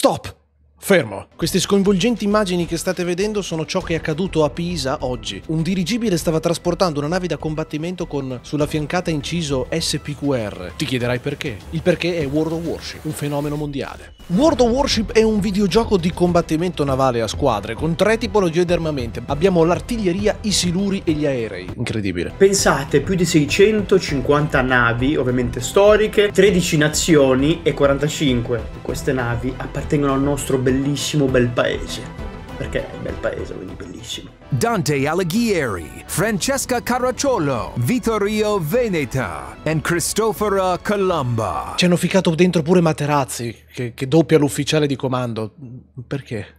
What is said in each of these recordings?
Stop! Fermo. Queste sconvolgenti immagini che state vedendo sono ciò che è accaduto a Pisa oggi. Un dirigibile stava trasportando una nave da combattimento con sulla fiancata inciso SPQR. Ti chiederai perché. Il perché è World of Warship, un fenomeno mondiale. World of Warship è un videogioco di combattimento navale a squadre con tre tipologie di armamenti. Abbiamo l'artiglieria, i siluri e gli aerei. Incredibile. Pensate, più di 650 navi, ovviamente storiche, 13 nazioni e 45 di queste navi appartengono al nostro bel bellissimo bel paese. Perché è bel paese, quindi bellissimo. Dante Alighieri, Francesca Caracciolo, Vittorio Veneta e Cristoforo Colomba. Ci hanno ficcato dentro pure Materazzi, che, che doppia l'ufficiale di comando. Perché?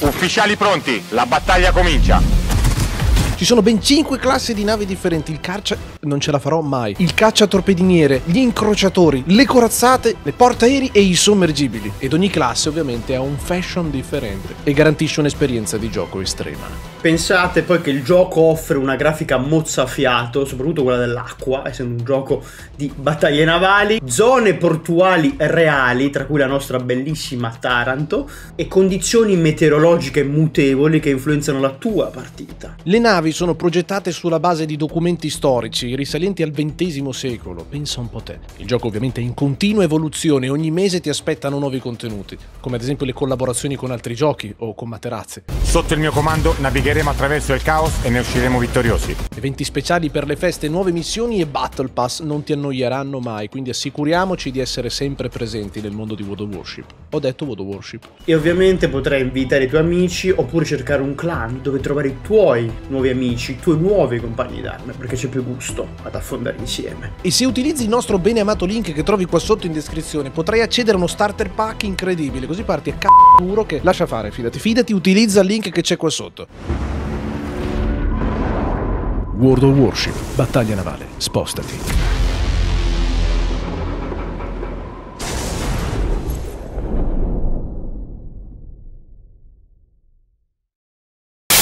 Ufficiali pronti, la battaglia comincia. Ci sono ben 5 classi di navi differenti. Il caccia non ce la farò mai. Il cacciatorpediniere, gli incrociatori, le corazzate, le portaerei e i sommergibili. Ed ogni classe ovviamente ha un fashion differente e garantisce un'esperienza di gioco estrema. Pensate poi che il gioco offre una grafica mozzafiato, soprattutto quella dell'acqua, essendo un gioco di battaglie navali, zone portuali reali, tra cui la nostra bellissima Taranto, e condizioni meteorologiche mutevoli che influenzano la tua partita. Le navi quali sono progettate sulla base di documenti storici risalenti al XX secolo. Pensa un po' te. Il gioco ovviamente è in continua evoluzione, e ogni mese ti aspettano nuovi contenuti, come ad esempio le collaborazioni con altri giochi o con materazze. Sotto il mio comando navigheremo attraverso il caos e ne usciremo vittoriosi. Eventi speciali per le feste, nuove missioni e Battle Pass non ti annoieranno mai, quindi assicuriamoci di essere sempre presenti nel mondo di World of Warship. Ho detto World of Warship. E ovviamente potrai invitare i tuoi amici oppure cercare un clan dove trovare i tuoi nuovi amici amici, i tuoi nuovi compagni d'arme, perché c'è più gusto ad affondare insieme. E se utilizzi il nostro bene amato link che trovi qua sotto in descrizione, potrai accedere a uno starter pack incredibile, così parti a c***o duro che lascia fare, fidati, fidati, utilizza il link che c'è qua sotto. World of Warship, battaglia navale, spostati.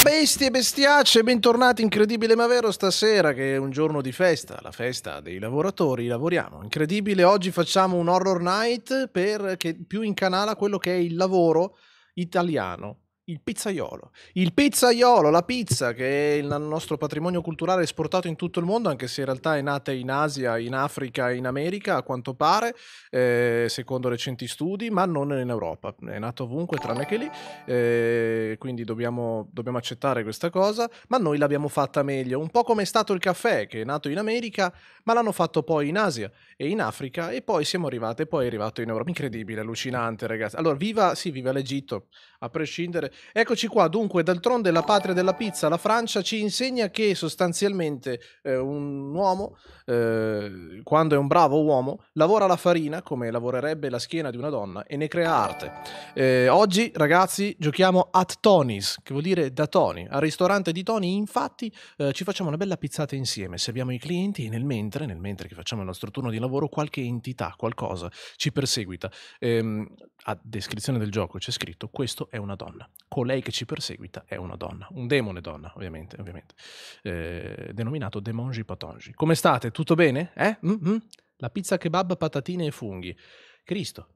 Bestie e bestiacce, bentornati incredibile ma vero stasera che è un giorno di festa, la festa dei lavoratori, lavoriamo, incredibile, oggi facciamo un horror night per che più incanala quello che è il lavoro italiano il pizzaiolo. Il pizzaiolo, la pizza che è il nostro patrimonio culturale esportato in tutto il mondo, anche se in realtà è nata in Asia, in Africa, in America, a quanto pare, eh, secondo recenti studi, ma non in Europa. È nato ovunque tranne che lì, eh, quindi dobbiamo, dobbiamo, accettare questa cosa, ma noi l'abbiamo fatta meglio. Un po' come è stato il caffè, che è nato in America, ma l'hanno fatto poi in Asia e in Africa, e poi siamo arrivati, e poi è arrivato in Europa. Incredibile, allucinante, ragazzi. Allora, viva, sì, viva l'Egitto, a prescindere Eccoci qua, dunque, d'altronde la patria della pizza, la Francia, ci insegna che sostanzialmente eh, un uomo, eh, quando è un bravo uomo, lavora la farina come lavorerebbe la schiena di una donna e ne crea arte. Eh, oggi, ragazzi, giochiamo at Tony's, che vuol dire da Tony. Al ristorante di Tony, infatti, eh, ci facciamo una bella pizzata insieme. Se abbiamo i clienti, nel mentre, nel mentre che facciamo il nostro turno di lavoro, qualche entità, qualcosa ci perseguita. Eh, a descrizione del gioco c'è scritto questo è una donna, colei che ci perseguita è una donna, un demone donna ovviamente, ovviamente. Eh, denominato Demongi Patongi. Come state? Tutto bene? Eh? Mm-hmm. La pizza kebab, patatine e funghi. Cristo.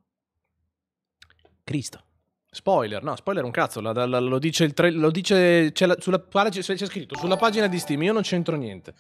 Cristo. Spoiler, no, spoiler un cazzo, la, la, la, lo dice, il tre, lo dice c'è, sulla, c'è scritto sulla pagina di Steam, io non c'entro niente.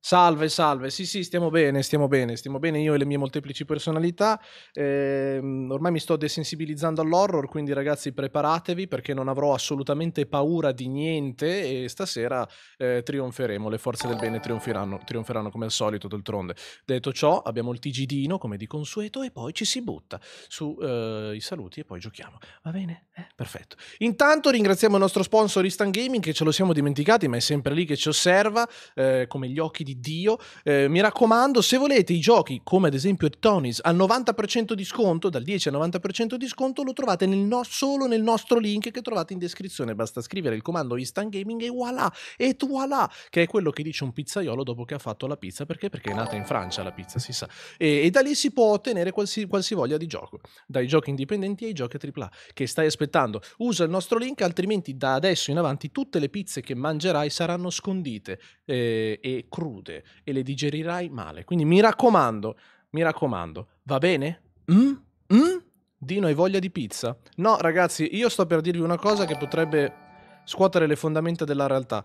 Salve, salve, sì sì, stiamo bene, stiamo bene, stiamo bene io e le mie molteplici personalità, eh, ormai mi sto desensibilizzando all'horror, quindi ragazzi preparatevi perché non avrò assolutamente paura di niente e stasera eh, trionferemo, le forze del bene trionferanno, trionferanno come al solito d'altronde. Detto ciò abbiamo il tigidino come di consueto e poi ci si butta sui eh, saluti e poi giochiamo, va bene? Eh, perfetto. Intanto ringraziamo il nostro sponsor Instant Gaming che ce lo siamo dimenticati ma è sempre lì che ci osserva eh, come gli occhi di Dio. Eh, mi raccomando, se volete i giochi come ad esempio Tonys al 90% di sconto, dal 10 al 90% di sconto, lo trovate nel no- solo nel nostro link che trovate in descrizione. Basta scrivere il comando Instant Gaming e voilà, Et voilà, che è quello che dice un pizzaiolo dopo che ha fatto la pizza. Perché? Perché è nata in Francia la pizza, si sa. E, e da lì si può ottenere qualsi, qualsivoglia di gioco, dai giochi indipendenti ai giochi AAA che stai aspettando. Usa il nostro link, altrimenti da adesso in avanti tutte le pizze che mangerai saranno scondite eh, e crude crude e le digerirai male. Quindi mi raccomando, mi raccomando, va bene? Mm? Mm? Dino, hai voglia di pizza? No, ragazzi, io sto per dirvi una cosa che potrebbe scuotere le fondamenta della realtà.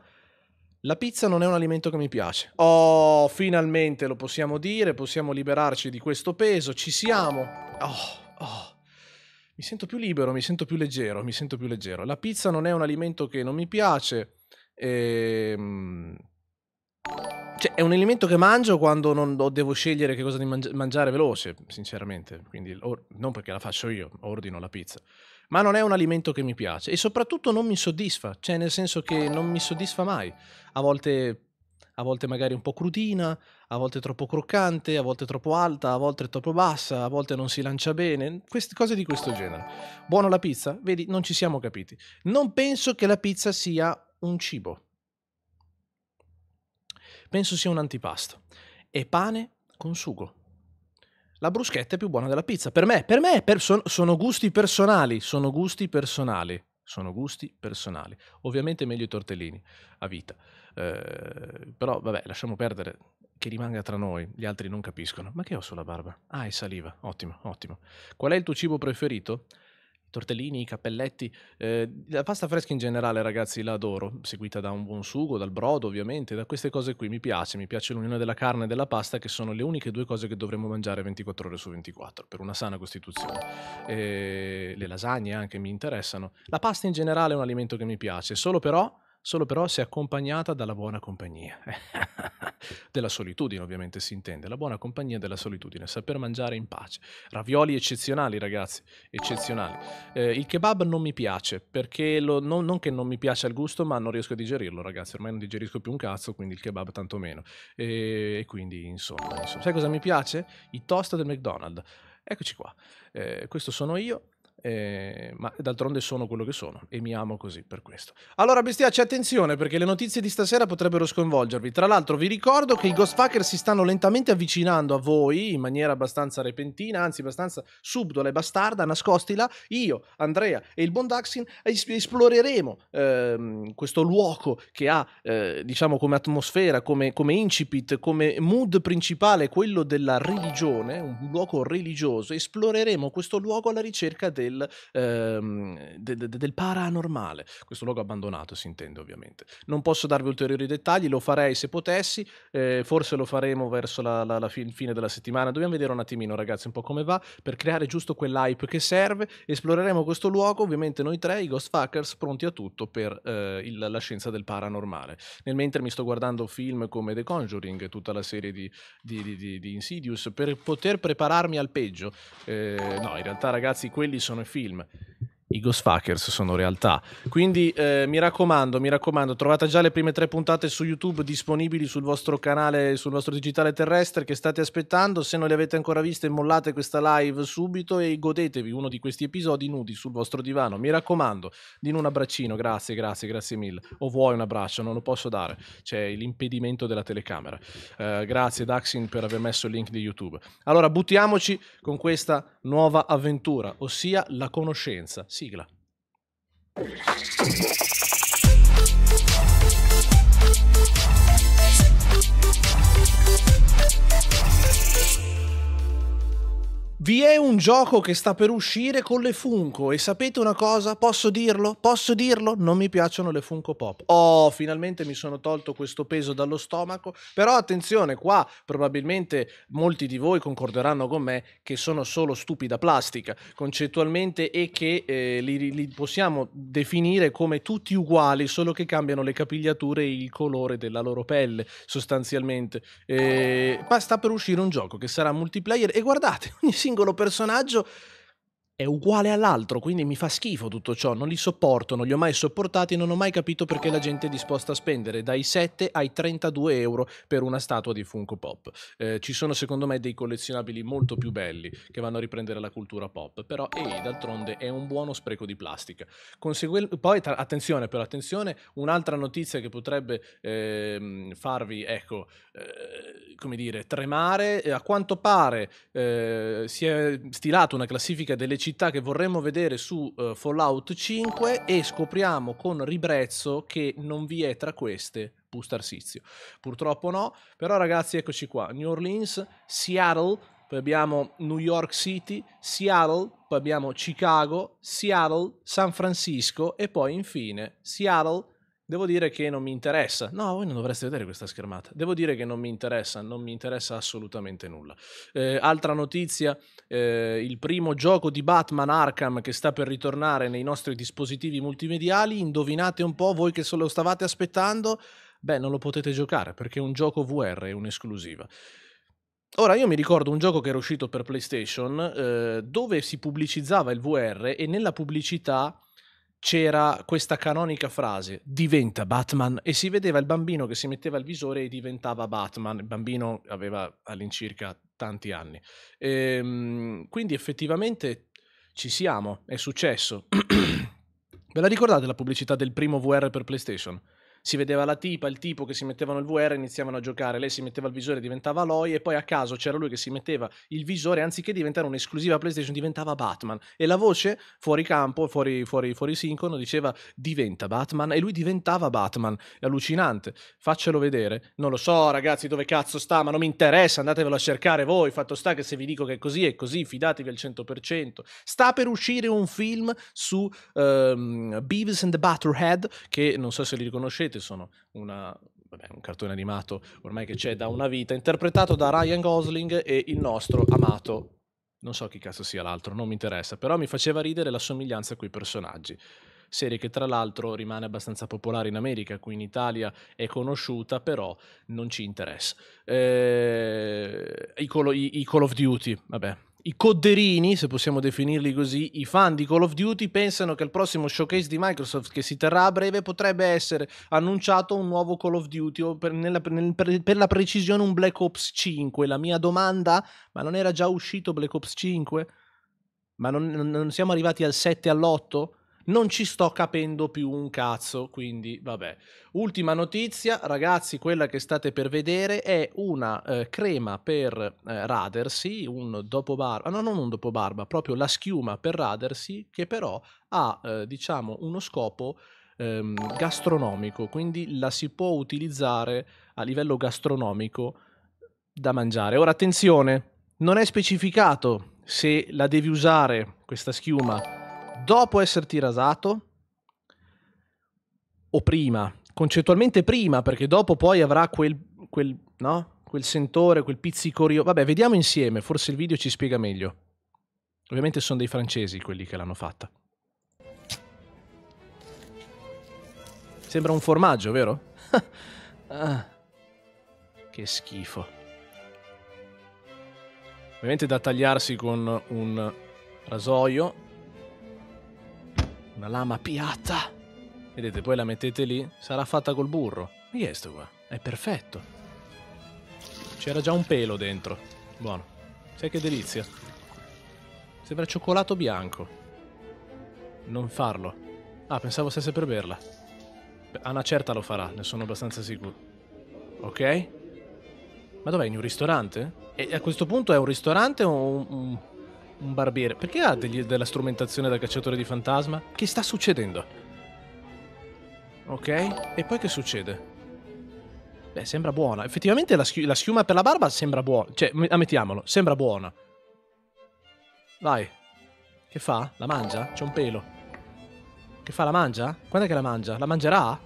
La pizza non è un alimento che mi piace. Oh, finalmente lo possiamo dire, possiamo liberarci di questo peso, ci siamo. Oh, oh. Mi sento più libero, mi sento più leggero, mi sento più leggero. La pizza non è un alimento che non mi piace. Ehm cioè, è un alimento che mangio quando non devo scegliere che cosa di mangi- mangiare veloce, sinceramente. Quindi, non perché la faccio io, ordino la pizza. Ma non è un alimento che mi piace e soprattutto non mi soddisfa, cioè nel senso che non mi soddisfa mai. A volte, a volte magari un po' crudina, a volte troppo croccante, a volte troppo alta, a volte troppo bassa, a volte non si lancia bene, queste cose di questo genere. Buono la pizza? Vedi, non ci siamo capiti. Non penso che la pizza sia un cibo penso sia un antipasto. E pane con sugo. La bruschetta è più buona della pizza. Per me, per me, per, son, sono gusti personali, sono gusti personali sono gusti personali. Ovviamente meglio i tortellini a vita, eh, però vabbè, lasciamo perdere che rimanga tra noi, gli altri non capiscono. Ma che ho sulla barba? Ah, è saliva, ottimo, ottimo. Qual è il tuo cibo preferito? tortellini, cappelletti, eh, la pasta fresca in generale ragazzi la adoro, seguita da un buon sugo, dal brodo ovviamente, da queste cose qui mi piace, mi piace l'unione della carne e della pasta che sono le uniche due cose che dovremmo mangiare 24 ore su 24 per una sana costituzione. Eh, le lasagne anche mi interessano, la pasta in generale è un alimento che mi piace, solo però solo però se accompagnata dalla buona compagnia. della solitudine ovviamente si intende, la buona compagnia della solitudine, saper mangiare in pace. Ravioli eccezionali ragazzi, eccezionali. Eh, il kebab non mi piace, perché lo, non, non, che non mi piace il gusto, ma non riesco a digerirlo ragazzi, ormai non digerisco più un cazzo, quindi il kebab tantomeno. E, e quindi insomma, insomma, sai cosa mi piace? I toast del McDonald's. Eccoci qua, eh, questo sono io, eh, ma d'altronde sono quello che sono e mi amo così per questo. Allora, bestiacci, attenzione perché le notizie di stasera potrebbero sconvolgervi. Tra l'altro, vi ricordo che i Ghostfucker si stanno lentamente avvicinando a voi in maniera abbastanza repentina, anzi abbastanza subdola e bastarda. Nascostila, io, Andrea e il Bondaxin esploreremo ehm, questo luogo che ha, eh, diciamo, come atmosfera, come, come incipit, come mood principale quello della religione, un luogo religioso. Esploreremo questo luogo alla ricerca del del, ehm, de, de, del paranormale. Questo luogo abbandonato si intende ovviamente. Non posso darvi ulteriori dettagli, lo farei se potessi, eh, forse lo faremo verso la, la, la fi- fine della settimana. Dobbiamo vedere un attimino ragazzi un po' come va per creare giusto quell'hype che serve. Esploreremo questo luogo, ovviamente noi tre, i Ghostfuckers, pronti a tutto per eh, il, la scienza del paranormale. Nel mentre mi sto guardando film come The Conjuring, tutta la serie di, di, di, di Insidious, per poter prepararmi al peggio. Eh, no, in realtà ragazzi quelli sono come film i Ghost Ghostfuckers sono realtà. Quindi eh, mi raccomando, mi raccomando, trovate già le prime tre puntate su YouTube disponibili sul vostro canale, sul vostro digitale terrestre che state aspettando. Se non le avete ancora viste, mollate questa live subito e godetevi uno di questi episodi nudi sul vostro divano. Mi raccomando, din un abbraccino, grazie, grazie, grazie mille. O vuoi un abbraccio, non lo posso dare, c'è l'impedimento della telecamera. Eh, grazie Daxin per aver messo il link di YouTube. Allora, buttiamoci con questa nuova avventura, ossia la conoscenza. Si sigla. Vi è un gioco che sta per uscire con le Funko e sapete una cosa? Posso dirlo? Posso dirlo? Non mi piacciono le Funko Pop. Oh, finalmente mi sono tolto questo peso dallo stomaco. Però attenzione, qua probabilmente molti di voi concorderanno con me che sono solo stupida plastica concettualmente e che eh, li, li possiamo definire come tutti uguali, solo che cambiano le capigliature e il colore della loro pelle sostanzialmente. Eh, ma sta per uscire un gioco che sarà multiplayer e guardate, ogni singolo singolo personaggio è uguale all'altro, quindi mi fa schifo tutto ciò, non li sopporto, non li ho mai sopportati, non ho mai capito perché la gente è disposta a spendere dai 7 ai 32 euro per una statua di Funko Pop. Eh, ci sono secondo me dei collezionabili molto più belli che vanno a riprendere la cultura pop, però ehi, d'altronde è un buono spreco di plastica. Consegue... Poi tra... attenzione, però attenzione, un'altra notizia che potrebbe eh, farvi, ecco, eh, come dire, tremare, eh, a quanto pare eh, si è stilata una classifica delle città che vorremmo vedere su uh, Fallout 5 e scopriamo con ribrezzo che non vi è tra queste Pustarsizio. Purtroppo no, però ragazzi eccoci qua, New Orleans, Seattle, poi abbiamo New York City, Seattle, poi abbiamo Chicago, Seattle, San Francisco e poi infine Seattle, Devo dire che non mi interessa. No, voi non dovreste vedere questa schermata. Devo dire che non mi interessa, non mi interessa assolutamente nulla. Eh, altra notizia, eh, il primo gioco di Batman Arkham che sta per ritornare nei nostri dispositivi multimediali. Indovinate un po' voi che se lo stavate aspettando. Beh, non lo potete giocare perché è un gioco VR, è un'esclusiva. Ora, io mi ricordo un gioco che era uscito per PlayStation eh, dove si pubblicizzava il VR e nella pubblicità c'era questa canonica frase, diventa Batman, e si vedeva il bambino che si metteva il visore e diventava Batman, il bambino aveva all'incirca tanti anni. E, ehm, quindi effettivamente ci siamo, è successo. Ve la ricordate la pubblicità del primo VR per PlayStation? si vedeva la tipa, il tipo che si mettevano il VR e iniziavano a giocare, lei si metteva il visore e diventava Aloy e poi a caso c'era lui che si metteva il visore anziché diventare un'esclusiva PlayStation diventava Batman e la voce fuori campo, fuori, fuori, fuori sincrono diceva diventa Batman e lui diventava Batman, è allucinante, faccelo vedere, non lo so ragazzi dove cazzo sta ma non mi interessa, andatevelo a cercare voi, fatto sta che se vi dico che è così è così, fidatevi al 100%, sta per uscire un film su um, Beavis and the Butterhead che non so se li riconoscete Parete sono una, vabbè, un cartone animato ormai che c'è da una vita, interpretato da Ryan Gosling e il nostro amato, non so chi cazzo sia l'altro, non mi interessa, però mi faceva ridere la somiglianza a quei personaggi. Serie che tra l'altro rimane abbastanza popolare in America, qui in Italia è conosciuta, però non ci interessa. Eh, i, Call, i, I Call of Duty, vabbè, i codderini, se possiamo definirli così, i fan di Call of Duty pensano che il prossimo showcase di Microsoft che si terrà a breve potrebbe essere annunciato un nuovo Call of Duty o per, nella, nel, per, per la precisione un Black Ops 5. La mia domanda, ma non era già uscito Black Ops 5? Ma non, non siamo arrivati al 7 all'8? non ci sto capendo più un cazzo, quindi vabbè. Ultima notizia, ragazzi, quella che state per vedere è una eh, crema per eh, radersi, un dopobarba, no, non un dopo barba, proprio la schiuma per radersi, che però ha, eh, diciamo, uno scopo ehm, gastronomico, quindi la si può utilizzare a livello gastronomico da mangiare. Ora attenzione, non è specificato se la devi usare questa schiuma dopo esserti rasato o prima? Concettualmente prima, perché dopo poi avrà quel, quel, no? quel sentore, quel pizzicorio. Vabbè, vediamo insieme, forse il video ci spiega meglio. Ovviamente sono dei francesi quelli che l'hanno fatta. Sembra un formaggio, vero? ah, che schifo. Ovviamente da tagliarsi con un rasoio una lama piatta. Vedete, poi la mettete lì, sarà fatta col burro. Che è sto qua? È perfetto. C'era già un pelo dentro. Buono. Sai che delizia? Sembra cioccolato bianco. Non farlo. Ah, pensavo stesse per berla. A una certa lo farà, ne sono abbastanza sicuro. Ok? Ma dov'è? In un ristorante? E a questo punto è un ristorante o un, un un barbiere, perché ha degli, della strumentazione da cacciatore di fantasma? Che sta succedendo? Ok, e poi che succede? Beh, sembra buona. Effettivamente la, schi la schiuma per la barba sembra buona. Cioè, ammettiamolo, sembra buona. Vai. Che fa? La mangia? C'è un pelo. Che fa? La mangia? Quando è che la mangia? La mangerà?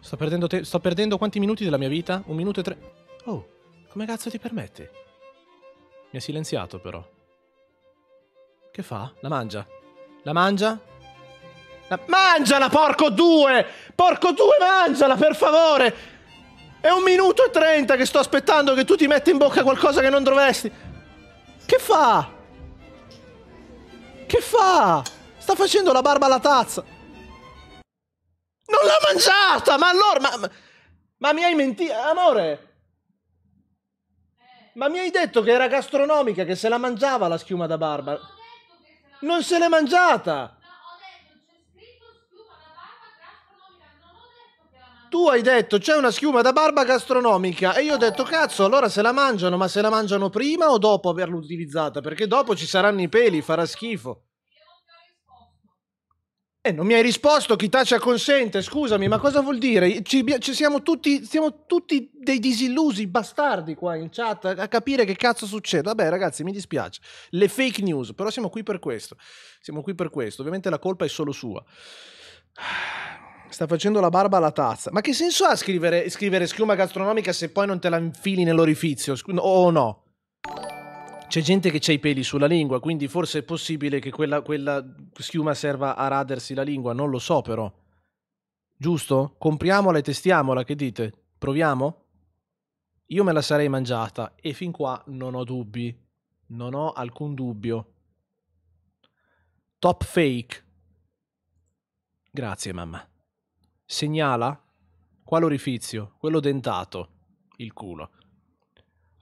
Sto perdendo, sto perdendo quanti minuti della mia vita? Un minuto e tre... Oh, come cazzo ti permetti? Mi ha silenziato però. Che fa? La mangia. La mangia? La... Mangiala, porco due! Porco due, mangiala, per favore! È un minuto e trenta che sto aspettando che tu ti metti in bocca qualcosa che non dovresti. Che fa? Che fa? Sta facendo la barba alla tazza. Non l'ha mangiata! Ma allora... Ma, ma, ma mi hai mentito... Amore! Ma mi hai detto che era gastronomica, che se la mangiava la schiuma da barba non se l'è mangiata. tu hai detto c'è una schiuma da barba gastronomica e io ho detto cazzo allora se la mangiano ma se la mangiano prima o dopo averla utilizzata perché dopo ci saranno i peli farà schifo eh, non mi hai risposto, chi taccia consente, scusami, ma cosa vuol dire? Ci, ci siamo, tutti, siamo, tutti, dei disillusi bastardi qua in chat a, a capire che cazzo succede. Vabbè ragazzi, mi dispiace, le fake news, però siamo qui per questo, siamo qui per questo, ovviamente la colpa è solo sua. Sta facendo la barba alla tazza. Ma che senso ha scrivere, scrivere schiuma gastronomica se poi non te la infili nell'orifizio? O oh, no? C'è gente che c'ha i peli sulla lingua, quindi forse è possibile che quella, quella schiuma serva a radersi la lingua, non lo so però. Giusto? Compriamola e testiamola, che dite? Proviamo? Io me la sarei mangiata e fin qua non ho dubbi, non ho alcun dubbio. Top fake. Grazie mamma. Segnala? Quale orifizio? Quello dentato. Il culo.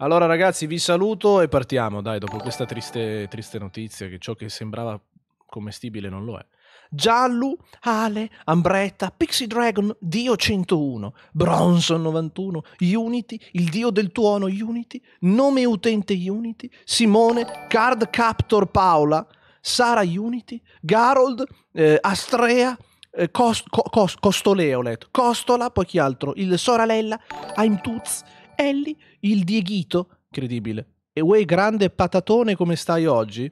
Allora ragazzi vi saluto e partiamo, dai, dopo questa triste, triste notizia che ciò che sembrava commestibile non lo è. Giallu, Ale, Ambretta, Pixie Dragon, Dio 101, Bronson 91, Unity, il Dio del tuono Unity, nome utente Unity, Simone, Card Captor Paola, Sara Unity, Garold, eh, Astrea, eh, Cost, co, cost, Costoleo, Costola, poi chi altro? Il Soralella, I'm Toots, Ellie, il Dieghito, credibile. E uè grande patatone come stai oggi?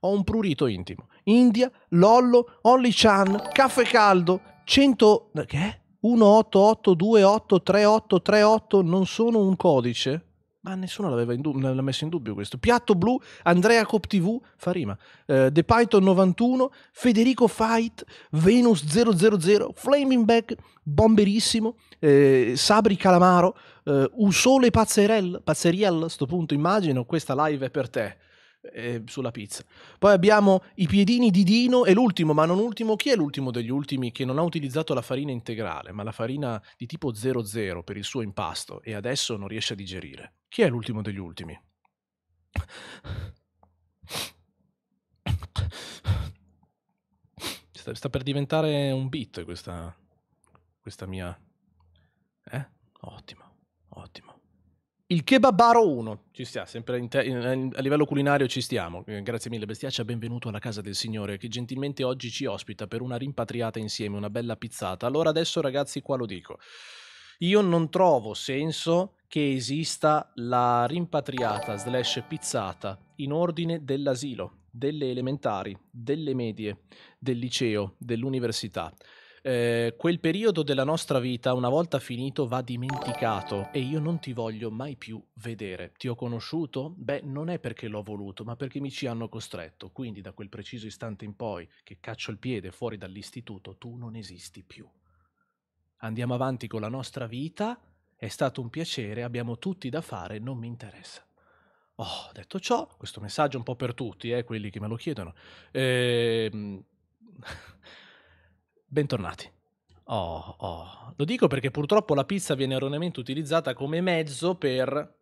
Ho un prurito intimo. India, Lollo, Olly Chan, caffè caldo, 100... che? 188283838 non sono un codice? Ma nessuno l'aveva, du- l'aveva, messo in dubbio questo. Piatto Blu, Andrea Cop TV, fa rima. Uh, The Python 91, Federico Fight, Venus 000, Flaming Back, Bomberissimo, eh, Sabri Calamaro, eh, Usole Pazzerel, Pazzeriel, a sto punto immagino, questa live è per te eh, sulla pizza. Poi abbiamo i piedini di Dino e l'ultimo, ma non ultimo, chi è l'ultimo degli ultimi che non ha utilizzato la farina integrale, ma la farina di tipo 00 per il suo impasto e adesso non riesce a digerire? Chi è l'ultimo degli ultimi? Sta, sta per diventare un beat questa, questa mia... Eh? Ottimo, ottimo. Il kebabaro 1, ci stiamo, sempre in te- in- a livello culinario ci stiamo. Eh, grazie mille Bestiaccia, benvenuto alla casa del Signore che gentilmente oggi ci ospita per una rimpatriata insieme, una bella pizzata. Allora adesso ragazzi qua lo dico. Io non trovo senso che esista la rimpatriata slash pizzata in ordine dell'asilo, delle elementari, delle medie, del liceo, dell'università eh, quel periodo della nostra vita, una volta finito, va dimenticato e io non ti voglio mai più vedere. Ti ho conosciuto? Beh, non è perché l'ho voluto, ma perché mi ci hanno costretto. Quindi da quel preciso istante in poi che caccio il piede fuori dall'istituto, tu non esisti più. Andiamo avanti con la nostra vita, è stato un piacere, abbiamo tutti da fare, non mi interessa. Oh, detto ciò, questo messaggio è un po' per tutti, eh, quelli che me lo chiedono. Ehm... Bentornati. Oh, oh. Lo dico perché purtroppo la pizza viene erroneamente utilizzata come mezzo per,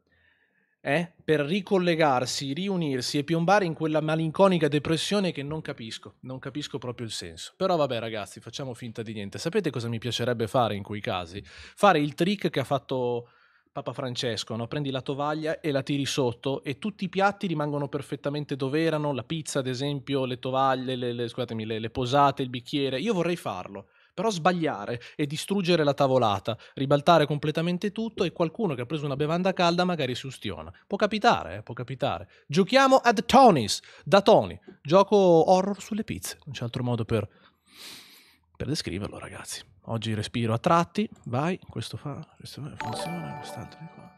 eh, per ricollegarsi, riunirsi e piombare in quella malinconica depressione che non capisco. Non capisco proprio il senso. Però vabbè ragazzi, facciamo finta di niente. Sapete cosa mi piacerebbe fare in quei casi? Fare il trick che ha fatto Papa Francesco, no? prendi la tovaglia e la tiri sotto e tutti i piatti rimangono perfettamente dove erano, la pizza ad esempio, le tovaglie, le, le, scusatemi, le, le posate, il bicchiere, io vorrei farlo però sbagliare e distruggere la tavolata, ribaltare completamente tutto e qualcuno che ha preso una bevanda calda magari si ustiona. Può capitare, eh? può capitare. Giochiamo ad Tony's, da Tony, gioco horror sulle pizze, non c'è altro modo per, per descriverlo ragazzi. Oggi respiro a tratti, vai, questo fa, questo funziona, quest'altro di qua.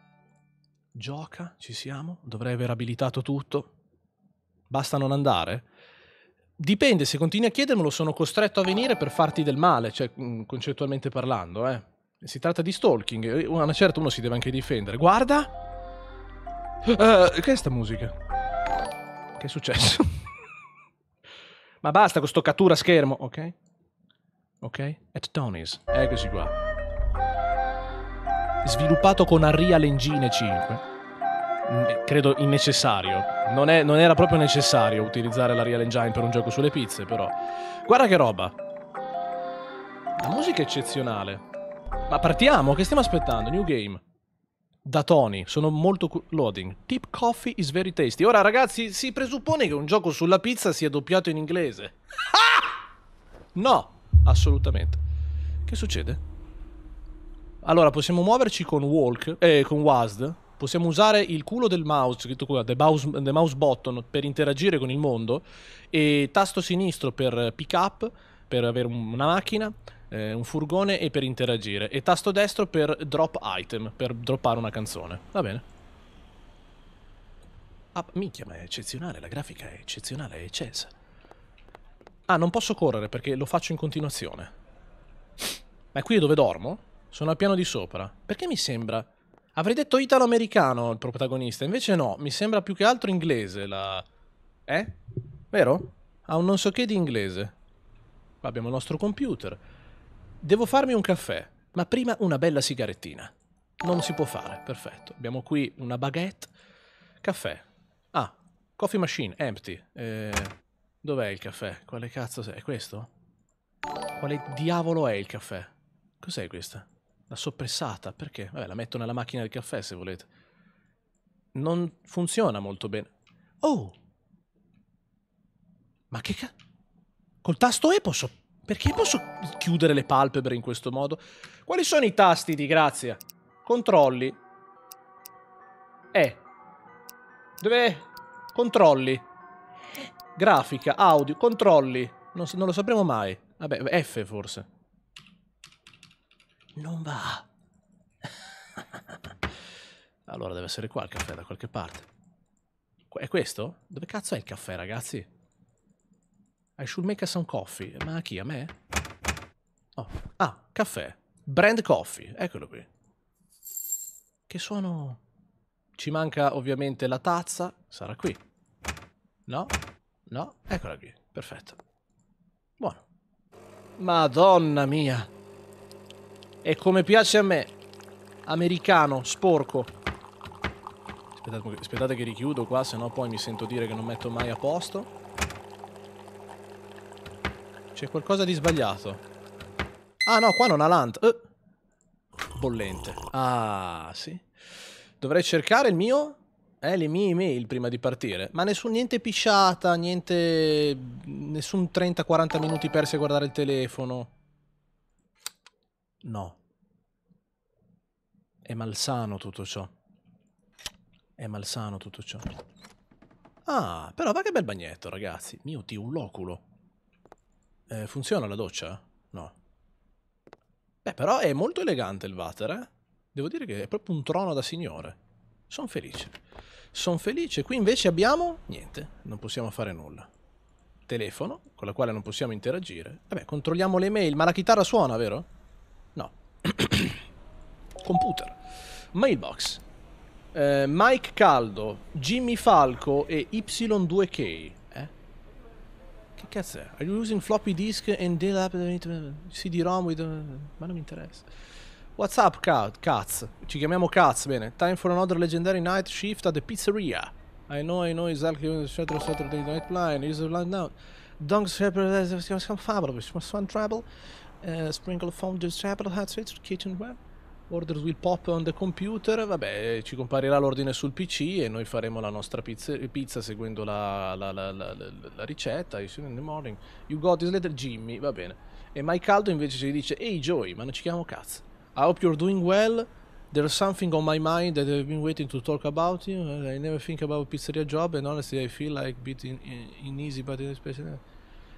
Gioca, ci siamo, dovrei aver abilitato tutto. Basta non andare? Dipende, se continui a chiedermelo sono costretto a venire per farti del male, cioè mm, concettualmente parlando, eh. Si tratta di stalking, una certa uno si deve anche difendere. Guarda! Uh, che è sta musica? Che è successo? Ma basta con sto cattura schermo, ok? ok? At Tony's, eccoci qua. Sviluppato con Unreal Engine 5, credo innecessario. Non, è, non era proprio necessario utilizzare la Real Engine per un gioco sulle pizze, però. Guarda che roba! La musica è eccezionale. Ma partiamo, che stiamo aspettando? New game. Da Tony, sono molto... Loading. Tip coffee is very tasty. Ora ragazzi, si presuppone che un gioco sulla pizza sia doppiato in inglese. Ah! No! Assolutamente. Che succede? Allora, possiamo muoverci con Walk, eh, con WASD. Possiamo usare il culo del mouse, scritto qua, the mouse, the mouse button, per interagire con il mondo. E tasto sinistro per pick up, per avere una macchina, eh, un furgone e per interagire. E tasto destro per drop item, per droppare una canzone. Va bene. Ah, minchia, ma è eccezionale, la grafica è eccezionale, è eccessa. Ah, non posso correre perché lo faccio in continuazione. Ma è qui dove dormo? Sono al piano di sopra. Perché mi sembra... Avrei detto italo-americano il protagonista, invece no, mi sembra più che altro inglese la... Eh? Vero? Ha un non so che di inglese. Qua abbiamo il nostro computer. Devo farmi un caffè, ma prima una bella sigarettina. Non si può fare, perfetto. Abbiamo qui una baguette. Caffè. Ah, coffee machine, empty. Eh... Dov'è il caffè? Quale cazzo sei? È questo? Quale diavolo è il caffè? Cos'è questa? La soppressata? Perché? Vabbè, la metto nella macchina del caffè se volete. Non funziona molto bene. Oh! Ma che cazzo? Col tasto E posso... Perché posso chiudere le palpebre in questo modo? Quali sono i tasti di grazia? Controlli. E. Dove... Controlli. Grafica, audio, controlli. Non, non lo sapremo mai. Vabbè, F forse. Non va. allora deve essere qua il caffè da qualche parte. È questo? Dove cazzo è il caffè, ragazzi? I should make some coffee. Ma a chi? A me? Oh. Ah, caffè. Brand coffee. Eccolo qui. Che suono... Ci manca ovviamente la tazza. Sarà qui. No? No? Eccola qui, perfetto. Buono. Madonna mia. E come piace a me. Americano, sporco. Aspettate, aspettate che richiudo qua, sennò poi mi sento dire che non metto mai a posto. C'è qualcosa di sbagliato. Ah no, qua non ha l'ant. Uh. Bollente. Ah, sì. Dovrei cercare il mio eh, le mie email prima di partire, ma nessun niente pisciata, niente nessun 30-40 minuti persi a guardare il telefono. No. È malsano tutto ciò. È malsano tutto ciò. Ah, però va che bel bagnetto, ragazzi. Mio Dio, un loculo. Eh, funziona la doccia? No. Beh, però è molto elegante il water, eh. Devo dire che è proprio un trono da signore. Sono felice. Sono felice. Qui invece abbiamo niente, non possiamo fare nulla. Telefono, con la quale non possiamo interagire. Vabbè, controlliamo le mail, ma la chitarra suona, vero? No. Computer. Mailbox. Eh, Mike Caldo, Jimmy Falco e Y2K. Eh? Che cazzo è? Are you using floppy disk and data CD-ROM with... Ma non mi interessa. What's up, Cats? Ci chiamiamo Cats, bene. Time for another legendary night shift at the pizzeria. I know, I know exactly when the Saturday, Saturday night line is like now. Don't uh, the fabulous, one trouble. Uh, sprinkle found the chapel hats, it's kitchenware. Orders will pop on the computer. Vabbè, ci comparirà l'ordine sul PC e noi faremo la nostra pizza, pizza seguendo la, la, la, la ricetta. You see in the morning. You got this letter, Jimmy. Va bene. E Mai Caldo invece ci dice: Ehi, Joey, ma non ci chiamo cazzo. I hope you're doing well. There's something on my mind that I've been waiting to talk about you. I never think about pizzeria job and honestly I feel like bit in, in, in easy but in especially...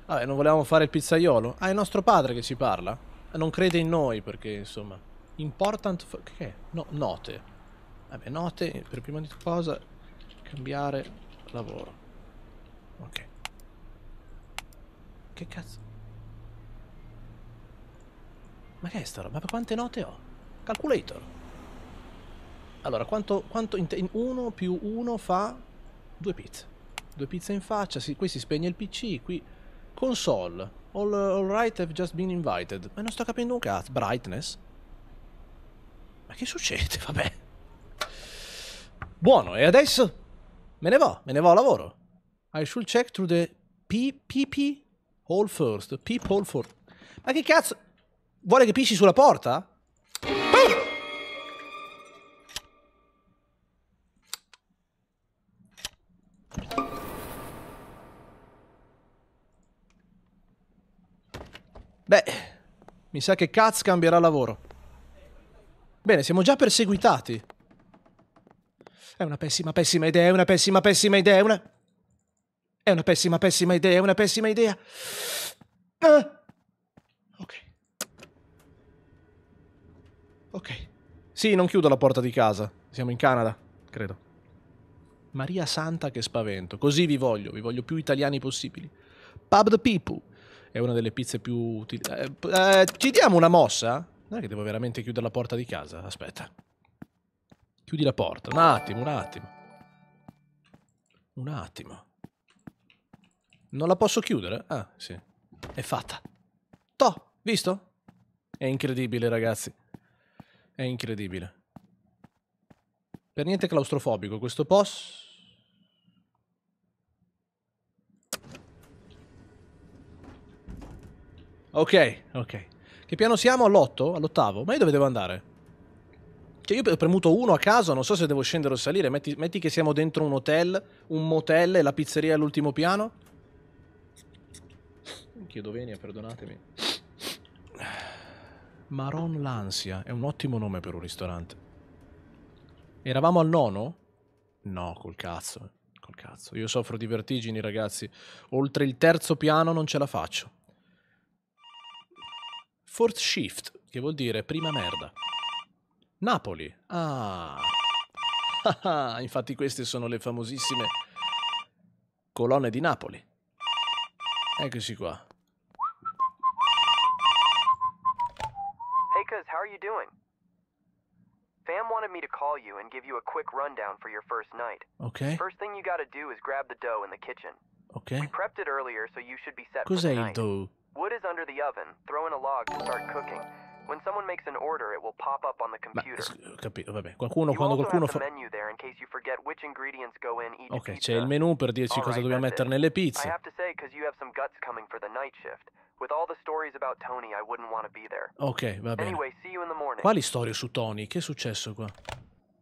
Ah, e non volevamo fare il pizzaiolo? Ah, è nostro padre che ci parla. Non crede in noi perché, insomma... Important... Che? No, note. Vabbè, note, per prima di cosa, cambiare lavoro. Ok. Che cazzo? Ma che è sta roba? Ma quante note ho? Calculator. Allora, quanto, quanto 1 più 1 fa 2 pizze. 2 pizze in faccia, si, qui si spegne il PC, qui console. All, all right, have just been invited. Ma non sto capendo un cazzo. Brightness? Ma che succede? Vabbè. Buono, e adesso? Me ne vo, me ne vo a lavoro. I should check through the PP hole first. Peep hole first. Ma che cazzo? vuole che pisci sulla porta? Beh, mi sa che Katz cambierà lavoro. Bene, siamo già perseguitati. È una pessima, pessima idea, è una pessima, pessima idea, è una... È una pessima, pessima idea, è una pessima idea. Ah! Ok. Sì, non chiudo la porta di casa. Siamo in Canada, credo. Maria Santa che spavento. Così vi voglio, vi voglio più italiani possibili. Pub the People è una delle pizze più utili. Eh, eh, ci diamo una mossa? Non è che devo veramente chiudere la porta di casa. Aspetta. Chiudi la porta. Un attimo, un attimo. Un attimo. Non la posso chiudere? Ah, sì. È fatta. Toh, visto? È incredibile, ragazzi. È incredibile. Per niente claustrofobico questo boss. Ok, ok. Che piano siamo? All'8? All'ottavo? Ma io dove devo andare? Cioè io ho premuto uno a caso, non so se devo scendere o salire. Metti, metti che siamo dentro un hotel, un motel e la pizzeria è all'ultimo piano. Chiedo venia, perdonatemi. Maron l'Ansia è un ottimo nome per un ristorante. Eravamo al nono? No, col cazzo. Col cazzo. Io soffro di vertigini, ragazzi. Oltre il terzo piano non ce la faccio. Fourth shift, che vuol dire prima merda. Napoli. Ah. Infatti queste sono le famosissime colonne di Napoli. Eccoci qua. are you doing? Fam wanted me to call you and give you a quick rundown for your first night. Okay. First thing you gotta do is grab the dough in the kitchen. Okay. We prepped it earlier, so you should be set Kuzey for tonight. Dough. Wood is under the oven. Throw in a log to start cooking. When someone makes an order, it will pop up on the computer. Ma, capito, vabbè. Qualcuno, you quando qualcuno fa... menu there in case you forget which ingredients go in each ok, c'è il menu per dirci All cosa right, dobbiamo mettere nelle pizze. I have to say, because you have some guts coming for the night shift. With all the stories about Tony, I wouldn't want to be there. Ok, va bene. Anyway, see you in the morning. Quali storie su Tony? Che è successo qua?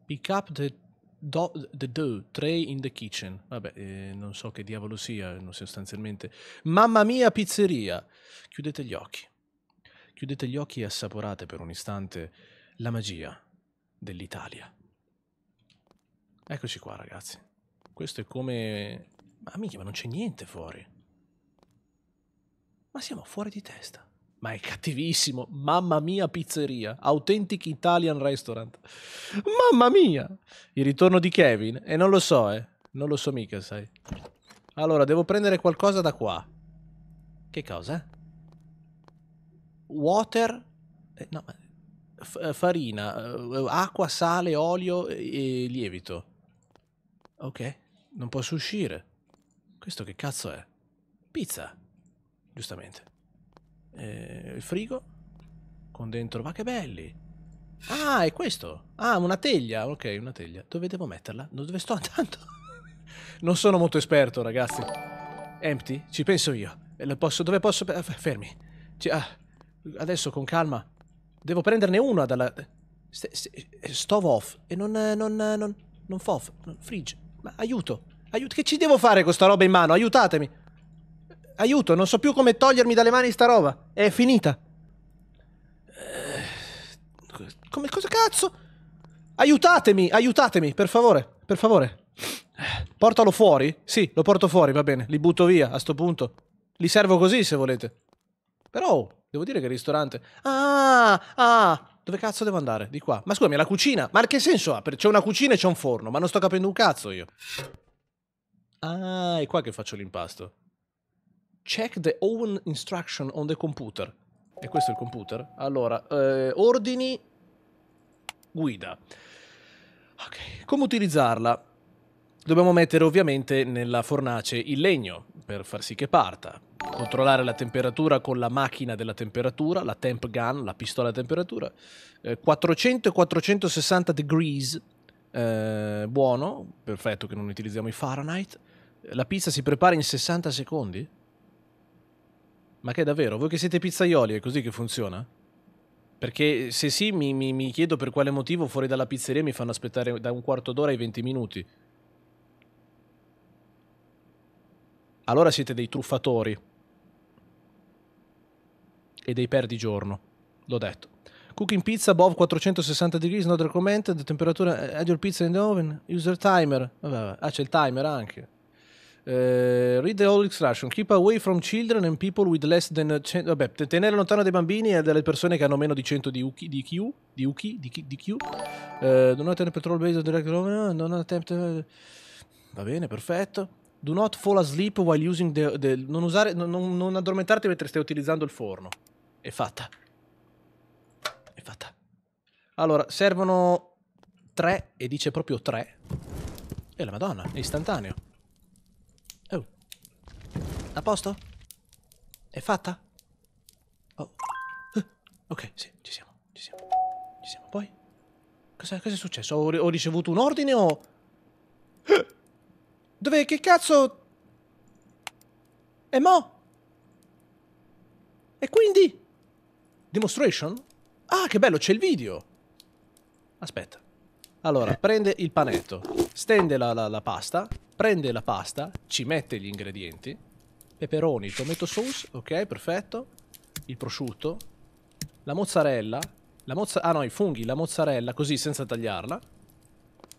Pick up the do, the do tray in the kitchen. Vabbè, eh, non so che diavolo sia, sostanzialmente. Mamma mia, pizzeria! Chiudete gli occhi. Chiudete gli occhi e assaporate per un istante la magia dell'Italia. Eccoci qua, ragazzi. Questo è come... Ma mica, ma non c'è niente fuori. Ma siamo fuori di testa. Ma è cattivissimo. Mamma mia pizzeria. Authentic Italian Restaurant. Mamma mia. Il ritorno di Kevin. E eh, non lo so, eh. Non lo so mica, sai. Allora, devo prendere qualcosa da qua. Che cosa? Water? Eh, no, eh, farina, eh, acqua, sale, olio e lievito. Ok, non posso uscire. Questo che cazzo è? Pizza giustamente. Eh, il frigo con dentro... Ma che belli! Ah, è questo! Ah, una teglia! Ok, una teglia. Dove devo metterla? Dove sto andando? non sono molto esperto, ragazzi. Empty? Ci penso io. Eh, posso, dove posso... Fermi. Ci, ah, adesso con calma. Devo prenderne una dalla... Eh, stove off. E non... Non... Non, non fof. Non, fridge. Ma aiuto. Aiuto. Che ci devo fare con sta roba in mano? Aiutatemi aiuto, non so più come togliermi dalle mani sta roba. È finita. Eh, come cosa cazzo? Aiutatemi, aiutatemi, per favore, per favore. Portalo fuori? Sì, lo porto fuori, va bene. Li butto via a sto punto. Li servo così se volete. Però, oh, devo dire che il ristorante... Ah, ah, dove cazzo devo andare? Di qua. Ma scusami, la cucina. Ma che senso ha? C'è una cucina e c'è un forno, ma non sto capendo un cazzo io. Ah, è qua che faccio l'impasto. Check the own instruction on the computer. E questo è il computer? Allora, eh, ordini, guida. Ok, come utilizzarla? Dobbiamo mettere ovviamente nella fornace il legno per far sì che parta. Controllare la temperatura con la macchina della temperatura, la temp gun, la pistola a temperatura. Eh, 400 e 460 degrees, eh, buono, perfetto che non utilizziamo i Fahrenheit. La pizza si prepara in 60 secondi? Ma che davvero? Voi che siete pizzaioli è così che funziona? Perché se sì, mi, mi, mi chiedo per quale motivo fuori dalla pizzeria mi fanno aspettare da un quarto d'ora ai 20 minuti. Allora siete dei truffatori. E dei perdigiorno. L'ho detto. Cooking pizza above 460 degrees, not recommended, temperatura, eh, add your pizza in the oven, user timer. Vabbè, vabbè. Ah, c'è il timer anche. Eh, read the old instruction. Keep away from children and people with less than 100. Vabbè, tenere lontano dai bambini e dalle persone che hanno meno di 100 di UQ. Di Q. Di Uki. Di, Q, di Q. Eh, do not enter petrol based direct. Non attempt. Eh. Va bene, perfetto. Do not fall asleep while using the. the... Non, usare, non, non addormentarti mentre stai utilizzando il forno. È fatta. È fatta. Allora, servono 3 e dice proprio 3. E la madonna, è istantaneo. Oh. A posto? È fatta? Oh. Eh, ok, sì, ci siamo, ci siamo. Ci siamo. Poi? Cosa, cosa è successo? Ho, ho, ricevuto un ordine o... Eh. Dov'è? Che cazzo? E mo? E quindi? Demonstration? Ah, che bello, c'è il video! Aspetta. Allora, prende il panetto, stende la, la, la pasta, prende la pasta, ci mette gli ingredienti, peperoni, tomato sauce, ok, perfetto, il prosciutto, la mozzarella, la mozza ah no, i funghi, la mozzarella, così senza tagliarla.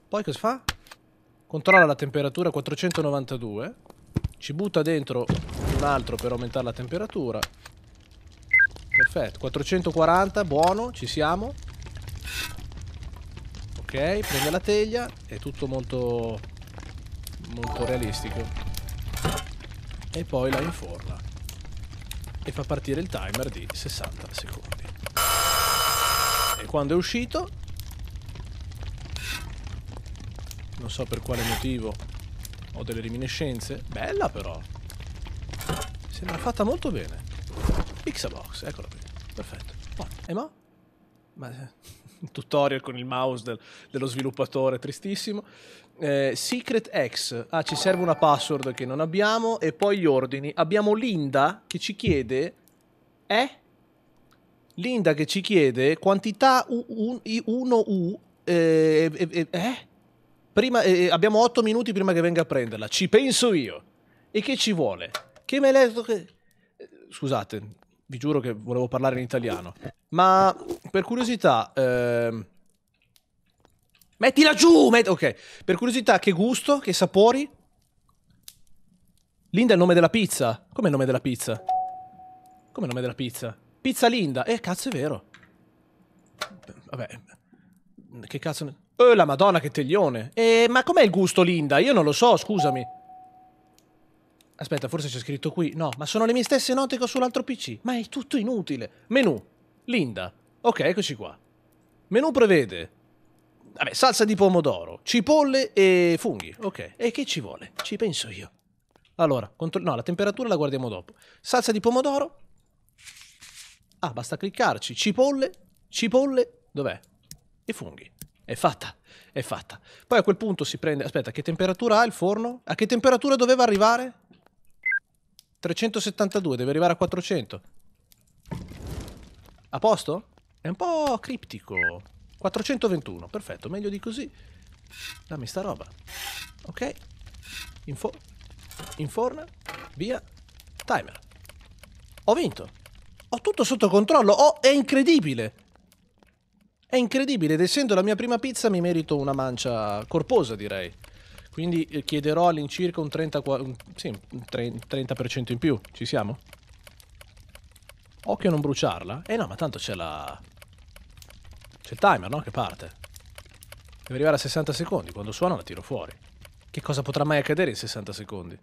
Poi cosa fa? Controlla la temperatura 492, ci butta dentro un altro per aumentare la temperatura. Perfetto, 440, buono, ci siamo. Ok, prende la teglia, è tutto molto molto realistico. E poi la inforna. E fa partire il timer di 60 secondi. E quando è uscito... Non so per quale motivo ho delle reminiscenze. Bella però! Sembra fatta molto bene. Xbox, eccola qui. Perfetto. e ma? Ma... Eh, tutorial con il mouse del, dello sviluppatore, tristissimo. Eh, Secret X. Ah, ci serve una password che non abbiamo. E poi gli ordini. Abbiamo Linda che ci chiede... Eh? Linda che ci chiede quantità 1U... Eh eh? eh, eh, eh? Prima, abbiamo 8 minuti prima che venga a prenderla. Ci penso io. E che ci vuole? Che me l'hai detto che... Scusate, vi giuro che volevo parlare in italiano. Ma per curiosità... Ehm... Mettila giù! Met- ok, per curiosità, che gusto, che sapori? Linda è il nome della pizza. Com'è il nome della pizza? Com'è il nome della pizza? Pizza Linda. Eh, cazzo, è vero. Vabbè. Che cazzo... Ne- eh, la madonna, che teglione. Eh, ma com'è il gusto, Linda? Io non lo so, scusami. Aspetta, forse c'è scritto qui. No, ma sono le mie stesse note che ho sull'altro PC. Ma è tutto inutile. Menu. Linda. Ok, eccoci qua. Menu prevede Vabbè, salsa di pomodoro, cipolle e funghi. Ok, e che ci vuole? Ci penso io. Allora, contro- no, la temperatura la guardiamo dopo. Salsa di pomodoro. Ah, basta cliccarci. Cipolle, cipolle, dov'è? E funghi. È fatta, è fatta. Poi a quel punto si prende... Aspetta, che temperatura ha il forno? A che temperatura doveva arrivare? 372, deve arrivare a 400. A posto? È un po' criptico. 421, perfetto, meglio di così. Dammi sta roba. Ok. Info inforna, via, timer. Ho vinto. Ho tutto sotto controllo. Oh, è incredibile. È incredibile ed essendo la mia prima pizza mi merito una mancia corposa, direi. Quindi eh, chiederò all'incirca un 30%, un, sì, un 30 in più. Ci siamo? Occhio a non bruciarla. Eh no, ma tanto c'è la... C'è il timer, no? Che parte. Deve arrivare a 60 secondi. Quando suona la tiro fuori. Che cosa potrà mai accadere in 60 secondi?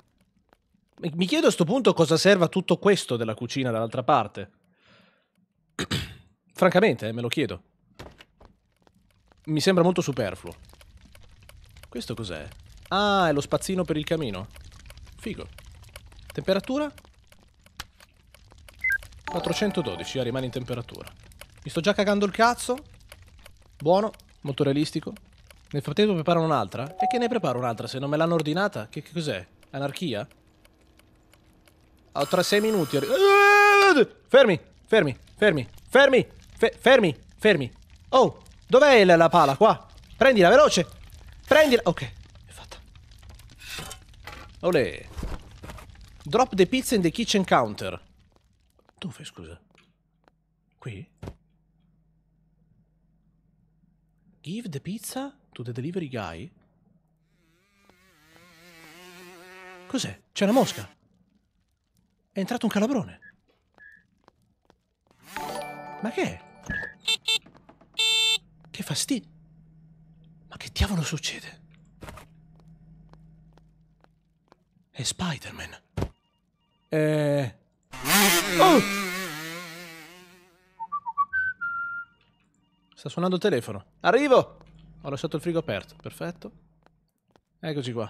Mi chiedo a questo punto cosa serva tutto questo della cucina dall'altra parte. Francamente, eh, me lo chiedo. Mi sembra molto superfluo. Questo cos'è? Ah, è lo spazzino per il camino. Figo. Temperatura? 412, ah, rimane in temperatura. Mi sto già cagando il cazzo. Buono, molto realistico. Nel frattempo preparano un'altra? E che ne preparo un'altra? Se non me l'hanno ordinata? Che, che cos'è? Anarchia? Ho tra sei minuti. Fermi, fermi, fermi, fermi, fermi, fermi. Oh, dov'è la, la pala? Qua. Prendila, veloce. Prendila. Ok, è fatta. Olè. Drop the pizza in the kitchen counter. Dove, scusa? Qui? Give the pizza to the delivery guy? Cos'è? C'è una mosca! È entrato un calabrone! Ma che è? Che fastidio! Ma che diavolo succede? È Spider-Man. Eh... Oh! Sta suonando il telefono. Arrivo! Ho lasciato il frigo aperto, perfetto. Eccoci qua.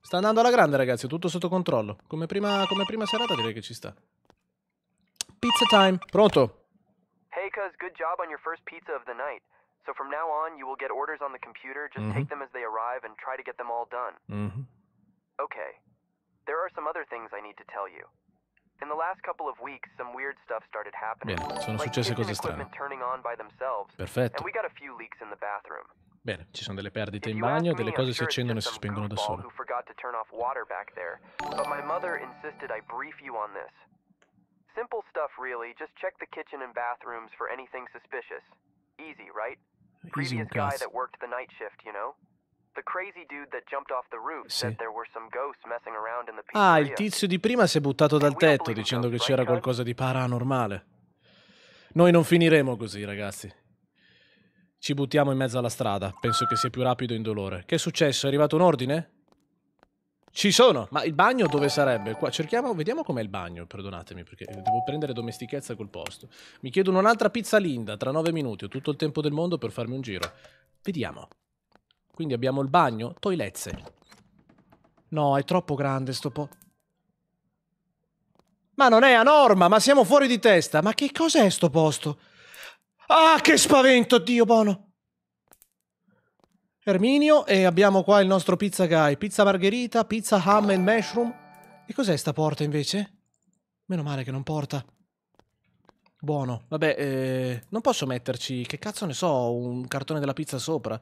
Sta andando alla grande, ragazzi, tutto sotto controllo. Come prima, come prima serata direi che ci sta. Pizza time. Pronto? Hey cuz, good job on your first pizza of the night. So from now on, you will get orders on the computer. Just mm -hmm. take them as they arrive and try to get them all done. Mm -hmm. Okay. There are some other things I need to tell you. In the last couple of weeks, some weird stuff started happening. Bene, sono successe cose strane. Perfetto. Bene, ci sono delle perdite in bagno, delle cose si accendono e si spengono da sole. But my mother insisted I brief you on this. Simple stuff really, just check the kitchen and bathrooms for anything suspicious. Easy, right? Previous guy that worked the night shift, you know? Sì. Ah, il tizio di prima si è buttato dal tetto dicendo che c'era qualcosa di paranormale. Noi non finiremo così, ragazzi. Ci buttiamo in mezzo alla strada. Penso che sia più rapido e indolore. Che è successo? È arrivato un ordine? Ci sono! Ma il bagno dove sarebbe? Qua cerchiamo, vediamo com'è il bagno, perdonatemi, perché devo prendere domestichezza col posto. Mi chiedono un'altra pizza linda, tra nove minuti, ho tutto il tempo del mondo per farmi un giro. Vediamo. Quindi abbiamo il bagno, toilezze. No, è troppo grande sto po'. Ma non è a norma, ma siamo fuori di testa. Ma che cos'è sto posto? Ah, che spavento, Dio buono! Erminio, e abbiamo qua il nostro pizza guy. Pizza margherita, pizza ham and mushroom. E cos'è sta porta invece? Meno male che non porta. Buono. Vabbè, eh, non posso metterci, che cazzo ne so, un cartone della pizza sopra.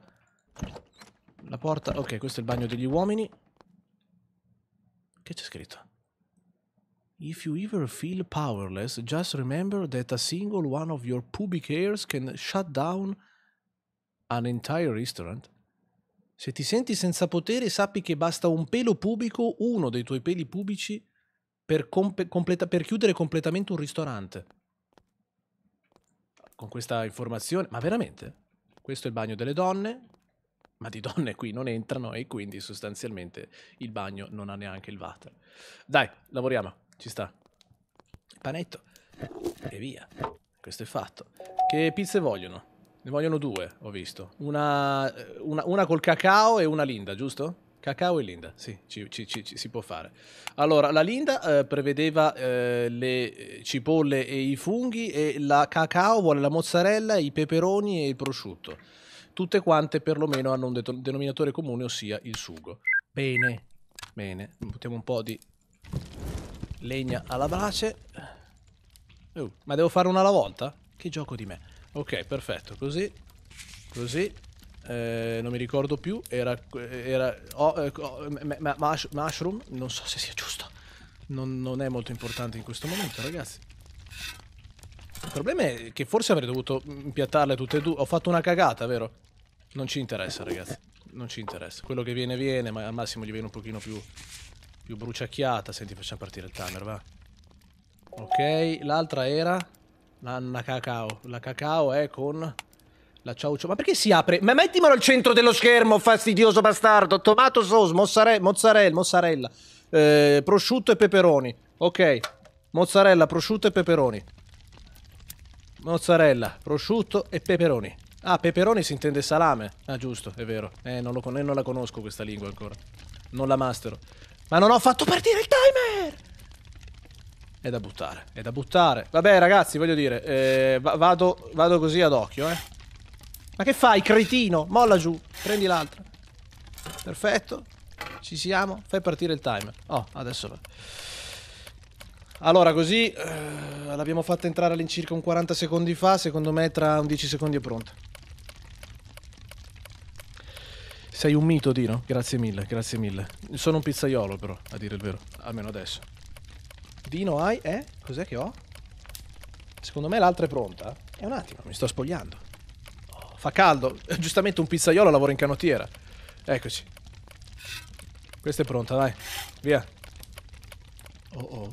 La porta... Ok, questo è il bagno degli uomini. Che c'è scritto? If you ever feel powerless, just remember that a single one of your pubic hairs can shut down an entire restaurant. Se ti senti senza potere, sappi che basta un pelo pubico, uno dei tuoi peli pubici, per, per chiudere completamente un ristorante. Con questa informazione... Ma veramente? Questo è il bagno delle donne, ma di donne qui non entrano e quindi sostanzialmente il bagno non ha neanche il water. Dai, lavoriamo, ci sta. Panetto e via. Questo è fatto. Che pizze vogliono? Ne vogliono due, ho visto. Una, eh, una, una col cacao e una linda, giusto? Cacao e Linda, sì, ci, ci, ci, si può fare. Allora, la Linda eh, prevedeva eh, le eh, cipolle e i funghi e la cacao vuole la mozzarella, i peperoni e il prosciutto tutte quante perlomeno hanno un denominatore comune, ossia il sugo. Bene, bene, buttiamo un po' di legna alla brace. Uh, oh, ma devo fare una alla volta? Che gioco di me. Ok, perfetto, così, così, eh, non mi ricordo più, era, era oh, eh, oh, mushroom, non so se sia giusto, non, non è molto importante in questo momento ragazzi. Il problema è che forse avrei dovuto impiattarle tutte e due. Ho fatto una cagata, vero? Non ci interessa, ragazzi. Non ci interessa. Quello che viene, viene, ma al massimo gli viene un pochino più, più bruciacchiata. Senti, facciamo partire il timer, va. Ok, l'altra era la, la, cacao. La cacao è con la ciao ciao. Ma perché si apre? Ma mettimelo al centro dello schermo, fastidioso bastardo. Tomato sauce, mozzarella, mozzarella, mozzarella eh, prosciutto e peperoni. Ok, mozzarella, prosciutto e peperoni. Mozzarella, prosciutto e peperoni. Ah, peperoni si intende salame. Ah, giusto, è vero. Eh, non, lo con eh, non la conosco questa lingua ancora. Non la mastero. Ma non ho fatto partire il timer! È da buttare, è da buttare. Vabbè, ragazzi, voglio dire, eh, va vado, vado così ad occhio, eh. Ma che fai, cretino? Molla giù, prendi l'altra. Perfetto, ci siamo. Fai partire il timer. Oh, adesso va. Allora, così eh, l'abbiamo fatta entrare all'incirca un 40 secondi fa, secondo me tra un 10 secondi è pronta. Sei un mito, Dino. Grazie mille, grazie mille. Sono un pizzaiolo, però, a dire il vero. Almeno adesso. Dino hai... Eh? Cos'è che ho? Secondo me l'altra è pronta. È un attimo, mi sto spogliando. Oh, fa caldo. Eh, giustamente un pizzaiolo lavora in canottiera. Eccoci. Questa è pronta, dai. Via. Oh oh.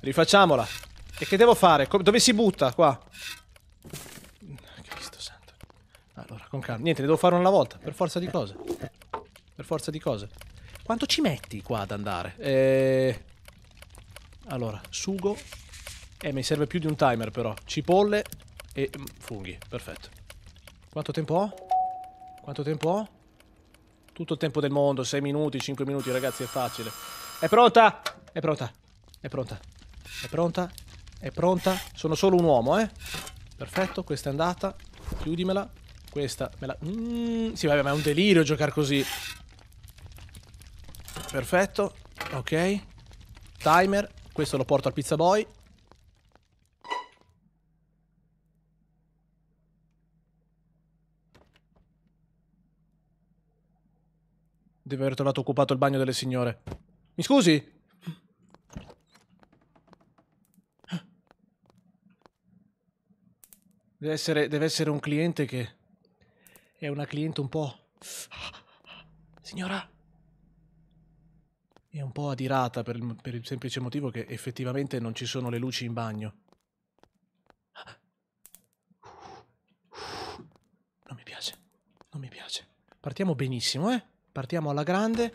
Rifacciamola. E che devo fare? Dove si butta? Qua con calma. Niente, devo fare una volta, per forza di cose. Per forza di cose. Quanto ci metti qua ad andare? Eh... Allora, sugo. Eh, mi serve più di un timer però. Cipolle e mm, funghi, perfetto. Quanto tempo ho? Quanto tempo ho? Tutto il tempo del mondo, 6 minuti, 5 minuti, ragazzi, è facile. È pronta! È pronta. È pronta. È pronta. È pronta. Sono solo un uomo, eh. Perfetto, questa è andata. Chiudimela questa me la... Mm, sì, vabbè, ma è un delirio giocare così. Perfetto. Ok. Timer. Questo lo porto al pizza boy. Deve aver trovato occupato il bagno delle signore. Mi scusi? Deve essere, deve essere un cliente che è una cliente un po'... Signora? È un po' adirata per il, per il semplice motivo che effettivamente non ci sono le luci in bagno. Non mi piace, non mi piace. Partiamo benissimo, eh? Partiamo alla grande.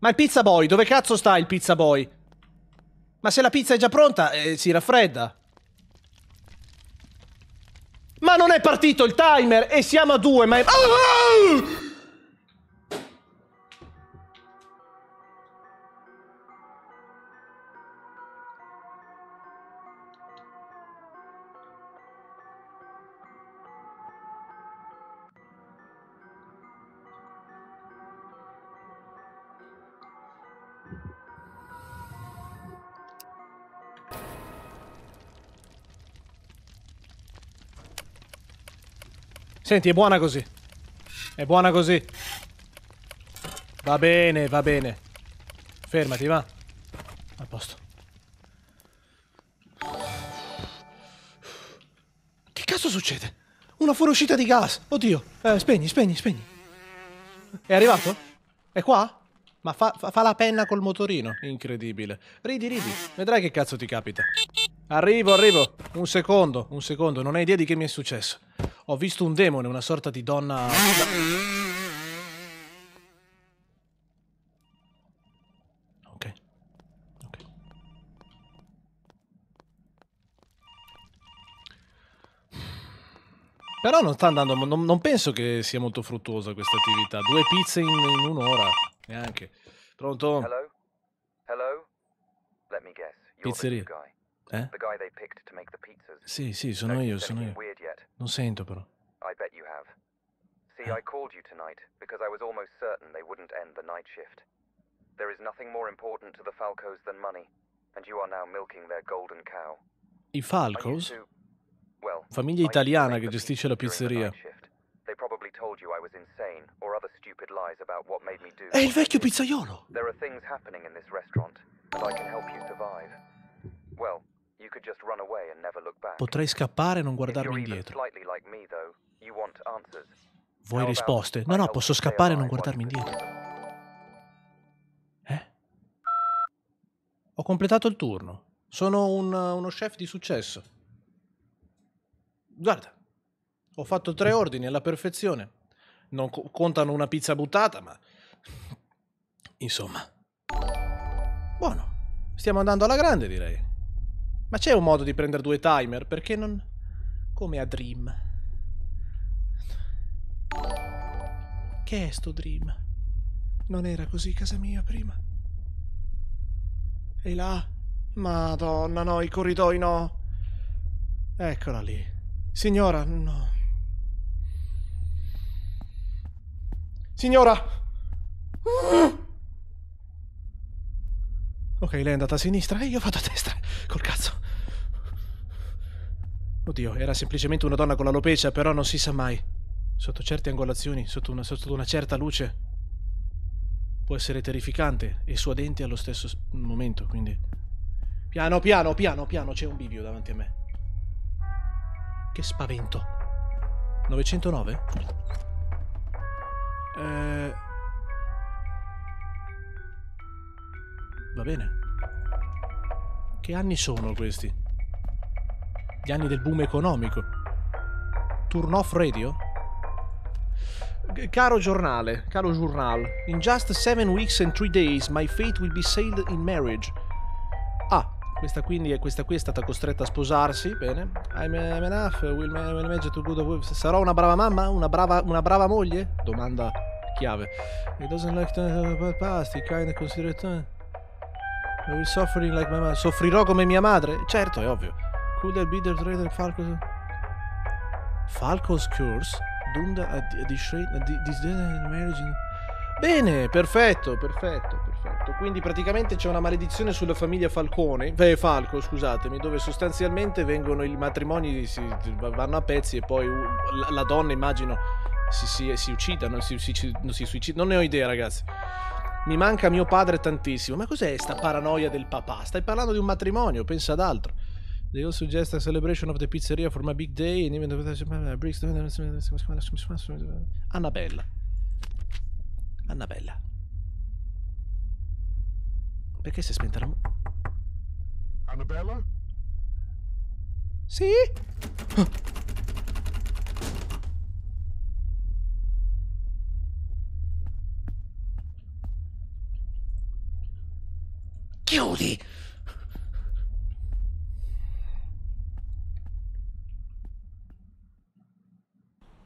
Ma il pizza boy, dove cazzo sta il pizza boy? Ma se la pizza è già pronta, eh, si raffredda non è partito il timer e siamo a due, ma è... Oh! Senti, è buona così. È buona così. Va bene, va bene. Fermati, va. A posto. Che cazzo succede? Una fuoriuscita di gas. Oddio. Eh, spegni, spegni, spegni. È arrivato? È qua? Ma fa, fa, fa la penna col motorino. Incredibile. Ridi, ridi. Vedrai che cazzo ti capita. Arrivo, arrivo. Un secondo, un secondo. Non hai idea di che mi è successo. Ho visto un demone, una sorta di donna... Ok. Però non sta andando... Non, non penso che sia molto fruttuosa questa attività. Due pizze in, in un'ora. Neanche. Pronto? Hello? Hello? Let me guess. You're Pizzeria. Eh? Sì, sì, sono io, sono io. Non sento però. I bet you have. See, eh. I called you tonight because I was almost certain they wouldn't end the night shift. There is nothing more important to the Falcos than money, and you are now milking their golden cow. I Falcos? Famiglia italiana che gestisce la pizzeria. They probably told you I was insane or other stupid lies about what made me do. È il vecchio pizzaiolo. There are things happening in this restaurant, and I can help you survive. Well, Potrei scappare e non guardarmi indietro. Vuoi risposte? No, no, posso scappare e non guardarmi indietro. Eh? Ho completato il turno. Sono un, uno chef di successo. Guarda, ho fatto tre ordini alla perfezione. Non co contano una pizza buttata, ma... Insomma. Buono. Stiamo andando alla grande, direi. Ma c'è un modo di prendere due timer? Perché non... Come a Dream? Che è sto Dream? Non era così casa mia prima. E là? Madonna, no, i corridoi no. Eccola lì. Signora, no. Signora! Uh! Ok, lei è andata a sinistra e eh, io vado a destra. Col cazzo. Oddio, era semplicemente una donna con la lopecia, però non si sa mai. Sotto certe angolazioni, sotto una, sotto una certa luce. Può essere terrificante e suadente allo stesso momento, quindi... Piano, piano, piano, piano, c'è un bivio davanti a me. Che spavento. 909? Eh... Va bene. Che anni sono questi? Gli anni del boom economico. Turn off radio? Caro giornale, caro journal, in just seven weeks and three days my fate will be sailed in marriage. Ah, questa quindi è, questa qui è stata costretta a sposarsi, bene. I'm, I'm enough, will manage to good of Sarò una brava mamma? Una brava, una brava moglie? Domanda chiave. He doesn't like the uh, past, he kind of considered... Uh, will suffering like my mother. Soffrirò come mia madre? Certo, è ovvio. Could I be the traitor Falco's... Falco's curse? Dunda a, a, a Bene, perfetto, perfetto, perfetto. Quindi praticamente c'è una maledizione sulla famiglia Falcone, beh, Falco, scusatemi, dove sostanzialmente vengono i matrimoni, si, vanno a pezzi e poi uh, la, la donna, immagino, si, si, si uccidano, si, si, non si suicida, non ne ho idea ragazzi. Mi manca mio padre tantissimo. Ma cos'è sta paranoia del papà? Stai parlando di un matrimonio, pensa ad altro. They all suggest a celebration of the pizzeria for my big day Annabella. Annabella. Perché si è spenta la mu- Annabella? Sì. Chiudi!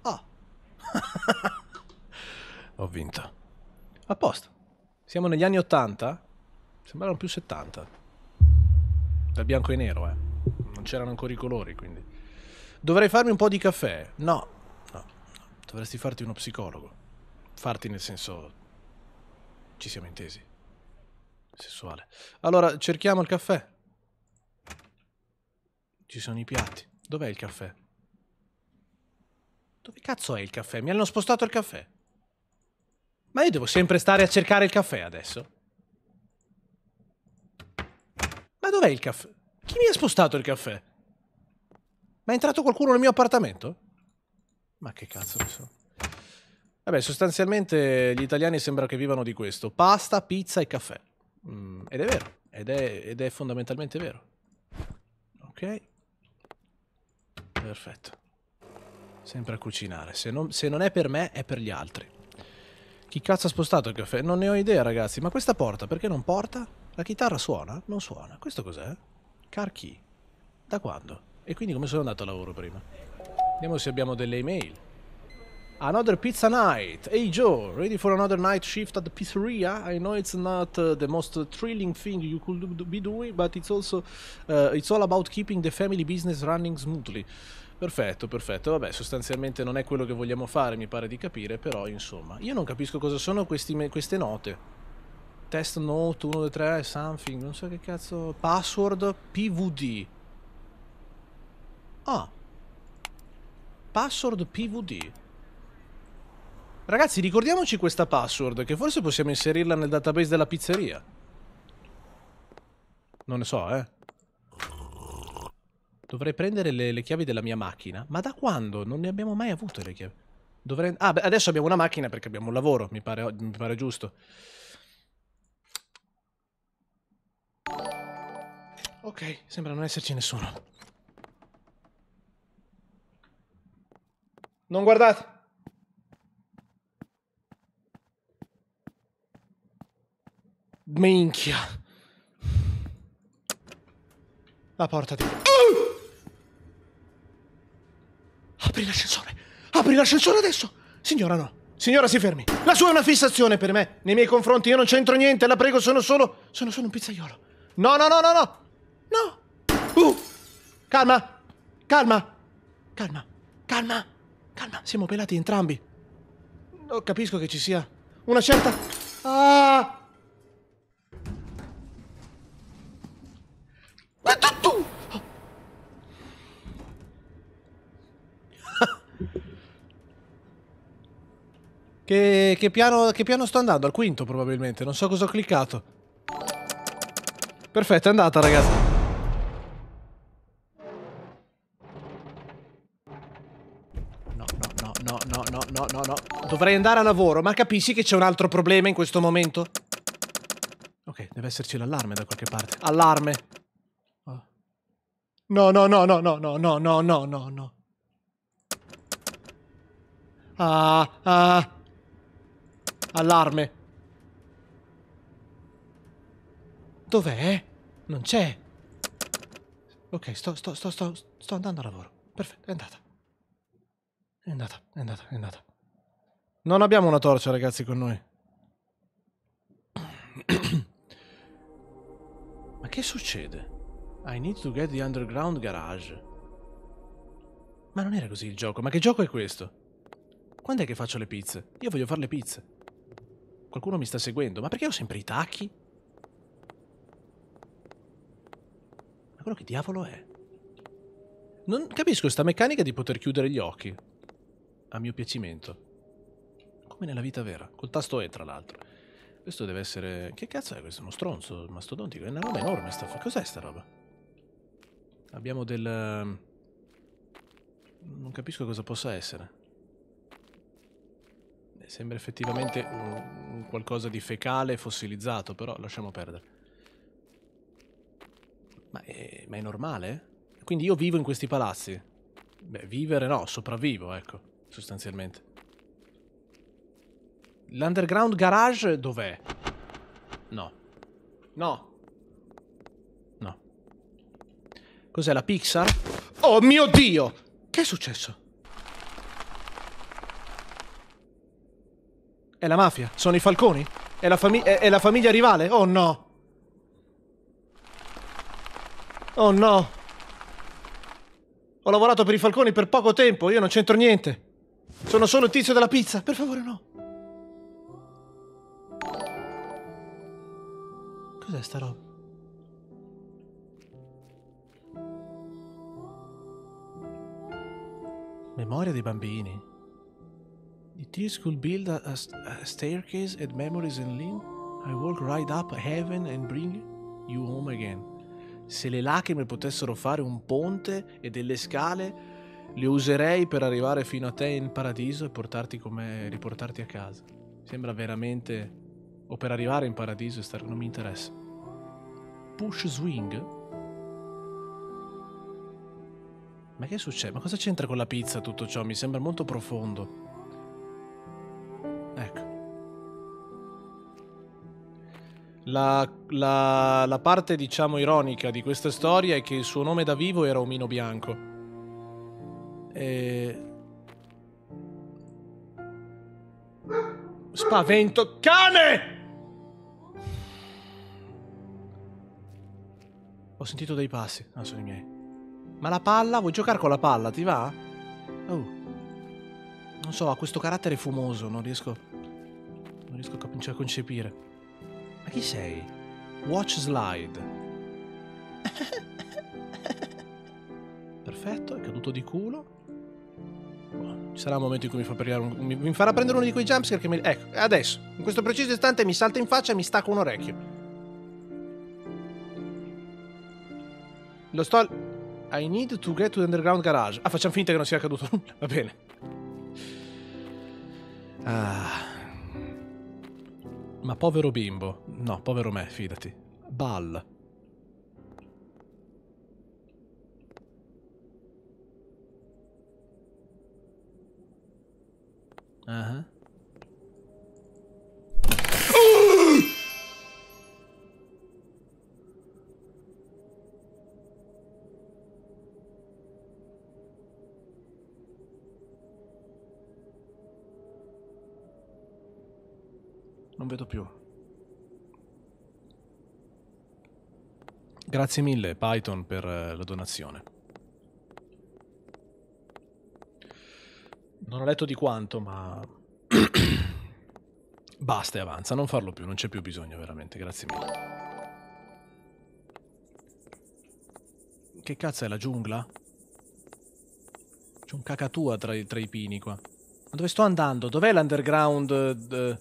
Oh. Ho vinto. A posto. Siamo negli anni 80? Sembrano più 70. Dal bianco e nero, eh. Non c'erano ancora i colori, quindi. Dovrei farmi un po' di caffè. No, no. Dovresti farti uno psicologo. Farti nel senso... Ci siamo intesi sessuale. Allora, cerchiamo il caffè. Ci sono i piatti. Dov'è il caffè? Dove cazzo è il caffè? Mi hanno spostato il caffè. Ma io devo sempre stare a cercare il caffè adesso. Ma dov'è il caffè? Chi mi ha spostato il caffè? Ma è entrato qualcuno nel mio appartamento? Ma che cazzo ne so. Vabbè, sostanzialmente gli italiani sembra che vivano di questo. Pasta, pizza e caffè. Mm, ed è vero, ed è, ed è fondamentalmente vero. Ok. Perfetto. Sempre a cucinare. Se non, se non, è per me, è per gli altri. Chi cazzo ha spostato il caffè? Non ne ho idea, ragazzi. Ma questa porta perché non porta? La chitarra suona? Non suona. Questo cos'è? Car key. Da quando? E quindi come sono andato a lavoro prima? Vediamo se abbiamo delle email. Another pizza night. Hey Joe, ready for another night shift at the pizzeria? I know it's not uh, the most thrilling thing you could do be doing, but it's also uh, it's all about keeping the family business running smoothly. Perfetto, perfetto. Vabbè, sostanzialmente non è quello che vogliamo fare, mi pare di capire, però insomma, io non capisco cosa sono questi, queste note. Test note 1 2 3 something, non so che cazzo, password PVD. Ah. Password PVD. Ragazzi, ricordiamoci questa password, che forse possiamo inserirla nel database della pizzeria. Non ne so, eh. Dovrei prendere le, le chiavi della mia macchina. Ma da quando? Non ne abbiamo mai avute le chiavi. Dovrei... Ah, beh, adesso abbiamo una macchina perché abbiamo un lavoro, mi pare, mi pare giusto. Ok, sembra non esserci nessuno. Non guardate! Minchia. La porta di... Uh! Apri l'ascensore. Apri l'ascensore adesso. Signora no. Signora si fermi. La sua è una fissazione per me. Nei miei confronti io non c'entro niente, la prego, sono solo... Sono solo un pizzaiolo. No, no, no, no, no. No. Uh. Calma. Calma. Calma. Calma. Calma. Siamo pelati entrambi. No, capisco che ci sia una certa... Ah! Che, che, piano, che piano sto andando? Al quinto probabilmente, non so cosa ho cliccato. Perfetto, è andata ragazzi. no, no, no, no, no, no. Dovrei andare a lavoro, ma capisci che c'è un altro problema in questo momento? Ok, deve esserci l'allarme da qualche parte. Allarme. No, No, no, no, no, no, no, no, no, no, no. Ah, ah. Allarme. Dov'è? Non c'è. Ok, sto, sto, sto, sto, andando a lavoro. Perfetto, è andata. È andata, è andata, è andata. Non abbiamo una torcia, ragazzi, con noi. Ma che succede? I need to get the underground garage. Ma non era così il gioco, ma che gioco è questo? Quando è che faccio le pizze? Io voglio fare le pizze. Qualcuno mi sta seguendo. Ma perché ho sempre i tacchi? Ma quello che diavolo è? Non capisco questa meccanica di poter chiudere gli occhi. A mio piacimento. Come nella vita vera. Col tasto E, tra l'altro. Questo deve essere... Che cazzo è questo? Uno stronzo mastodontico. È una roba enorme sta... Cos'è sta roba? Abbiamo del... Non capisco cosa possa essere sembra effettivamente un, qualcosa di fecale fossilizzato, però lasciamo perdere. Ma è, ma è normale? Quindi io vivo in questi palazzi? Beh, vivere no, sopravvivo, ecco, sostanzialmente. L'underground garage dov'è? No. No. No. Cos'è la Pixar? Oh mio Dio! Che è successo? È la mafia? Sono i falconi? È la, è, è la famiglia rivale? Oh no! Oh no! Ho lavorato per i falconi per poco tempo, io non c'entro niente. Sono solo il tizio della pizza, per favore no. Cos'è sta roba? Memoria dei bambini. The tears could build a, a, a staircase at memories and lean. I walk right up heaven and bring you home again. Se le lacrime potessero fare un ponte e delle scale, le userei per arrivare fino a te in paradiso e portarti come riportarti a casa. Sembra veramente o per arrivare in paradiso e stare non mi interessa. Push swing? Ma che succede? Ma cosa c'entra con la pizza tutto ciò? Mi sembra molto profondo. La, la, la, parte, diciamo, ironica di questa storia è che il suo nome da vivo era Omino Bianco. E... Spavento cane! Ho sentito dei passi. Ah, sono i miei. Ma la palla? Vuoi giocare con la palla? Ti va? Oh. Non so, ha questo carattere fumoso, non riesco... Non riesco a concepire. Ma chi sei? Watch slide. Perfetto, è caduto di culo. Ci sarà un momento in cui mi, fa un, mi, mi farà prendere uno di quei jumpscare che mi... Ecco, adesso, in questo preciso istante mi salta in faccia e mi stacca un orecchio. Lo sto... I need to get to the underground garage. Ah, facciamo finta che non sia caduto nulla. Va bene. Ah... Ma povero bimbo. No, povero me, fidati. Bal. Ah. Uh ah. -huh. vedo più. Grazie mille Python per eh, la donazione. Non ho letto di quanto, ma basta e avanza, non farlo più, non c'è più bisogno veramente, grazie mille. Che cazzo è la giungla? C'è un cacatua tra i, tra i pini qua. Ma dove sto andando? Dov'è l'underground? Uh,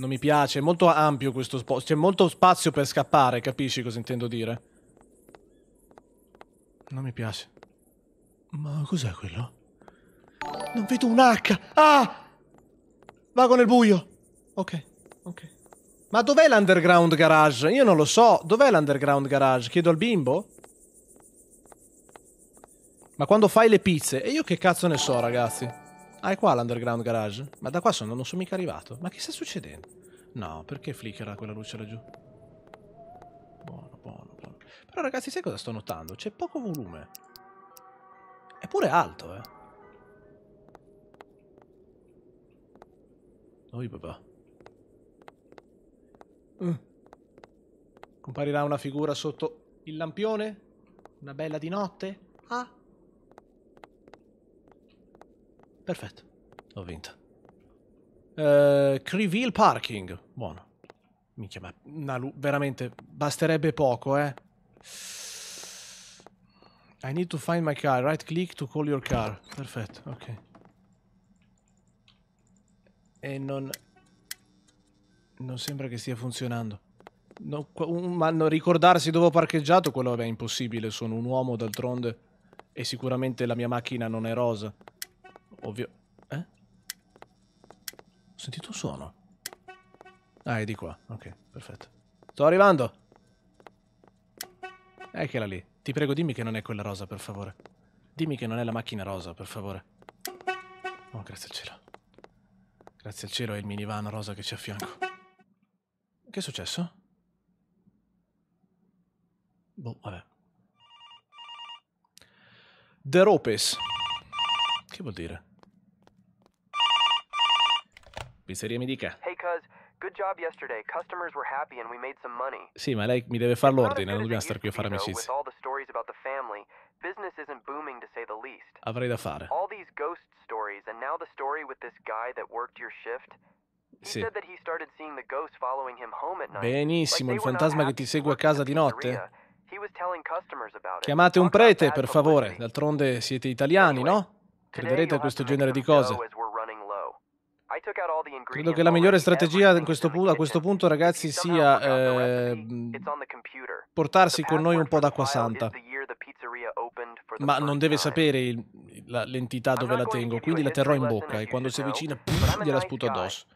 non mi piace. È molto ampio questo spazio. C'è molto spazio per scappare, capisci cosa intendo dire? Non mi piace. Ma cos'è quello? Non vedo un H! Ah! Vago nel buio! Ok, ok. Ma dov'è l'underground garage? Io non lo so. Dov'è l'underground garage? Chiedo al bimbo? Ma quando fai le pizze? E io che cazzo ne so, ragazzi? Ah, è qua l'underground garage? Ma da qua sono, non sono mica arrivato. Ma che sta succedendo? No, perché flickera quella luce laggiù? Buono, buono, buono. Però ragazzi, sai cosa sto notando? C'è poco volume. Eppure è alto, eh. Oi, papà. Mm. Comparirà una figura sotto il lampione? Una bella di notte? Ah, Perfetto. Ho vinto. Uh, eh, Crivil Parking. Buono. Minchia, ma una veramente basterebbe poco, eh. I need to find my car. Right click to call your car. Perfetto, ok. E non... Non sembra che stia funzionando. No, ma non ricordarsi dove ho parcheggiato, quello è impossibile. Sono un uomo d'altronde. E sicuramente la mia macchina non è rosa. Ovvio... Eh? Ho sentito un suono. Ah, è di qua. Ok, perfetto. Sto arrivando! Eccola lì. Ti prego, dimmi che non è quella rosa, per favore. Dimmi che non è la macchina rosa, per favore. Oh, grazie al cielo. Grazie al cielo è il minivan rosa che c'è a fianco. Che è successo? Boh, vabbè. The Ropes. Che vuol dire? Pizzeria mi dica. Hey cuz, good job yesterday. Customers were happy and we made some money. Sì, ma lei mi deve fare l'ordine, non dobbiamo stare qui a fare amicizia. business isn't booming to say the least. Avrei da fare. All these ghost stories and now the story with this guy that worked your shift. Sì. Benissimo, il fantasma che ti segue a casa di notte. Chiamate un prete, per favore. D'altronde siete italiani, no? Crederete a questo genere di cose? Credo che la migliore strategia a questo, pu- a questo punto, ragazzi, sia eh, portarsi con noi un po' d'acqua santa. Ma non deve sapere il, l'entità dove la tengo, quindi la terrò in bocca e quando si avvicina, pff, gliela sputo addosso.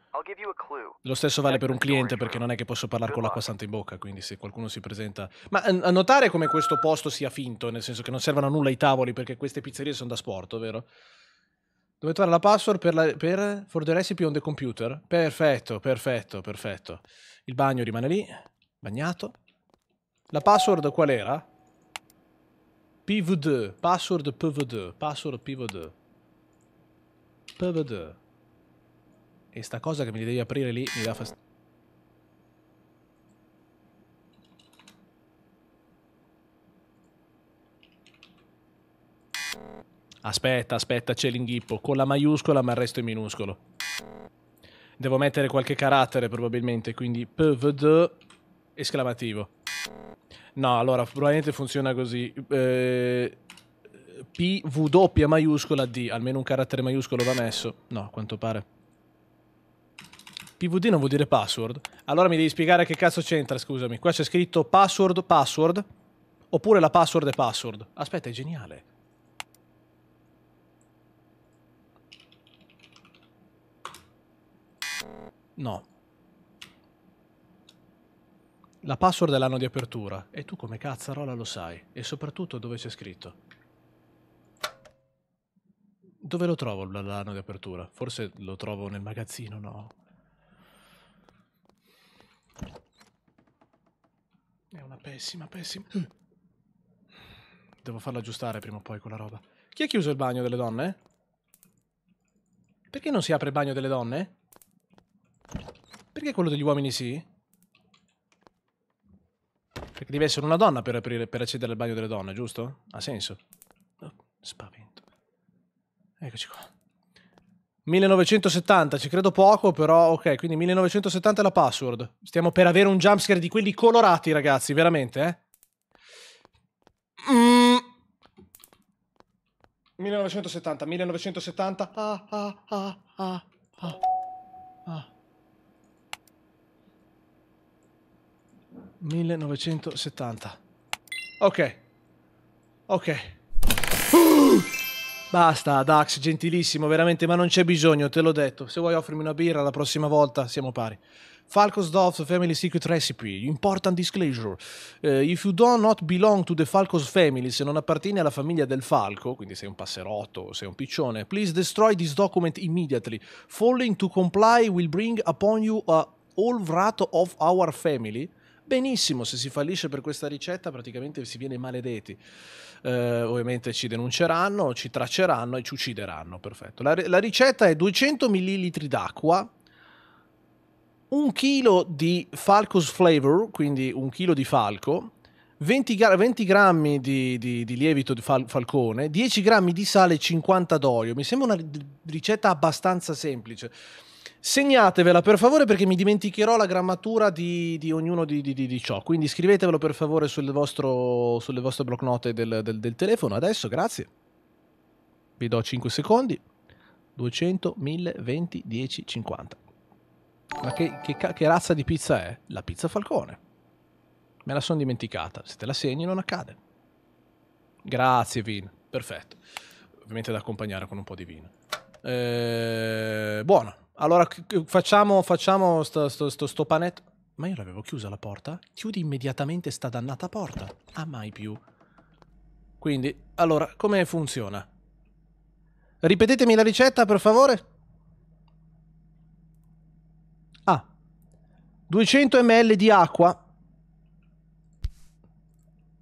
Lo stesso vale per un cliente perché non è che posso parlare con l'acqua santa in bocca, quindi se qualcuno si presenta... Ma eh, a notare come questo posto sia finto, nel senso che non servono a nulla i tavoli perché queste pizzerie sono da sport, vero? Dove trovare la password per, la, per for the recipe on the computer. Perfetto, perfetto, perfetto. Il bagno rimane lì, bagnato. La password qual era? PVD, password PVD, password PVD. PVD. E sta cosa che mi devi aprire lì mi dà fastidio. Aspetta, aspetta, c'è l'inghippo. Con la maiuscola ma il resto è minuscolo. Devo mettere qualche carattere probabilmente, quindi pvd esclamativo. No, allora, probabilmente funziona così. Eh, P, maiuscola D, almeno un carattere maiuscolo va messo. No, a quanto pare. PVD non vuol dire password. Allora mi devi spiegare che cazzo c'entra, scusami. Qua c'è scritto password, password. Oppure la password è password. Aspetta, è geniale. No. La password è l'anno di apertura. E tu come cazzarola lo sai. E soprattutto dove c'è scritto. Dove lo trovo l'anno di apertura? Forse lo trovo nel magazzino, no? È una pessima, pessima. Mm. Devo farla aggiustare prima o poi quella roba. Chi ha chiuso il bagno delle donne? Perché non si apre il bagno delle donne? Perché quello degli uomini sì? Perché deve essere una donna per, aprire, per accedere al bagno delle donne, giusto? Ha senso? Oh, spavento. Eccoci qua. 1970, ci credo poco, però ok, quindi 1970 è la password. Stiamo per avere un jumpscare di quelli colorati, ragazzi, veramente, eh? Mm. 1970, 1970. Ah, ah, ah, ah, ah. ah. 1970. Ok. Ok. Basta, Dax, gentilissimo, veramente, ma non c'è bisogno, te l'ho detto. Se vuoi offrirmi una birra la prossima volta, siamo pari. Falco's Dove Family Secret Recipe, important disclosure. Uh, if you do not belong to the Falco's family, se non appartieni alla famiglia del falco, quindi sei un passerotto, sei un piccione, please destroy this document immediately. Falling to comply will bring upon you a all wrath of our family benissimo, se si fallisce per questa ricetta praticamente si viene maledetti Eh, ovviamente ci denunceranno, ci tracceranno e ci uccideranno, perfetto. La, la ricetta è 200 ml d'acqua, un chilo di Falco's Flavor, quindi un chilo di falco, 20, g- 20 grammi di, di, di, lievito di fal- falcone, 10 grammi di sale e 50 d'olio. Mi sembra una ricetta abbastanza semplice. Segnatevela per favore perché mi dimenticherò la grammatura di, di ognuno di, di, di, ciò. Quindi scrivetevelo per favore sul vostro, sulle vostre blocknote del, del, del telefono. Adesso, grazie. Vi do 5 secondi. 200, 1000, 20, 10, 50. Ma che, che, che razza di pizza è? La pizza Falcone. Me la sono dimenticata. Se te la segni non accade. Grazie, Vin. Perfetto. Ovviamente da accompagnare con un po' di vino. Eh, buono. Allora facciamo, facciamo sto, sto, sto, sto panetto. Ma io l'avevo chiusa la porta? Chiudi immediatamente sta dannata porta. Ah, mai più. Quindi, allora, come funziona? Ripetetemi la ricetta, per favore. Ah. 200 ml di acqua.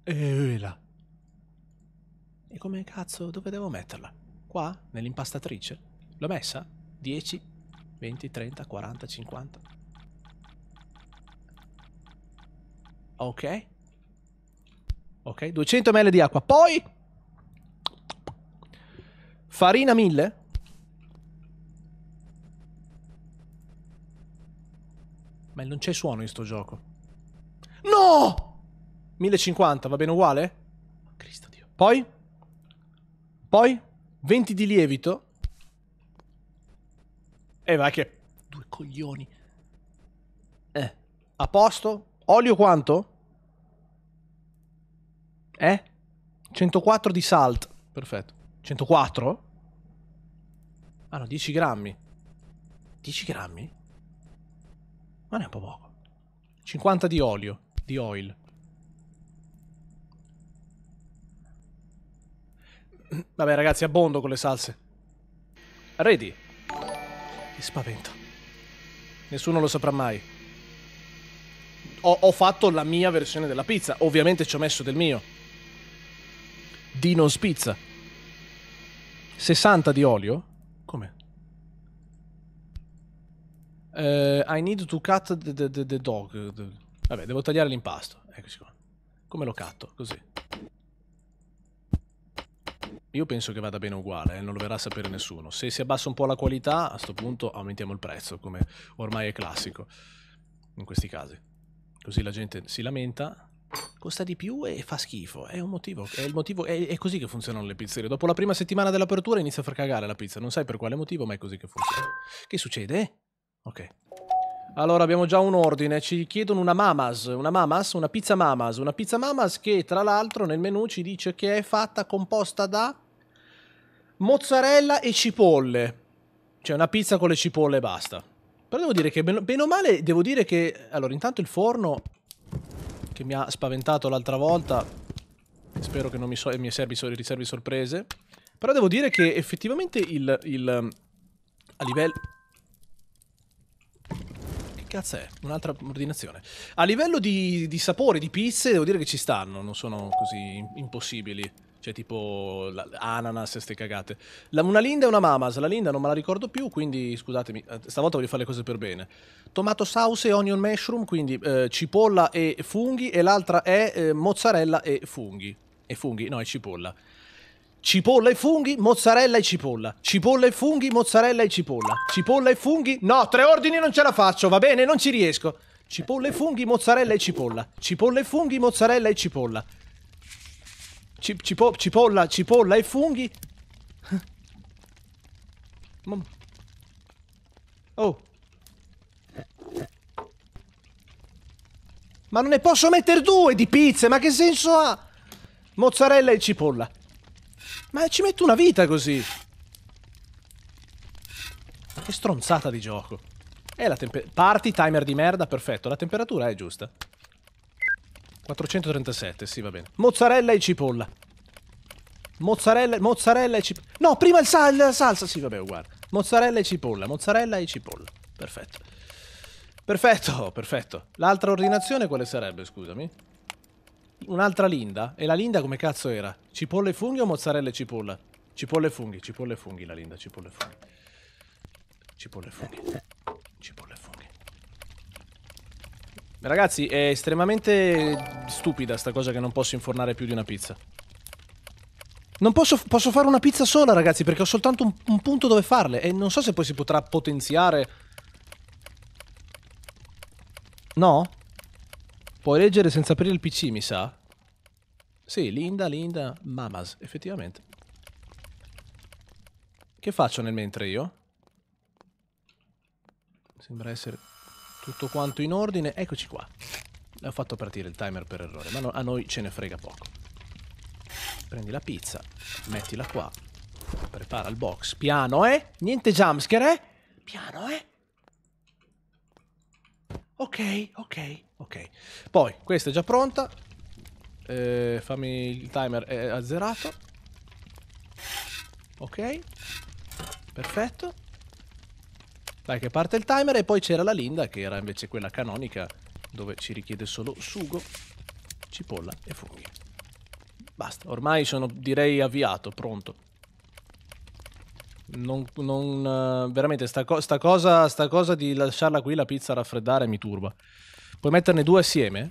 E là. E come cazzo, dove devo metterla? Qua? Nell'impastatrice? L'ho messa? 10? 20, 30, 40, 50. Ok. Ok, 200 ml di acqua. Poi... Farina 1000. Ma non c'è suono in sto gioco. No! 1050, va bene uguale? Cristo Dio. Poi? Poi? 20 di lievito. E vai che... Due coglioni. Eh. A posto? Olio quanto? Eh? 104 di salt. Perfetto. 104? Ah no, 10 grammi. 10 grammi? Ma ne è un po' poco. 50 di olio. Di oil. Vabbè ragazzi, abbondo con le salse. Ready. Che spavento. Nessuno lo saprà mai. Ho, ho fatto la mia versione della pizza. Ovviamente ci ho messo del mio. Dino's Pizza. 60 di olio? Come? Uh, I need to cut the, the, the, the dog. Vabbè, devo tagliare l'impasto. Eccoci qua. Come lo catto? Così. Io penso che vada bene uguale, eh, non lo verrà a sapere nessuno. Se si abbassa un po' la qualità, a questo punto aumentiamo il prezzo, come ormai è classico in questi casi. Così la gente si lamenta, costa di più e fa schifo. È un motivo, è, motivo, è, è così che funzionano le pizzerie. Dopo la prima settimana dell'apertura inizia a far cagare la pizza, non sai per quale motivo, ma è così che funziona. Che succede? Ok. Allora abbiamo già un ordine, ci chiedono una mamas, una mamas, una pizza mamas, una pizza mamas che tra l'altro nel menu ci dice che è fatta composta da mozzarella e cipolle. Cioè una pizza con le cipolle e basta. Però devo dire che bene o male, devo dire che... Allora, intanto il forno che mi ha spaventato l'altra volta. Spero che non mi, so mi servi, so riservi sorprese. Però devo dire che effettivamente il... il a livello... Che cazzo è? Un'altra ordinazione. A livello di, di sapore, di pizze, devo dire che ci stanno. Non sono così impossibili cioè tipo ananas e ste cagate. La, una Linda e una Mamas, la Linda non me la ricordo più, quindi scusatemi, eh, stavolta voglio fare le cose per bene. Tomato sauce e onion mushroom, quindi eh, cipolla e funghi, e l'altra è eh, mozzarella e funghi. E funghi, no, è cipolla. Cipolla e funghi, mozzarella e cipolla. Cipolla e funghi, mozzarella e cipolla. Cipolla e funghi, no, tre ordini non ce la faccio, va bene, non ci riesco. Cipolla e funghi, mozzarella e cipolla. Cipolla e funghi, mozzarella e cipolla. Ci, cipo, cipolla, cipolla e funghi. Oh. Ma non ne posso mettere due di pizze, ma che senso ha? Mozzarella e cipolla. Ma ci metto una vita così. Che stronzata di gioco. E la temperatura... Party, timer di merda, perfetto. La temperatura è giusta. 437, sì, va bene. Mozzarella e cipolla. Mozzarella, mozzarella e cipolla. No, prima il sal, la salsa. Sì, vabbè, uguale. Mozzarella e cipolla, mozzarella e cipolla. Perfetto. Perfetto, perfetto. L'altra ordinazione quale sarebbe, scusami? Un'altra linda? E la linda come cazzo era? Cipolla e funghi o mozzarella e cipolla? Cipolla e funghi, cipolla e funghi la linda, cipolla e funghi. Cipolla e funghi. Cipolle Ragazzi, è estremamente stupida sta cosa che non posso infornare più di una pizza. Non posso, posso fare una pizza sola, ragazzi, perché ho soltanto un, un punto dove farle. E non so se poi si potrà potenziare... No? Puoi leggere senza aprire il PC, mi sa? Sì, Linda, Linda, Mamas, effettivamente. Che faccio nel mentre io? Sembra essere tutto quanto in ordine, eccoci qua. Ho fatto partire il timer per errore, ma no, a noi ce ne frega poco. Prendi la pizza, mettila qua, prepara il box. Piano, eh? Niente jumpscare, eh? Piano, eh? Ok, ok, ok. Poi, questa è già pronta. Eh, fammi il timer è azzerato. Ok. Perfetto. Dai che parte il timer e poi c'era la Linda che era invece quella canonica dove ci richiede solo sugo, cipolla e funghi. Basta, ormai sono direi avviato, pronto. Non, non eh, veramente sta, co sta, cosa, sta cosa di lasciarla qui la pizza raffreddare mi turba. Puoi metterne due assieme?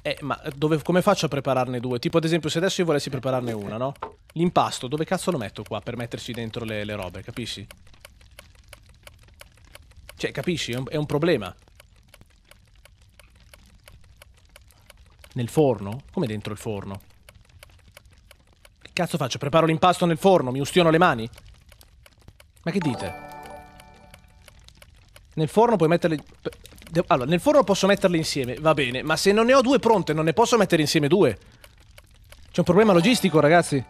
Eh, ma dove, come faccio a prepararne due? Tipo ad esempio se adesso io volessi prepararne una, no? L'impasto, dove cazzo lo metto qua per metterci dentro le, le robe, capisci? Cioè, capisci? È un, è un problema. Nel forno? Come dentro il forno? Che cazzo faccio? Preparo l'impasto nel forno? Mi ustiono le mani? Ma che dite? Nel forno puoi metterle... Allora, nel forno posso metterle insieme, va bene, ma se non ne ho due pronte non ne posso mettere insieme due. C'è un problema logistico, ragazzi.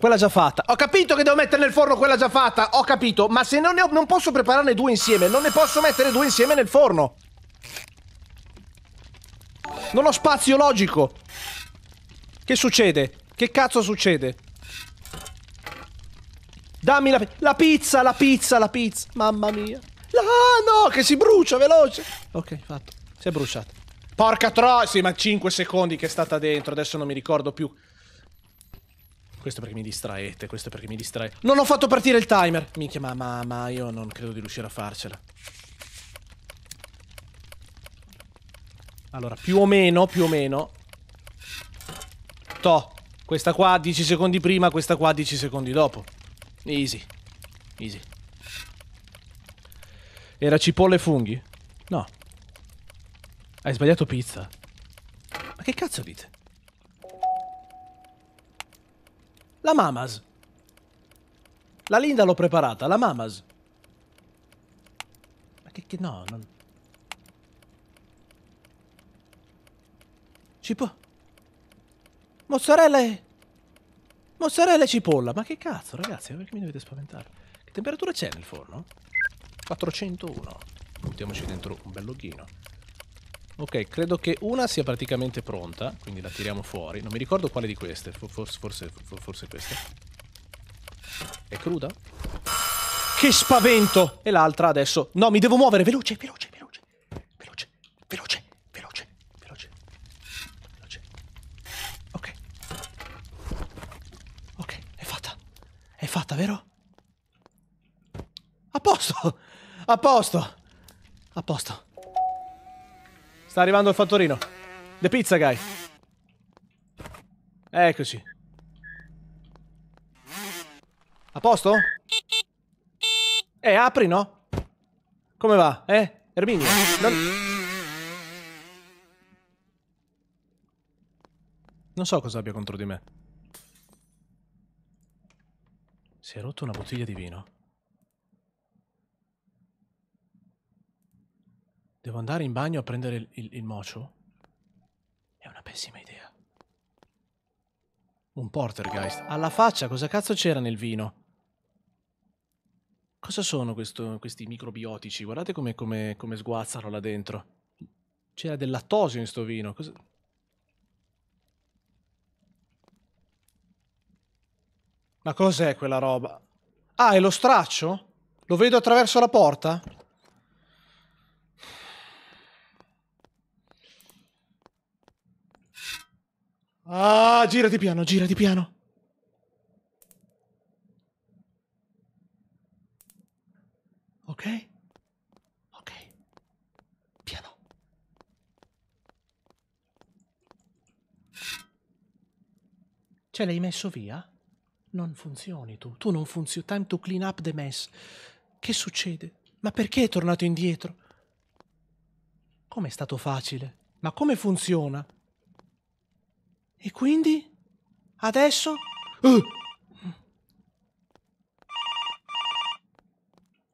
Quella già fatta. Ho capito che devo mettere nel forno quella già fatta. Ho capito. Ma se non, ho, non posso prepararne due insieme, non ne posso mettere due insieme nel forno. Non ho spazio logico. Che succede? Che cazzo succede? Dammi la, la pizza, la pizza, la pizza. Mamma mia. Ah no, che si brucia veloce. Ok, fatto. Si è bruciata. Porca troia. Sì, ma 5 secondi che è stata dentro. Adesso non mi ricordo più. Questo perché mi distraete, questo perché mi distrae. Non ho fatto partire il timer! Minchia, ma, ma, ma io non credo di riuscire a farcela. Allora, più o meno, più o meno. To. Questa qua 10 secondi prima, questa qua 10 secondi dopo. Easy. Easy. Era cipolle e funghi? No. Hai sbagliato pizza. Ma che cazzo dite? La Mamas. La Linda l'ho preparata, la Mamas. Ma che, che no, non... Cipo... Mozzarella e... Mozzarella e cipolla. Ma che cazzo, ragazzi, perché mi dovete spaventare? Che temperatura c'è nel forno? 401. Buttiamoci dentro un bel loghino. Ok, credo che una sia praticamente pronta, quindi la tiriamo fuori. Non mi ricordo quale di queste, forse, forse, forse questa. È cruda? Che spavento! E l'altra adesso... No, mi devo muovere, veloce, veloce, veloce, veloce, veloce, veloce, veloce, veloce. Ok. Ok, è fatta. È fatta, vero? A posto! A posto! A posto. Sta arrivando il fattorino. The pizza guy. Eccoci. A posto? Eh, apri, no? Come va, eh? Erminio? Non... non so cosa abbia contro di me. Si è rotto una bottiglia di vino. Devo andare in bagno a prendere il, il, il mocio? È una pessima idea. Un portergeist. Alla faccia, cosa cazzo c'era nel vino? Cosa sono questo, questi microbiotici? Guardate come, come, come sguazzano là dentro. C'era del lattosio in sto vino. Cosa... Ma cos'è quella roba? Ah, è lo straccio? Lo vedo attraverso la porta? Ah, girati piano, girati piano. Ok? Ok. Piano. Ce l'hai messo via? Non funzioni tu. Tu non funzioni. Time to clean up the mess. Che succede? Ma perché è tornato indietro? Com'è stato facile? Ma come funziona? E quindi? Adesso? Uh.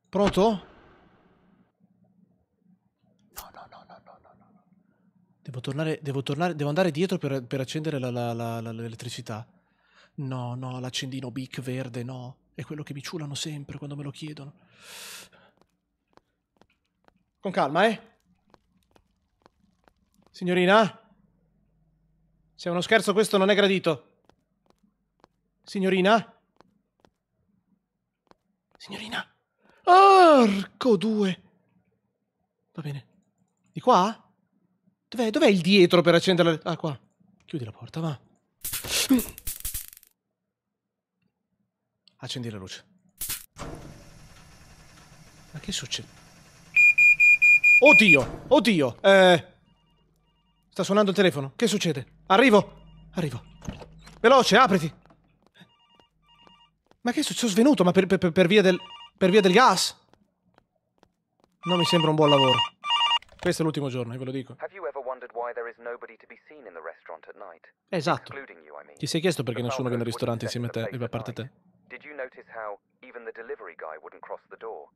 Pronto? No, no, no, no, no, no. Devo tornare, devo tornare, devo andare dietro per, per accendere l'elettricità. No, no, l'accendino Bic verde, no. È quello che mi ciulano sempre quando me lo chiedono. Con calma, eh? Signorina? Se è uno scherzo questo non è gradito. Signorina? Signorina? Arco due. Va bene. Di qua? Dov'è, dov il dietro per accendere la... Ah, qua. Chiudi la porta, va. Accendi la luce. Ma che succede? Oddio! Oddio! Eh... Sta suonando il telefono. Che succede? Arrivo! Arrivo! Veloce, apriti! Ma che è successo? svenuto, ma per, per, per, via del... per via del gas? Non mi sembra un buon lavoro. Questo è l'ultimo giorno, eh, ve lo dico. Esatto. Ti sei chiesto perché nessuno viene al ristorante insieme a te, a parte te. Did you notice how even the delivery guy wouldn't cross the door?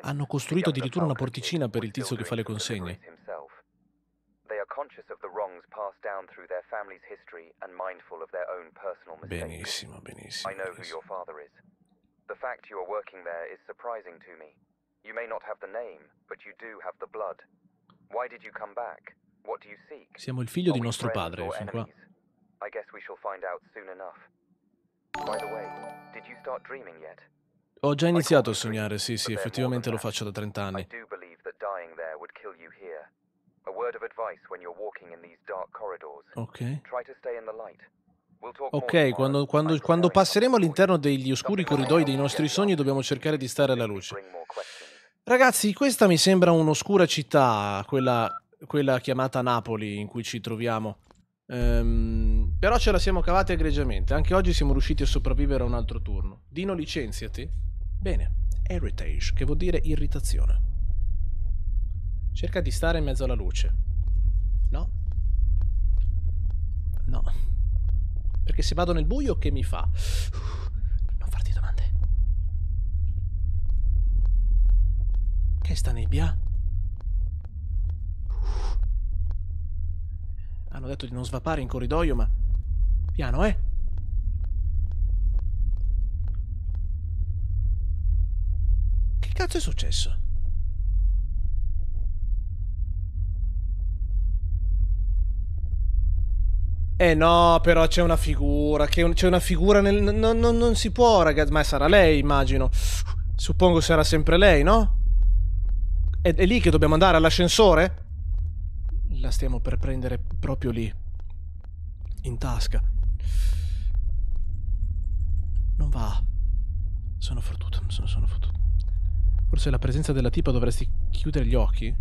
Hanno costruito addirittura una porticina per il tizio che fa le consegne. They are conscious of the wrongs passed down through their family's history and mindful of their own personal mistakes. Benissimo, benissimo. I know benissimo. who your father is. The fact you are working there is surprising to me. You may not have the name, but you do have the blood. Why did you come back? What do you seek? Siamo il figlio di nostro padre, fin qua. I guess we shall find out soon enough. By the way, did you start dreaming yet? Ho già iniziato a sognare, sì, sì, effettivamente lo faccio da 30 anni. I do believe that dying there would kill you here. A word of advice when you're walking in these dark corridors. Ok. Try to stay in the light. Ok, quando, quando, quando, passeremo all'interno degli oscuri corridoi dei nostri sogni dobbiamo cercare di stare alla luce. Ragazzi, questa mi sembra un'oscura città, quella, quella chiamata Napoli in cui ci troviamo. Ehm, però ce la siamo cavata egregiamente, anche oggi siamo riusciti a sopravvivere a un altro turno. Dino licenziati? Bene, heritage, che vuol dire irritazione. Cerca di stare in mezzo alla luce. No. No. Perché se vado nel buio che mi fa? non farti domande. Che sta nebbia? Hanno detto di non svapare in corridoio, ma... Piano, eh? Che cazzo è successo? Eh no, però c'è una figura, un, c'è una figura nel... No, no, non si può, ragazzi, ma sarà lei, immagino. Suppongo sarà sempre lei, no? È, è lì che dobbiamo andare, all'ascensore? La stiamo per prendere proprio lì. In tasca. Non va. Sono fottuto, sono, sono fottuto. Forse la presenza della tipa dovresti chiudere gli occhi?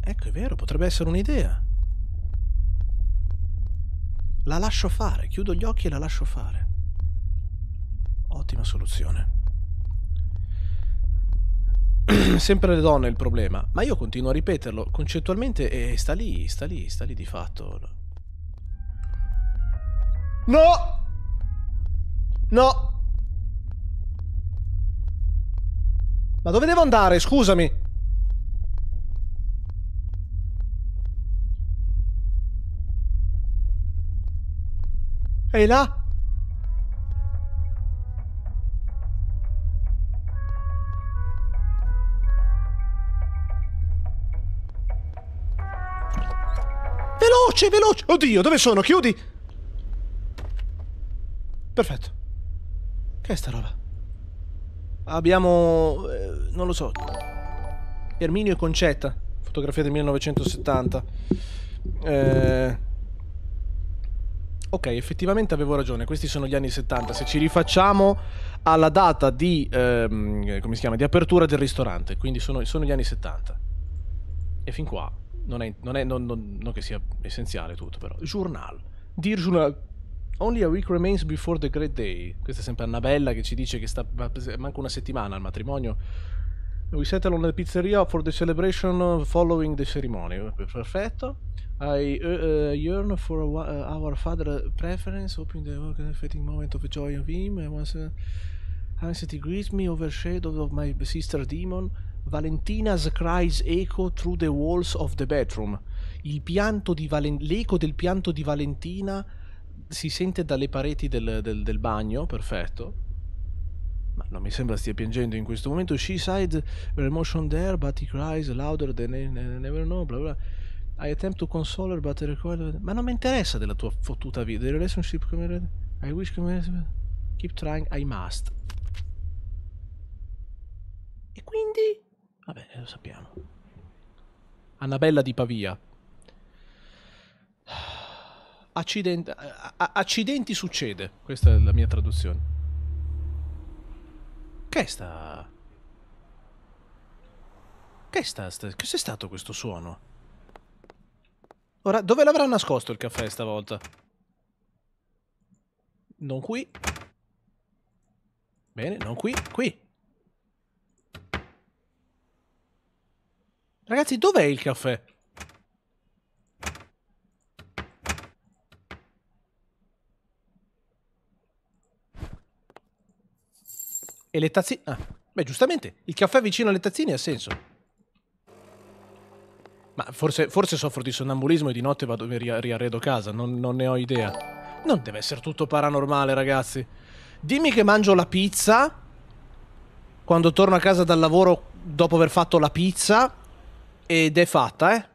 Ecco, è vero, potrebbe essere un'idea. La lascio fare, chiudo gli occhi e la lascio fare. Ottima soluzione. Sempre le donne il problema, ma io continuo a ripeterlo concettualmente e sta lì, sta lì, sta lì di fatto. No! No! Ma dove devo andare? Scusami! Ehi là! Veloce, veloce! Oddio, dove sono? Chiudi! Perfetto. Che è sta roba? Abbiamo... Eh, non lo so. Erminio e Concetta. Fotografia del 1970. Eh ok, effettivamente avevo ragione, questi sono gli anni 70, se ci rifacciamo alla data di, ehm, come si chiama, di apertura del ristorante, quindi sono, sono gli anni 70. E fin qua non è, non è non, non, non che sia essenziale tutto, però. Journal. Dear Journal. Only a week remains before the great day. Questa è sempre Annabella che ci dice che sta, manca una settimana al matrimonio We settle on the pizzeria for the celebration following the ceremony. Perfetto. I uh, uh yearn for uh, our father's preference, hoping the fitting moment of joy of him. And once uh, anxiety greets me, overshadowed of my sister demon. Valentina's cries echo through the walls of the bedroom. Il pianto di Valen- l'eco del pianto di Valentina si sente dalle pareti del, del, del bagno, perfetto ma non mi sembra stia piangendo in questo momento. She sighed her emotion there, but he cries louder than I never know, bla bla. I attempt to console her, but I record... Ma non mi interessa della tua fottuta vita. The relationship come... I wish come... Keep trying, I must. E quindi... Vabbè, lo sappiamo. Annabella di Pavia. Accident... Accidenti succede. Questa è la mia traduzione. Che è sta... Che è sta... sta... Che è stato questo suono? Ora, dove l'avrà nascosto il caffè stavolta? Non qui. Bene, non qui. Qui. Ragazzi, dov'è il caffè? E le tazzine... Ah, beh, giustamente, il caffè vicino alle tazzine ha senso. Ma forse, forse soffro di sonnambulismo e di notte vado e ri riarredo casa, non, non ne ho idea. Non deve essere tutto paranormale, ragazzi. Dimmi che mangio la pizza quando torno a casa dal lavoro dopo aver fatto la pizza ed è fatta, eh?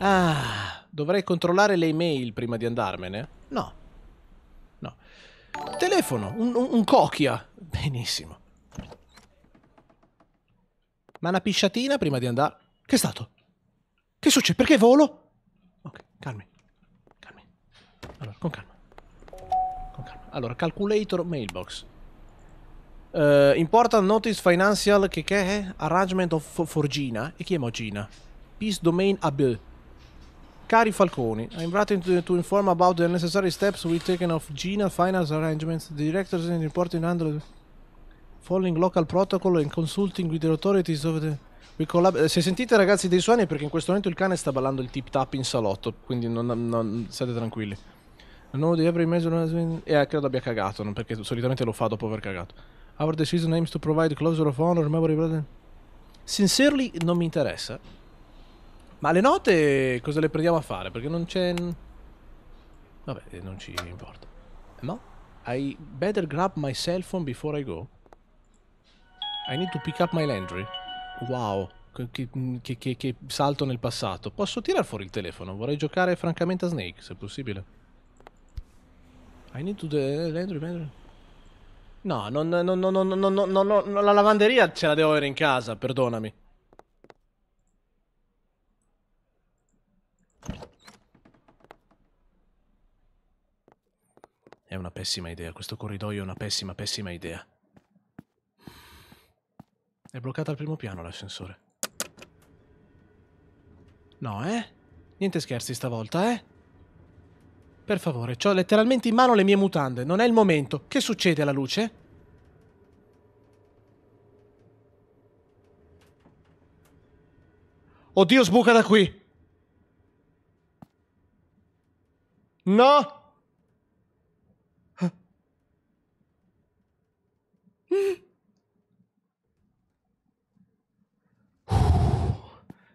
Ah, dovrei controllare le email prima di andarmene? No. Telefono, un, un Cochia. Benissimo. Ma una pisciatina prima di andare... Che è stato? Che succede? Perché volo? Ok, calmi. Calmi. Allora, con calma. Con calma. Allora, calculator mailbox. Uh, important notice financial che, che è? Arrangement of Forgina. E chi è Mogina? Peace domain AB. Cari Falconi, I'm writing to, to inform about the necessary steps we've taken of Gina finance arrangements. The directors and reporting under following local protocol and consulting with the authorities of the... Eh, se sentite ragazzi dei suoni è perché in questo momento il cane sta ballando il tip tap in salotto, quindi non, non state tranquilli. No, di every measure... Eh, credo abbia cagato, non perché solitamente lo fa dopo aver cagato. Our decision aims to provide closure of honor, memory... Sincerely non mi interessa. Ma le note cosa le prendiamo a fare? Perché non c'è... Vabbè, eh, non ci importa. No? I better grab my cell phone before I go. I need to pick up my laundry. Wow, che, che, che, che salto nel passato. Posso tirare fuori il telefono? Vorrei giocare francamente a Snake, se possibile. I need to... The eh, laundry, laundry. No, non, non, non, non, non, non, non, non, la lavanderia ce la devo avere in casa, perdonami. È una pessima idea, questo corridoio è una pessima, pessima idea. È bloccata al primo piano l'ascensore. No, eh? Niente scherzi stavolta, eh? Per favore, ho letteralmente in mano le mie mutande, non è il momento. Che succede alla luce? Oddio, sbuca da qui! No!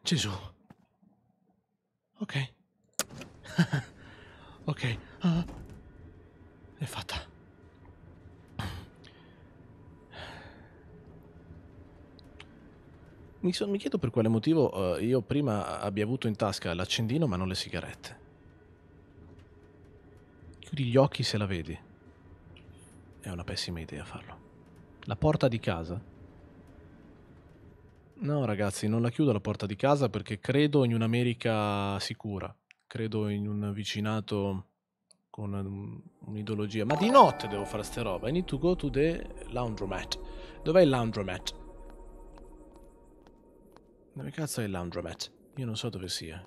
Gesù. Ok. ok. Uh, è fatta. Mi, so, mi, chiedo per quale motivo uh, io prima abbia avuto in tasca l'accendino ma non le sigarette. Chiudi gli occhi se la vedi. È una pessima idea farlo. La porta di casa. No ragazzi, non la chiudo la porta di casa perché credo in un'America sicura. Credo in un vicinato con un'ideologia. Ma di notte devo fare ste roba. I need to go to the laundromat. Dov'è il laundromat? Dove cazzo è il laundromat? Io non so dove sia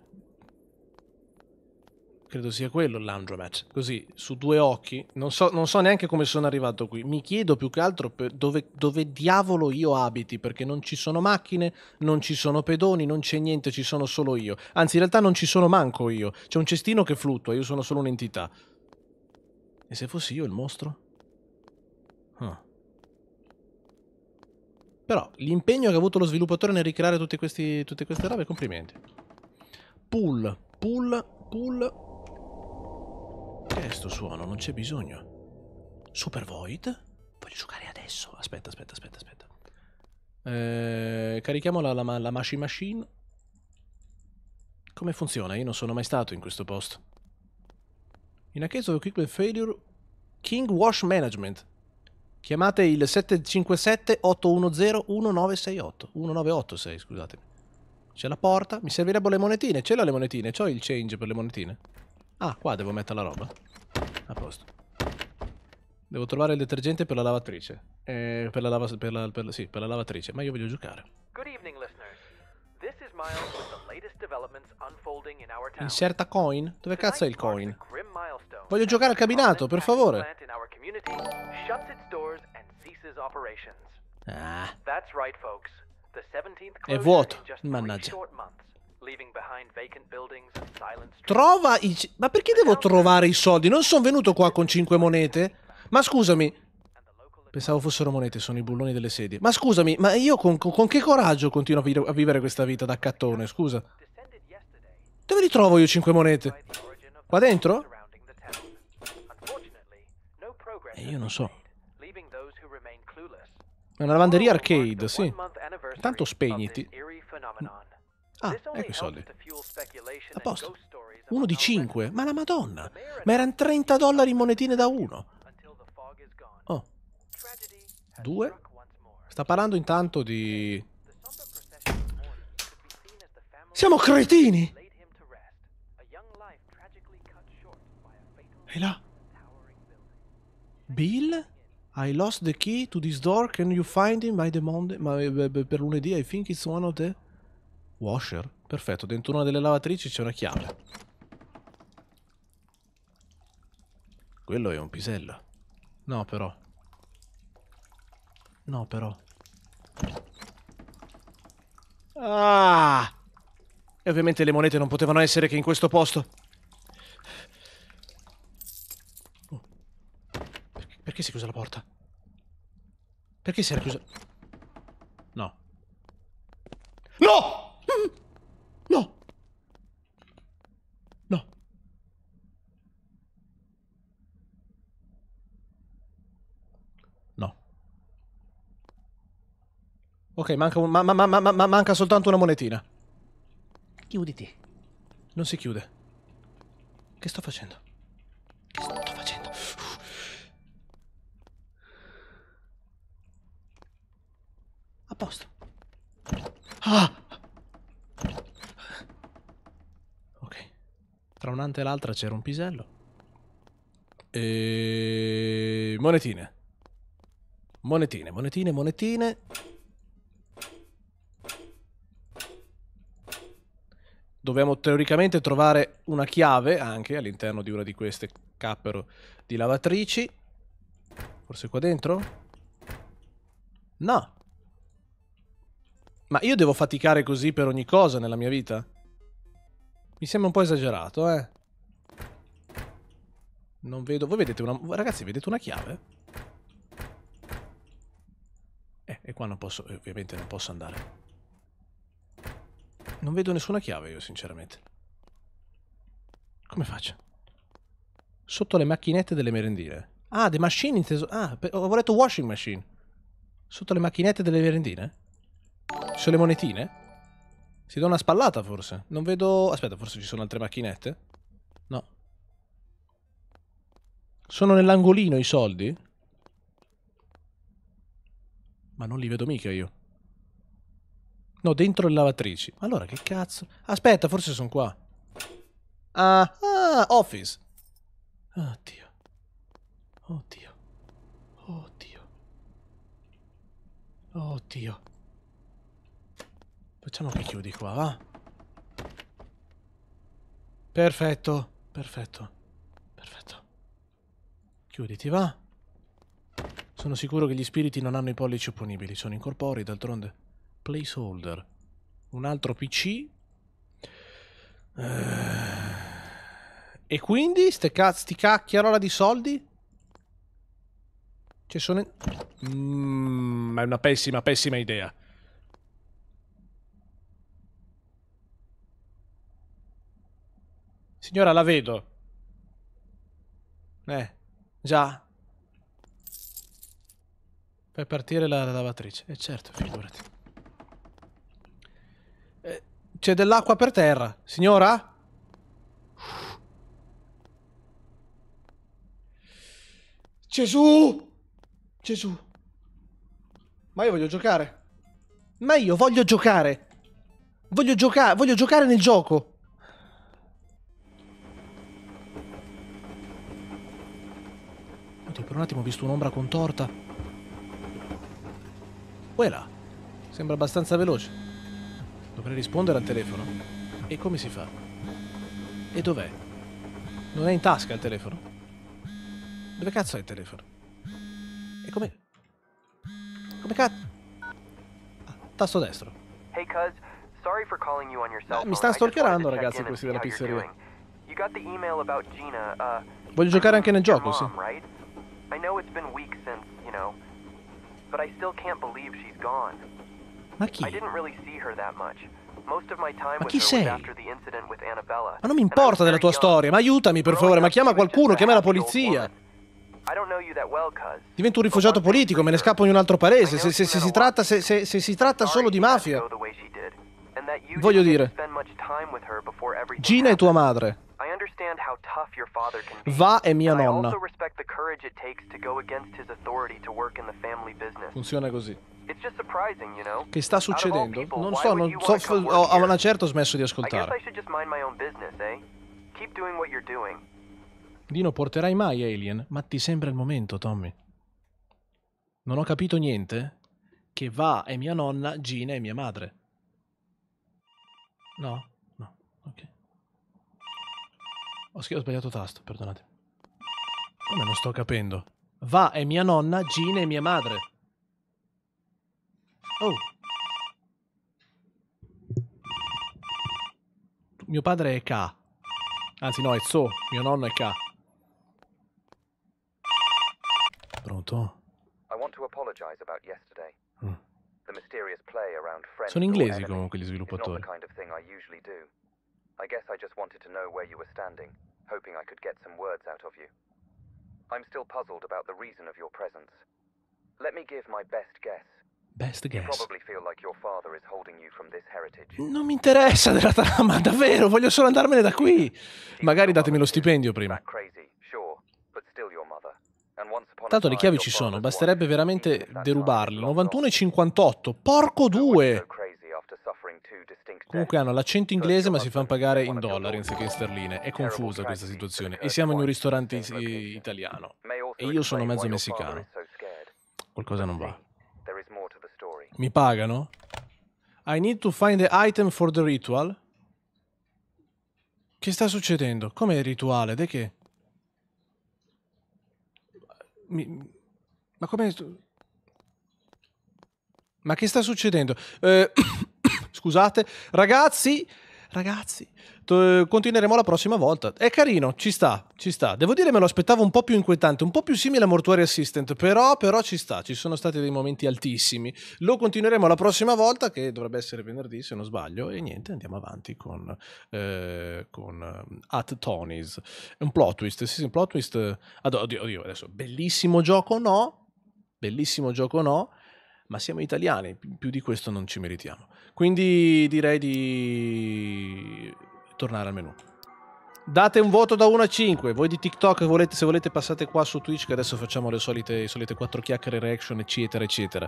credo sia quello l'Andromat. Così, su due occhi. Non so, non so, neanche come sono arrivato qui. Mi chiedo più che altro dove, dove, diavolo io abiti, perché non ci sono macchine, non ci sono pedoni, non c'è niente, ci sono solo io. Anzi, in realtà non ci sono manco io. C'è un cestino che fluttua, io sono solo un'entità. E se fossi io il mostro? Huh. Però l'impegno che ha avuto lo sviluppatore nel ricreare questi, tutte queste robe, complimenti. Pull, pull, pull, Cos'è suono? Non c'è bisogno. Super Void? Voglio giocare adesso. Aspetta, aspetta, aspetta, aspetta. Eh, carichiamo la, la, la Machine Machine. Come funziona? Io non sono mai stato in questo posto. In a case of equipment failure, King Wash Management. Chiamate il 757-810-1968. 1986, C'è la porta. Mi servirebbero le monetine. Ce l'ho le monetine. C'ho il change per le monetine. Ah, qua devo mettere la roba. A posto. Devo trovare il detergente per la lavatrice. Eh, per la lava... Per la, per la, sì, per la lavatrice. Ma io voglio giocare. Good evening, listeners. This is Miles with the latest developments unfolding in our town. Inserta coin? Dove cazzo è il coin? Voglio giocare al cabinato, per favore. Ah. That's right, folks. The 17th è vuoto. Mannaggia. Trova i... Ma perché devo trovare i soldi? Non sono venuto qua con 5 monete? Ma scusami. Pensavo fossero monete, sono i bulloni delle sedie. Ma scusami, ma io con, con che coraggio continuo a, vi a, vivere questa vita da cattone, scusa? Dove li trovo io 5 monete? Qua dentro? E eh, io non so. È una lavanderia arcade, sì. Intanto spegniti. Ah, ecco i soldi. A posto. Uno di cinque? Ma la madonna! Ma erano 30 dollari in monetine da uno. Oh. Due. Sta parlando intanto di... Siamo cretini! E là. Bill? I lost the key to this door, can you find him by the Monday? Ma per lunedì I think it's one of the... Washer? Perfetto, dentro una delle lavatrici c'è una chiave. Quello è un pisello. No, però. No, però. Ah! E ovviamente le monete non potevano essere che in questo posto. Oh. Perché, perché si è chiusa la porta? Perché si era chiusa... No. No! No! No! No. Ok, manca, un, ma, ma, ma, ma, manca soltanto una monetina. Chiuditi. Non si chiude. Che sto facendo? Che sto facendo? A posto. Ah! Tra un'ante e l'altra c'era un pisello. E... Monetine. Monetine, monetine, monetine. Dobbiamo teoricamente trovare una chiave anche all'interno di una di queste cappero di lavatrici. Forse qua dentro? No. Ma io devo faticare così per ogni cosa nella mia vita? Mi sembra un po' esagerato, eh. Non vedo... Voi vedete una... Ragazzi, vedete una chiave? Eh, e qua non posso... Eh, ovviamente non posso andare. Non vedo nessuna chiave io, sinceramente. Come faccio? Sotto le macchinette delle merendine. Ah, the machine inteso... Ah, ho letto washing machine. Sotto le macchinette delle merendine? Ci sono le monetine? Si do una spallata forse. Non vedo... Aspetta, forse ci sono altre macchinette? No. Sono nell'angolino i soldi? Ma non li vedo mica io. No, dentro le lavatrici. Allora, che cazzo? Aspetta, forse sono qua. Ah, ah office. Ah, Oddio. Oddio. Oddio. Oddio. Facciamo che chiudi qua, va? Perfetto, perfetto, perfetto. Chiuditi, va? Sono sicuro che gli spiriti non hanno i pollici opponibili, sono incorpori, d'altronde. Placeholder. Un altro PC. Eh, e quindi, ste ca sti cacchiarola di soldi? Ci sono... Mm, è una pessima, pessima idea. Signora, la vedo. Eh, già. Per partire la, la lavatrice. eh, certo, figurati. Eh, C'è dell'acqua per terra. Signora? Gesù! Gesù. Ma io voglio giocare. Ma io voglio giocare. Voglio giocare, voglio giocare nel gioco. Per un attimo ho visto un'ombra contorta. Quella! Sembra abbastanza veloce. Dovrei rispondere al telefono. E come si fa? E dov'è? Non è in tasca il telefono. Dove cazzo è il telefono? E come... Come cazzo... Ah, tasto destro. Hey cuz, sorry for calling you on your cell Mi sta stalkerando ragazzi questi della pizzeria. Uh, Voglio giocare anche nel gioco, sì. I know it's been weeks since, you know, but I still can't believe she's gone. Ma chi? I didn't really see her that much. Most of my time ma chi sei? Ma non mi importa della tua storia, ma aiutami per favore, ma chiama qualcuno, chiama la polizia. Divento un rifugiato politico, me ne scappo in un altro paese, se, se, se, si, tratta, se si tratta solo di mafia. Voglio dire, Gina è tua madre. Va è mia nonna. Funziona così. Che sta succedendo? Non so, non so, a una certa ho certo smesso di ascoltare. Eh? Dino, porterai mai Alien? Ma ti sembra il momento, Tommy. Non ho capito niente? Che va è mia nonna, Gina è mia madre. No? Ho, ho sbagliato tasto, perdonate. Come non sto capendo? Va è mia nonna, Gina è mia madre. Oh. Mio padre è K. Anzi no, è Zo. Mio nonno è K. Pronto? Mm. Sono inglesi comunque gli sviluppatori. I guess I just wanted to know where you were standing hoping I could get some words out of you. I'm still puzzled about the reason of your presence. Let me give my best guess. Best guess. Non mi interessa della trama, davvero, voglio solo andarmene da qui. Magari datemi lo stipendio prima. Tanto le chiavi ci sono, basterebbe veramente derubarle. 91,58. Porco due! Comunque hanno l'accento inglese ma si fanno pagare in dollari anziché in sterline. È confusa questa situazione. E siamo in un ristorante italiano. E io sono mezzo messicano. Qualcosa non va. Mi pagano? I need to find the item for the ritual. Che sta succedendo? Com'è il rituale? De che? Mi... Ma come... Ma che sta succedendo? Eh... Scusate, ragazzi, ragazzi, t- continueremo la prossima volta. È carino, ci sta, ci sta. Devo dire me lo aspettavo un po' più inquietante, un po' più simile a Mortuary Assistant, però, però ci sta, ci sono stati dei momenti altissimi. Lo continueremo la prossima volta, che dovrebbe essere venerdì se non sbaglio, e niente, andiamo avanti con, eh, con ehm, At Tony's. È un plot twist, sì, un plot twist. Eh, ad- oddio, oddio, adesso, bellissimo gioco no, bellissimo gioco no, ma siamo italiani, più di questo non ci meritiamo. Quindi direi di tornare al menu. Date un voto da 1 a 5. Voi di TikTok, volete, se volete, passate qua su Twitch che adesso facciamo le solite, le solite 4 chiacchiere reaction, eccetera, eccetera.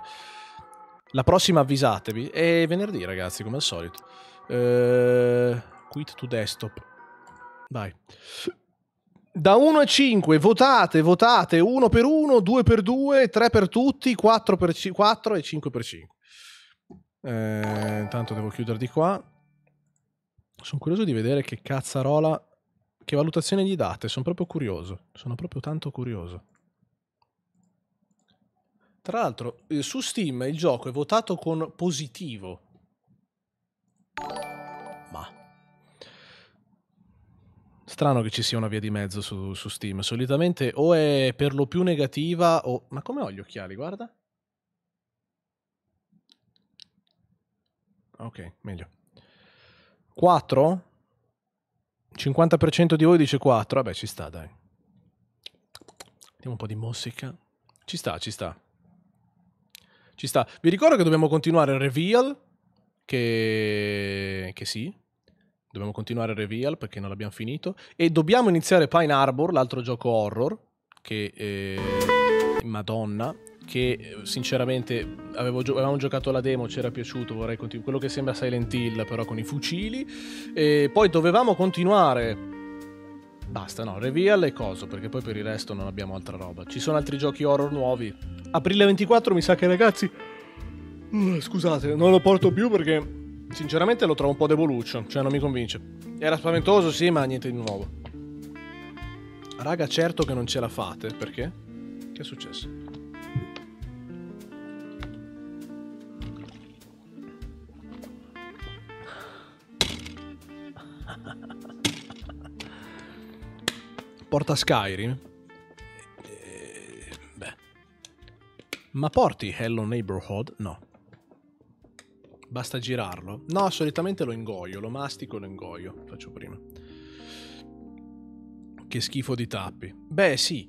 La prossima avvisatevi. È venerdì, ragazzi, come al solito. Uh, quit to desktop. Vai. Da 1 a 5 votate, votate 1 per 1, 2 per 2, 3 per tutti, 4 per 4 e 5 per 5. Eh, intanto devo chiudere di qua. Sono curioso di vedere che cazzarola, che valutazione gli date, sono proprio curioso, sono proprio tanto curioso. Tra l'altro, eh, su Steam il gioco è votato con positivo. Ma... Strano che ci sia una via di mezzo su, su Steam. Solitamente o è per lo più negativa o... Ma come ho gli occhiali, guarda? Ok, meglio. 4? 50% di voi dice 4. Vabbè, ci sta, dai. Andiamo un po' di mossica. Ci sta, ci sta. Ci sta. Vi ricordo che dobbiamo continuare il reveal. Che, che sì. Dobbiamo continuare il reveal perché non l'abbiamo finito. E dobbiamo iniziare Pine Harbor, l'altro gioco horror. Che... È... Eh, Madonna che eh, sinceramente gio- avevamo giocato la demo, ci era piaciuto, vorrei continuare, quello che sembra Silent Hill però con i fucili, e poi dovevamo continuare Basta, no, Reveal e coso, perché poi per il resto non abbiamo altra roba. Ci sono altri giochi horror nuovi. Aprile 24 mi sa che ragazzi... Uh, scusate, non lo porto più perché sinceramente lo trovo un po' deboluccio, cioè non mi convince. Era spaventoso, sì, ma niente di nuovo. Raga, certo che non ce la fate, perché? Che è successo? porta Skyrim? Eh, beh. Ma porti Hello Neighborhood? No. Basta girarlo? No, solitamente lo ingoio, lo mastico e lo ingoio. Faccio prima. Che schifo di tappi. Beh, sì.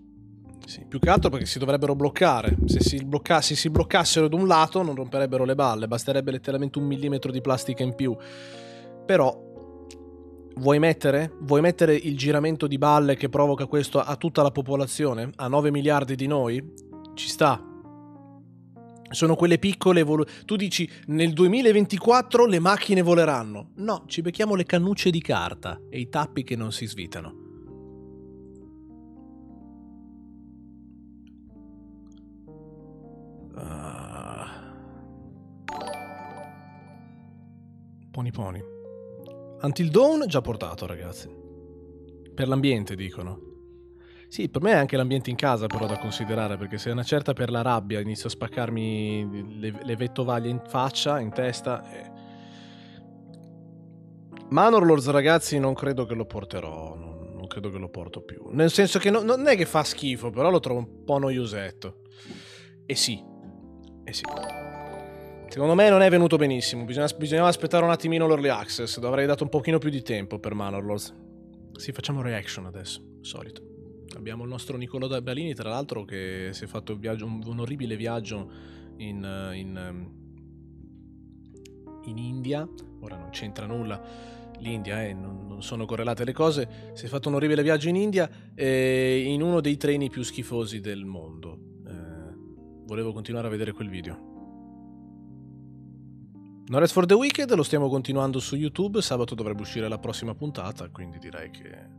sì. Più che altro perché si dovrebbero bloccare. Se si, blocca- se si bloccassero da un lato non romperebbero le balle, basterebbe letteralmente un millimetro di plastica in più. Però Vuoi mettere? Vuoi mettere il giramento di balle che provoca questo a tutta la popolazione? A 9 miliardi di noi? Ci sta. Sono quelle piccole evoluzioni. Tu dici nel 2024 le macchine voleranno. No, ci becchiamo le cannucce di carta e i tappi che non si svitano. Uh... Poni poni. Until Dawn già portato, ragazzi. Per l'ambiente, dicono. Sì, per me è anche l'ambiente in casa però da considerare, perché se è una certa per la rabbia inizio a spaccarmi le, le vettovaglie in faccia, in testa... E... Eh. Lords, ragazzi, non credo che lo porterò, non, non, credo che lo porto più. Nel senso che no, non è che fa schifo, però lo trovo un po' noiosetto. E sì, e sì. Secondo me non è venuto benissimo, Bisogna, bisognava aspettare un attimino l'early access, dovrei dato un pochino più di tempo per Manorlords. Sì, facciamo reaction adesso, solito. Abbiamo il nostro Nicolò Balini, tra l'altro, che si è fatto un, viaggio, un, un orribile viaggio in, in, um, in India, ora non c'entra nulla l'India, eh, non, sono correlate le cose, si è fatto un orribile viaggio in India eh, in uno dei treni più schifosi del mondo. Eh, volevo continuare a vedere quel video. No Rest for the Wicked lo stiamo continuando su YouTube, sabato dovrebbe uscire la prossima puntata, quindi direi che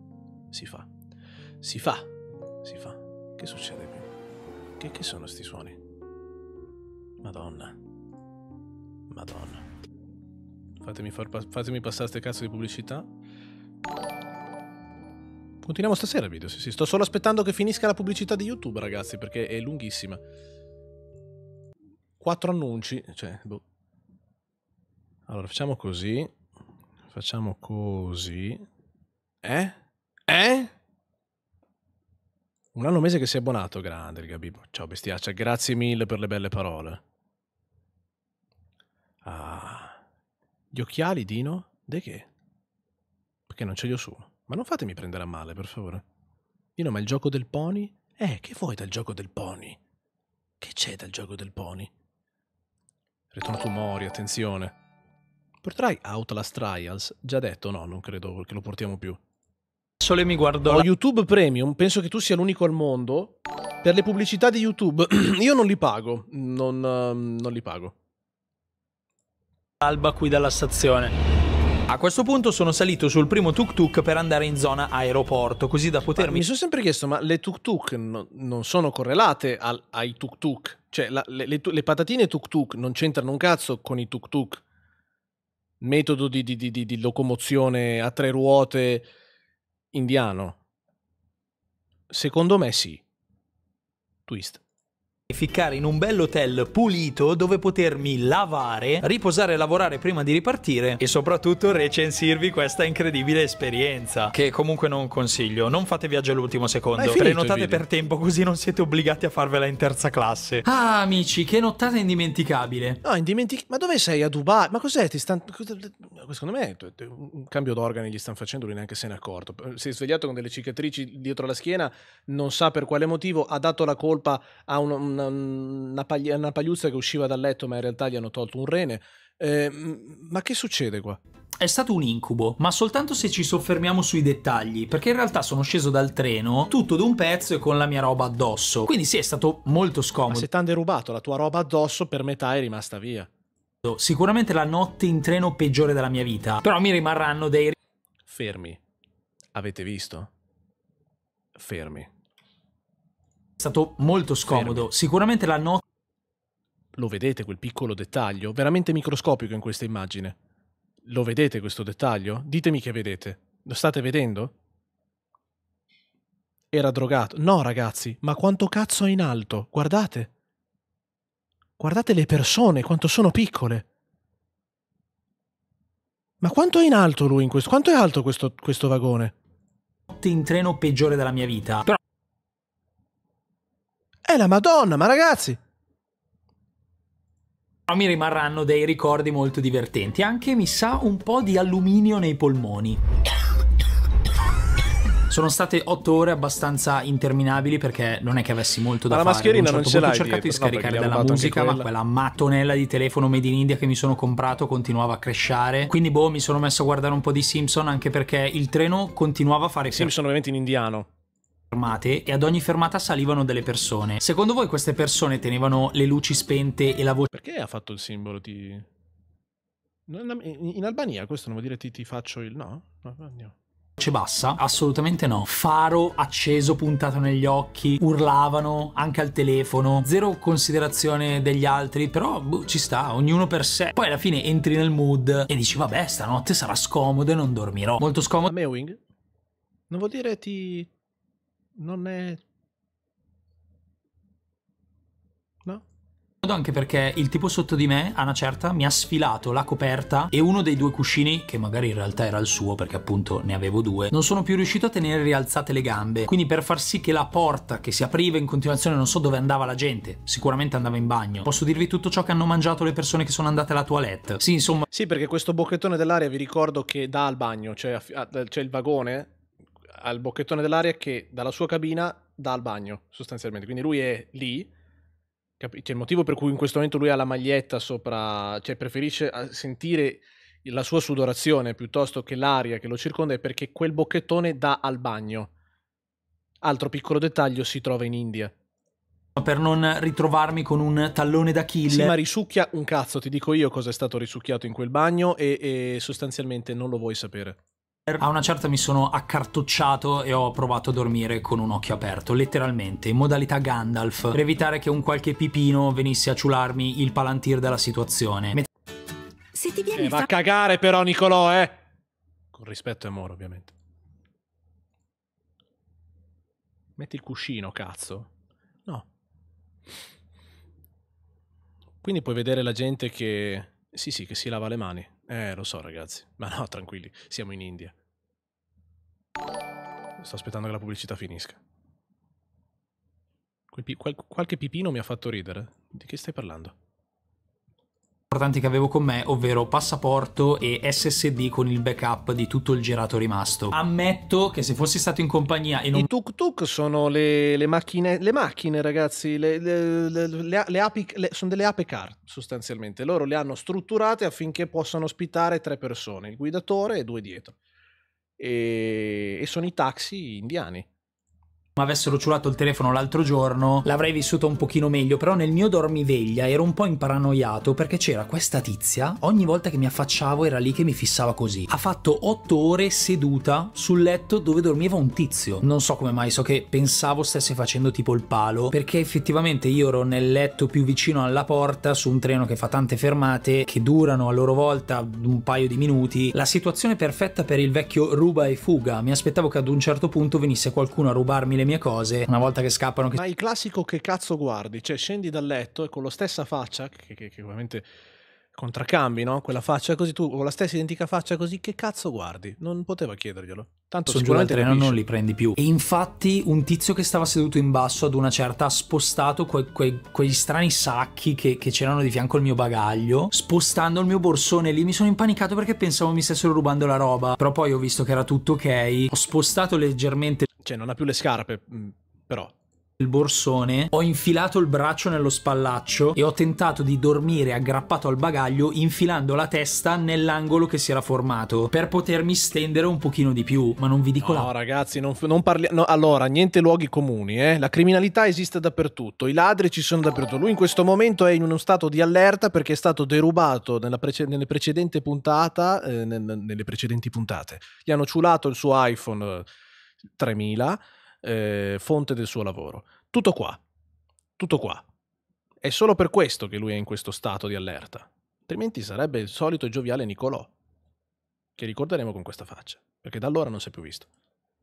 si fa. Si fa. Si fa. Che succede qui? Che, che sono sti suoni? Madonna. Madonna. Fatemi, far, fatemi passare ste cazzo di pubblicità. Continuiamo stasera il video, sì sì. Sto solo aspettando che finisca la pubblicità di YouTube, ragazzi, perché è lunghissima. Quattro annunci, cioè... Boh. Allora, facciamo così. Facciamo così. Eh? Eh? Un anno mese che si è abbonato, grande il Gabib. Ciao bestiaccia, grazie mille per le belle parole. Ah. Gli occhiali, Dino? De che? Perché non ce li ho su. Ma non fatemi prendere a male, per favore. Dino, ma il gioco del pony? Eh, che vuoi dal gioco del pony? Che c'è dal gioco del pony? Ritorno tumori, attenzione. Porterai Outlast Trials? Già detto, no, non credo che lo portiamo più. Sole mi guardo. Ho la... YouTube Premium, penso che tu sia l'unico al mondo. Per le pubblicità di YouTube, io non li pago. Non, ehm, non li pago. Alba qui dalla stazione. A questo punto sono salito sul primo tuk-tuk per andare in zona aeroporto, così da potermi... Ma mi sono sempre chiesto, ma le tuk-tuk no, non sono correlate al, ai tuk-tuk? Cioè, la, le, le, le patatine tuk-tuk non c'entrano un cazzo con i tuk-tuk? metodo di, di, di, di locomozione a tre ruote indiano? Secondo me sì. Twist ficcare in un bel hotel pulito dove potermi lavare, riposare e lavorare prima di ripartire e soprattutto recensirvi questa incredibile esperienza che comunque non consiglio. Non fate viaggio all'ultimo secondo, prenotate per tempo così non siete obbligati a farvela in terza classe. Ah amici, che nottata indimenticabile. No, indimenticabile. Ma dove sei? A Dubai? Ma cos'è? Ti stanno... Secondo me un cambio d'organi gli stanno facendo, lui neanche se n'è accorto. Si è svegliato con delle cicatrici dietro la schiena, non sa per quale motivo, ha dato la colpa a un una, una, pagli- una pagliuzza che usciva dal letto, ma in realtà gli hanno tolto un rene. Eh, ma che succede qua? È stato un incubo, ma soltanto se ci soffermiamo sui dettagli, perché in realtà sono sceso dal treno tutto d'un pezzo e con la mia roba addosso. Quindi sì, è stato molto scomodo. Ma se t'hanno derubato la tua roba addosso, per metà è rimasta via. Sicuramente la notte in treno peggiore della mia vita, però mi rimarranno dei... Fermi. Avete visto? Fermi stato molto scomodo. Fermi. Sicuramente la notte. Lo vedete quel piccolo dettaglio? Veramente microscopico in questa immagine. Lo vedete questo dettaglio? Ditemi che vedete. Lo state vedendo? Era drogato. No, ragazzi, ma quanto cazzo è in alto? Guardate. Guardate le persone, quanto sono piccole. Ma quanto è in alto lui in questo? Quanto è alto questo, questo vagone? in treno peggiore della mia vita. Però è la Madonna, ma ragazzi! Mi rimarranno dei ricordi molto divertenti, anche mi sa un po' di alluminio nei polmoni. Sono state otto ore abbastanza interminabili perché non è che avessi molto da ma la fare. La mascherina certo non ce l'hai. Ho cercato di scaricare no, della musica, ma quella mattonella di telefono made in India che mi sono comprato continuava a crescere. Quindi boh, mi sono messo a guardare un po' di Simpson anche perché il treno continuava a fare Simpson ovviamente in indiano fermate e ad ogni fermata salivano delle persone. Secondo voi queste persone tenevano le luci spente e la voce... Perché ha fatto il simbolo di... In Albania questo non vuol dire ti, ti faccio il... No? no andiamo. Voce bassa? Assolutamente no. Faro acceso, puntato negli occhi, urlavano anche al telefono, zero considerazione degli altri, però boh, ci sta, ognuno per sé. Poi alla fine entri nel mood e dici vabbè, stanotte sarà scomodo e non dormirò. Molto scomodo. Mewing? Non vuol dire ti, non è... No? anche perché il tipo sotto di me, a una certa, mi ha sfilato la coperta e uno dei due cuscini, che magari in realtà era il suo perché appunto ne avevo due, non sono più riuscito a tenere rialzate le gambe. Quindi per far sì che la porta che si apriva in continuazione non so dove andava la gente, sicuramente andava in bagno. Posso dirvi tutto ciò che hanno mangiato le persone che sono andate alla toilette. Sì, insomma. Sì, perché questo bocchettone dell'aria vi ricordo che dà al bagno, cioè c'è cioè il vagone al bocchettone dell'aria che dalla sua cabina dà al bagno, sostanzialmente. Quindi lui è lì. Cap- c'è il motivo per cui in questo momento lui ha la maglietta sopra, cioè preferisce ah, sentire la sua sudorazione piuttosto che l'aria che lo circonda è perché quel bocchettone dà al bagno. Altro piccolo dettaglio si trova in India. Per non ritrovarmi con un tallone d'Achille. Sì, ma risucchia un cazzo, ti dico io cosa è stato risucchiato in quel bagno e, e sostanzialmente non lo vuoi sapere. A una certa mi sono accartocciato e ho provato a dormire con un occhio aperto, letteralmente, in modalità Gandalf, per evitare che un qualche pipino venisse a ciularmi il palantir della situazione. Met- Se ti viene eh, fa- va a cagare però Nicolò, eh! Con rispetto e amore, ovviamente. Metti il cuscino, cazzo. No. Quindi puoi vedere la gente che... Sì, sì, che si lava le mani. Eh, lo so ragazzi, ma no, tranquilli, siamo in India. Sto aspettando che la pubblicità finisca. Qualche pipino mi ha fatto ridere. Di che stai parlando? importanti che avevo con me, ovvero passaporto e SSD con il backup di tutto il girato rimasto. Ammetto che se fossi stato in compagnia e non... I tuk tuk sono le, le macchine, le macchine ragazzi, le, le, api, sono delle ape car sostanzialmente, loro le hanno strutturate affinché possano ospitare tre persone, il guidatore e due dietro. e, e sono i taxi indiani mi avessero ciulato il telefono l'altro giorno, l'avrei vissuto un pochino meglio, però nel mio dormiveglia ero un po' imparanoiato perché c'era questa tizia, ogni volta che mi affacciavo era lì che mi fissava così. Ha fatto otto ore seduta sul letto dove dormiva un tizio. Non so come mai, so che pensavo stesse facendo tipo il palo, perché effettivamente io ero nel letto più vicino alla porta su un treno che fa tante fermate che durano a loro volta un paio di minuti. La situazione perfetta per il vecchio ruba e fuga. Mi aspettavo che ad un certo punto venisse qualcuno a rubarmi le le mie cose una volta che scappano. Che... Ma il classico che cazzo guardi, cioè scendi dal letto e con la stessa faccia, che, che, che ovviamente contraccambi, no? Quella faccia così, tu con la stessa identica faccia così, che cazzo guardi? Non poteva chiederglielo. Tanto Sono sicuramente treno, non li prendi più. E infatti un tizio che stava seduto in basso ad una certa ha spostato que- que- quegli strani sacchi che-, che c'erano di fianco al mio bagaglio, spostando il mio borsone lì. Mi sono impanicato perché pensavo mi stessero rubando la roba, però poi ho visto che era tutto ok. Ho spostato leggermente cioè, non ha più le scarpe, mm, però il borsone, ho infilato il braccio nello spallaccio e ho tentato di dormire aggrappato al bagaglio infilando la testa nell'angolo che si era formato per potermi stendere un pochino di più, ma non vi dico no, là. ragazzi, non, non parliamo... No, allora, niente luoghi comuni, eh? La criminalità esiste dappertutto, i ladri ci sono dappertutto. Lui in questo momento è in uno stato di allerta perché è stato derubato prece... nelle precedenti puntate, eh, nelle precedenti puntate. Gli hanno ciulato il suo iPhone... Eh 3000, eh, fonte del suo lavoro. Tutto qua, tutto qua. È solo per questo che lui è in questo stato di allerta, altrimenti sarebbe il solito e gioviale Nicolò, che ricorderemo con questa faccia, perché da allora non si è più visto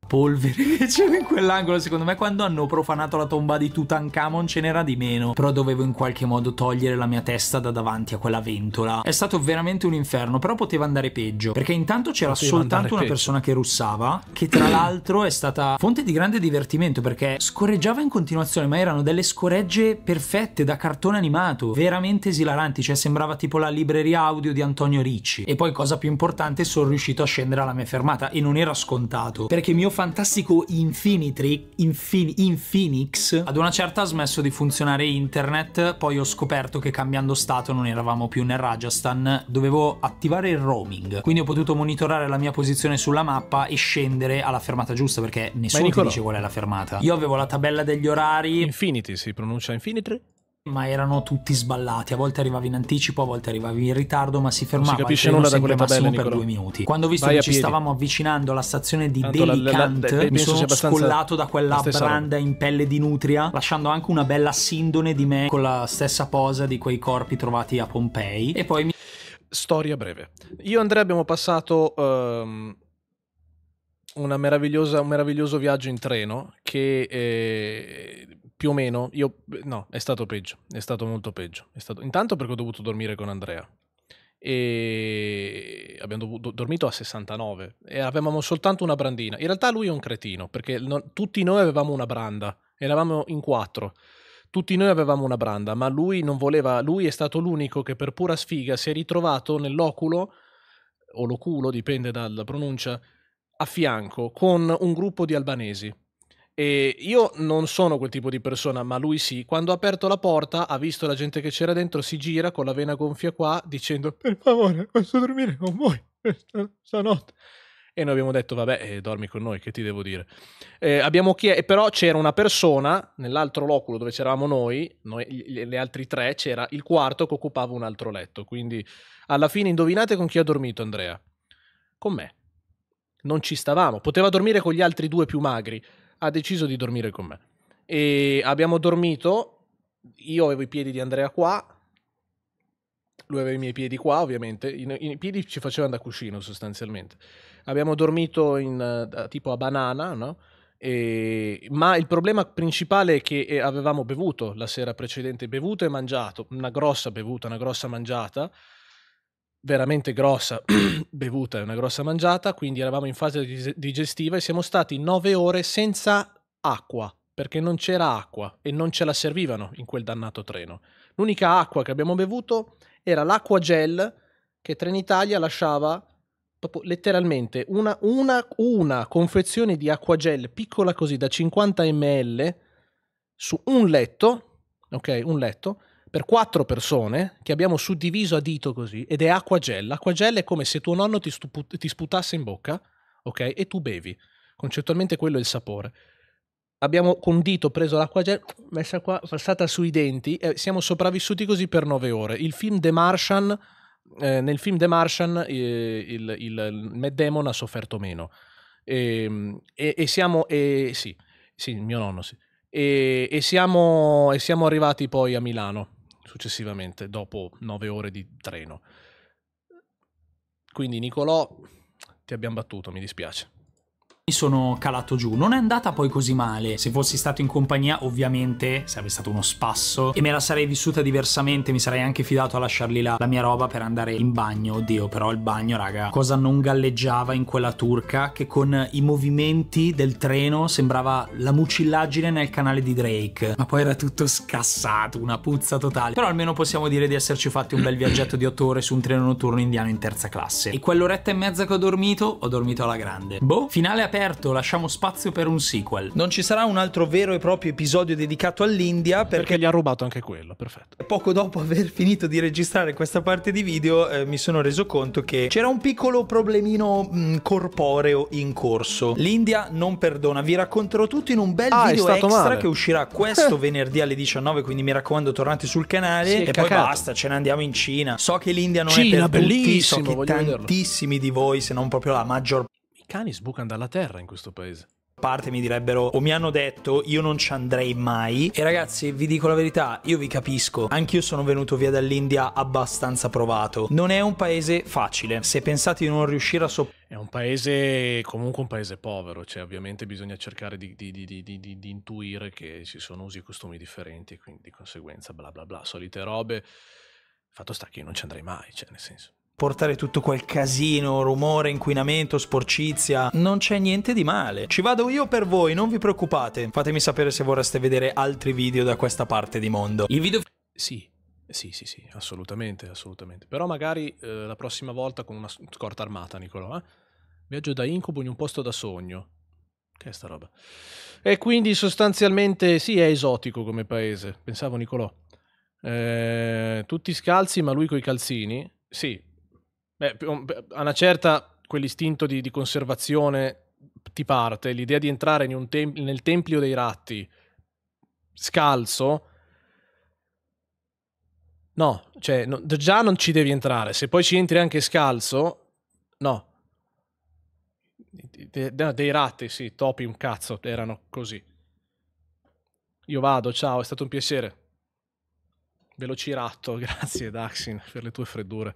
polvere che c'era in quell'angolo. Secondo me, quando hanno profanato la tomba di Tutankhamon ce n'era di meno. Però dovevo in qualche modo togliere la mia testa da davanti a quella ventola. È stato veramente un inferno. Però poteva andare peggio. Perché intanto c'era poteva soltanto una peggio. persona che russava. Che tra l'altro è stata fonte di grande divertimento. Perché scorreggiava in continuazione, ma erano delle scorregge perfette da cartone animato. Veramente esilaranti. Cioè, sembrava tipo la libreria audio di Antonio Ricci. E poi, cosa più importante, sono riuscito a scendere alla mia fermata. E non era scontato. Perché mio fantastico Infinitri, Infin, Infinix, ad una certa ha smesso di funzionare internet, poi ho scoperto che cambiando stato non eravamo più nel Rajasthan, dovevo attivare il roaming, quindi ho potuto monitorare la mia posizione sulla mappa e scendere alla fermata giusta perché nessuno ti dice qual è la fermata. Io avevo la tabella degli orari. Infinity si pronuncia Infinitri? ma erano tutti sballati. A volte arrivavi in anticipo, a volte arrivavi in ritardo, ma si fermava non si capisce nulla da quelle tabelle, per due minuti. Quando ho visto Vai che ci piedi. stavamo avvicinando alla stazione di Tanto Delicant, mi sono scollato da quella branda in pelle di nutria, lasciando anche una bella sindone di me con la stessa posa di quei corpi trovati a Pompei. E poi mi... Storia breve. Io e Andrea abbiamo passato... Um un meraviglioso viaggio in treno che eh, più o meno, io, no, è stato peggio, è stato molto peggio. È Stato, intanto perché ho dovuto dormire con Andrea e abbiamo dovuto, dormito a 69 e avevamo soltanto una brandina. In realtà lui è un cretino perché non, tutti noi avevamo una branda, eravamo in quattro. Tutti noi avevamo una branda, ma lui non voleva, lui è stato l'unico che per pura sfiga si è ritrovato nell'oculo o loculo, dipende dalla pronuncia, a fianco con un gruppo di albanesi e io non sono quel tipo di persona, ma lui sì. Quando ha aperto la porta, ha visto la gente che c'era dentro, si gira con la vena gonfia qua, dicendo: Per favore, posso dormire con voi stanotte. E noi abbiamo detto: Vabbè, eh, dormi con noi, che ti devo dire. Eh, abbiamo chiesto, però c'era una persona nell'altro loculo dove c'eravamo noi, noi gli, gli altri tre, c'era il quarto che occupava un altro letto. Quindi alla fine, indovinate con chi ha dormito, Andrea? Con me non ci stavamo. Poteva dormire con gli altri due più magri, ha deciso di dormire con me. E abbiamo dormito, io avevo i piedi di Andrea qua, lui aveva i miei piedi qua ovviamente, I, i piedi ci facevano da cuscino sostanzialmente. Abbiamo dormito in, eh, tipo a banana, no? E, ma il problema principale è che eh, avevamo bevuto la sera precedente, bevuto e mangiato, una grossa bevuta, una grossa mangiata, veramente grossa bevuta e una grossa mangiata, quindi eravamo in fase digestiva e siamo stati nove ore senza acqua, perché non c'era acqua e non ce la servivano in quel dannato treno. L'unica acqua che abbiamo bevuto era l'acqua gel che Trenitalia lasciava letteralmente una, una, una confezione di acqua gel piccola così da 50 ml su un letto, ok, un letto, per quattro persone che abbiamo suddiviso a dito così ed è acqua gel. acquagel. gel è come se tuo nonno ti, stupu- ti, sputasse in bocca, ok? E tu bevi. Concettualmente quello è il sapore. Abbiamo con un dito preso l'acqua gel, messa qua, passata sui denti e siamo sopravvissuti così per nove ore. Il film The Martian, eh, nel film The Martian eh, il, il, Mad Demon ha sofferto meno. E, ehm, e, e siamo... E, sì, sì, mio nonno sì. E siamo, e siamo arrivati poi a Milano successivamente, dopo nove ore di treno. Quindi Nicolò, ti abbiamo battuto, mi dispiace mi sono calato giù. Non è andata poi così male. Se fossi stato in compagnia, ovviamente sarebbe stato uno spasso e me la sarei vissuta diversamente, mi sarei anche fidato a lasciarli là la mia roba per andare in bagno. Oddio, però il bagno, raga, cosa non galleggiava in quella turca che con i movimenti del treno sembrava la mucillaggine nel canale di Drake. Ma poi era tutto scassato, una puzza totale. Però almeno possiamo dire di esserci fatti un bel viaggetto di otto ore su un treno notturno indiano in terza classe. E quell'oretta e mezza che ho dormito, ho dormito alla grande. Boh, finale aperto aperto, lasciamo spazio per un sequel. Non ci sarà un altro vero e proprio episodio dedicato all'India perché, perché gli ha rubato anche quello, perfetto. Poco dopo aver finito di registrare questa parte di video eh, mi sono reso conto che c'era un piccolo problemino mh, mm, corporeo in corso. L'India non perdona, vi racconterò tutto in un bel ah, video extra male. che uscirà questo venerdì alle 19, quindi mi raccomando tornate sul canale e cacato. poi basta, ce ne andiamo in Cina. So che l'India non Cina, è per tutti, so che tantissimi vederlo. di voi, se non proprio la maggior parte cani sbucano dalla terra in questo paese parte mi direbbero o mi hanno detto io non ci andrei mai e ragazzi vi dico la verità io vi capisco anch'io sono venuto via dall'India abbastanza provato non è un paese facile se pensate di non riuscire a sopportare è un paese comunque un paese povero, cioè ovviamente bisogna cercare di, di, di, di, intuire che ci sono usi e costumi differenti, quindi di conseguenza bla bla bla, solite robe. Fatto sta che io non ci andrei mai, cioè nel senso portare tutto quel casino, rumore, inquinamento, sporcizia. Non c'è niente di male. Ci vado io per voi, non vi preoccupate. Fatemi sapere se vorreste vedere altri video da questa parte di mondo. Il video... Sì. Sì, sì, sì, assolutamente, assolutamente. Però magari eh, la prossima volta con una scorta armata, Nicolò. Eh? Viaggio da incubo in un posto da sogno. Che è sta roba? E quindi sostanzialmente sì, è esotico come paese, pensavo Nicolò. Eh, tutti scalzi, ma lui coi calzini. Sì, Beh, a una certa quell'istinto di, di conservazione ti parte, l'idea di entrare tem- nel tempio dei ratti scalzo. No, cioè no, già non ci devi entrare, se poi ci entri anche scalzo, no. De- de- dei ratti, sì, topi un cazzo, erano così. Io vado, ciao, è stato un piacere. Velociratto, grazie Daxin per le tue freddure.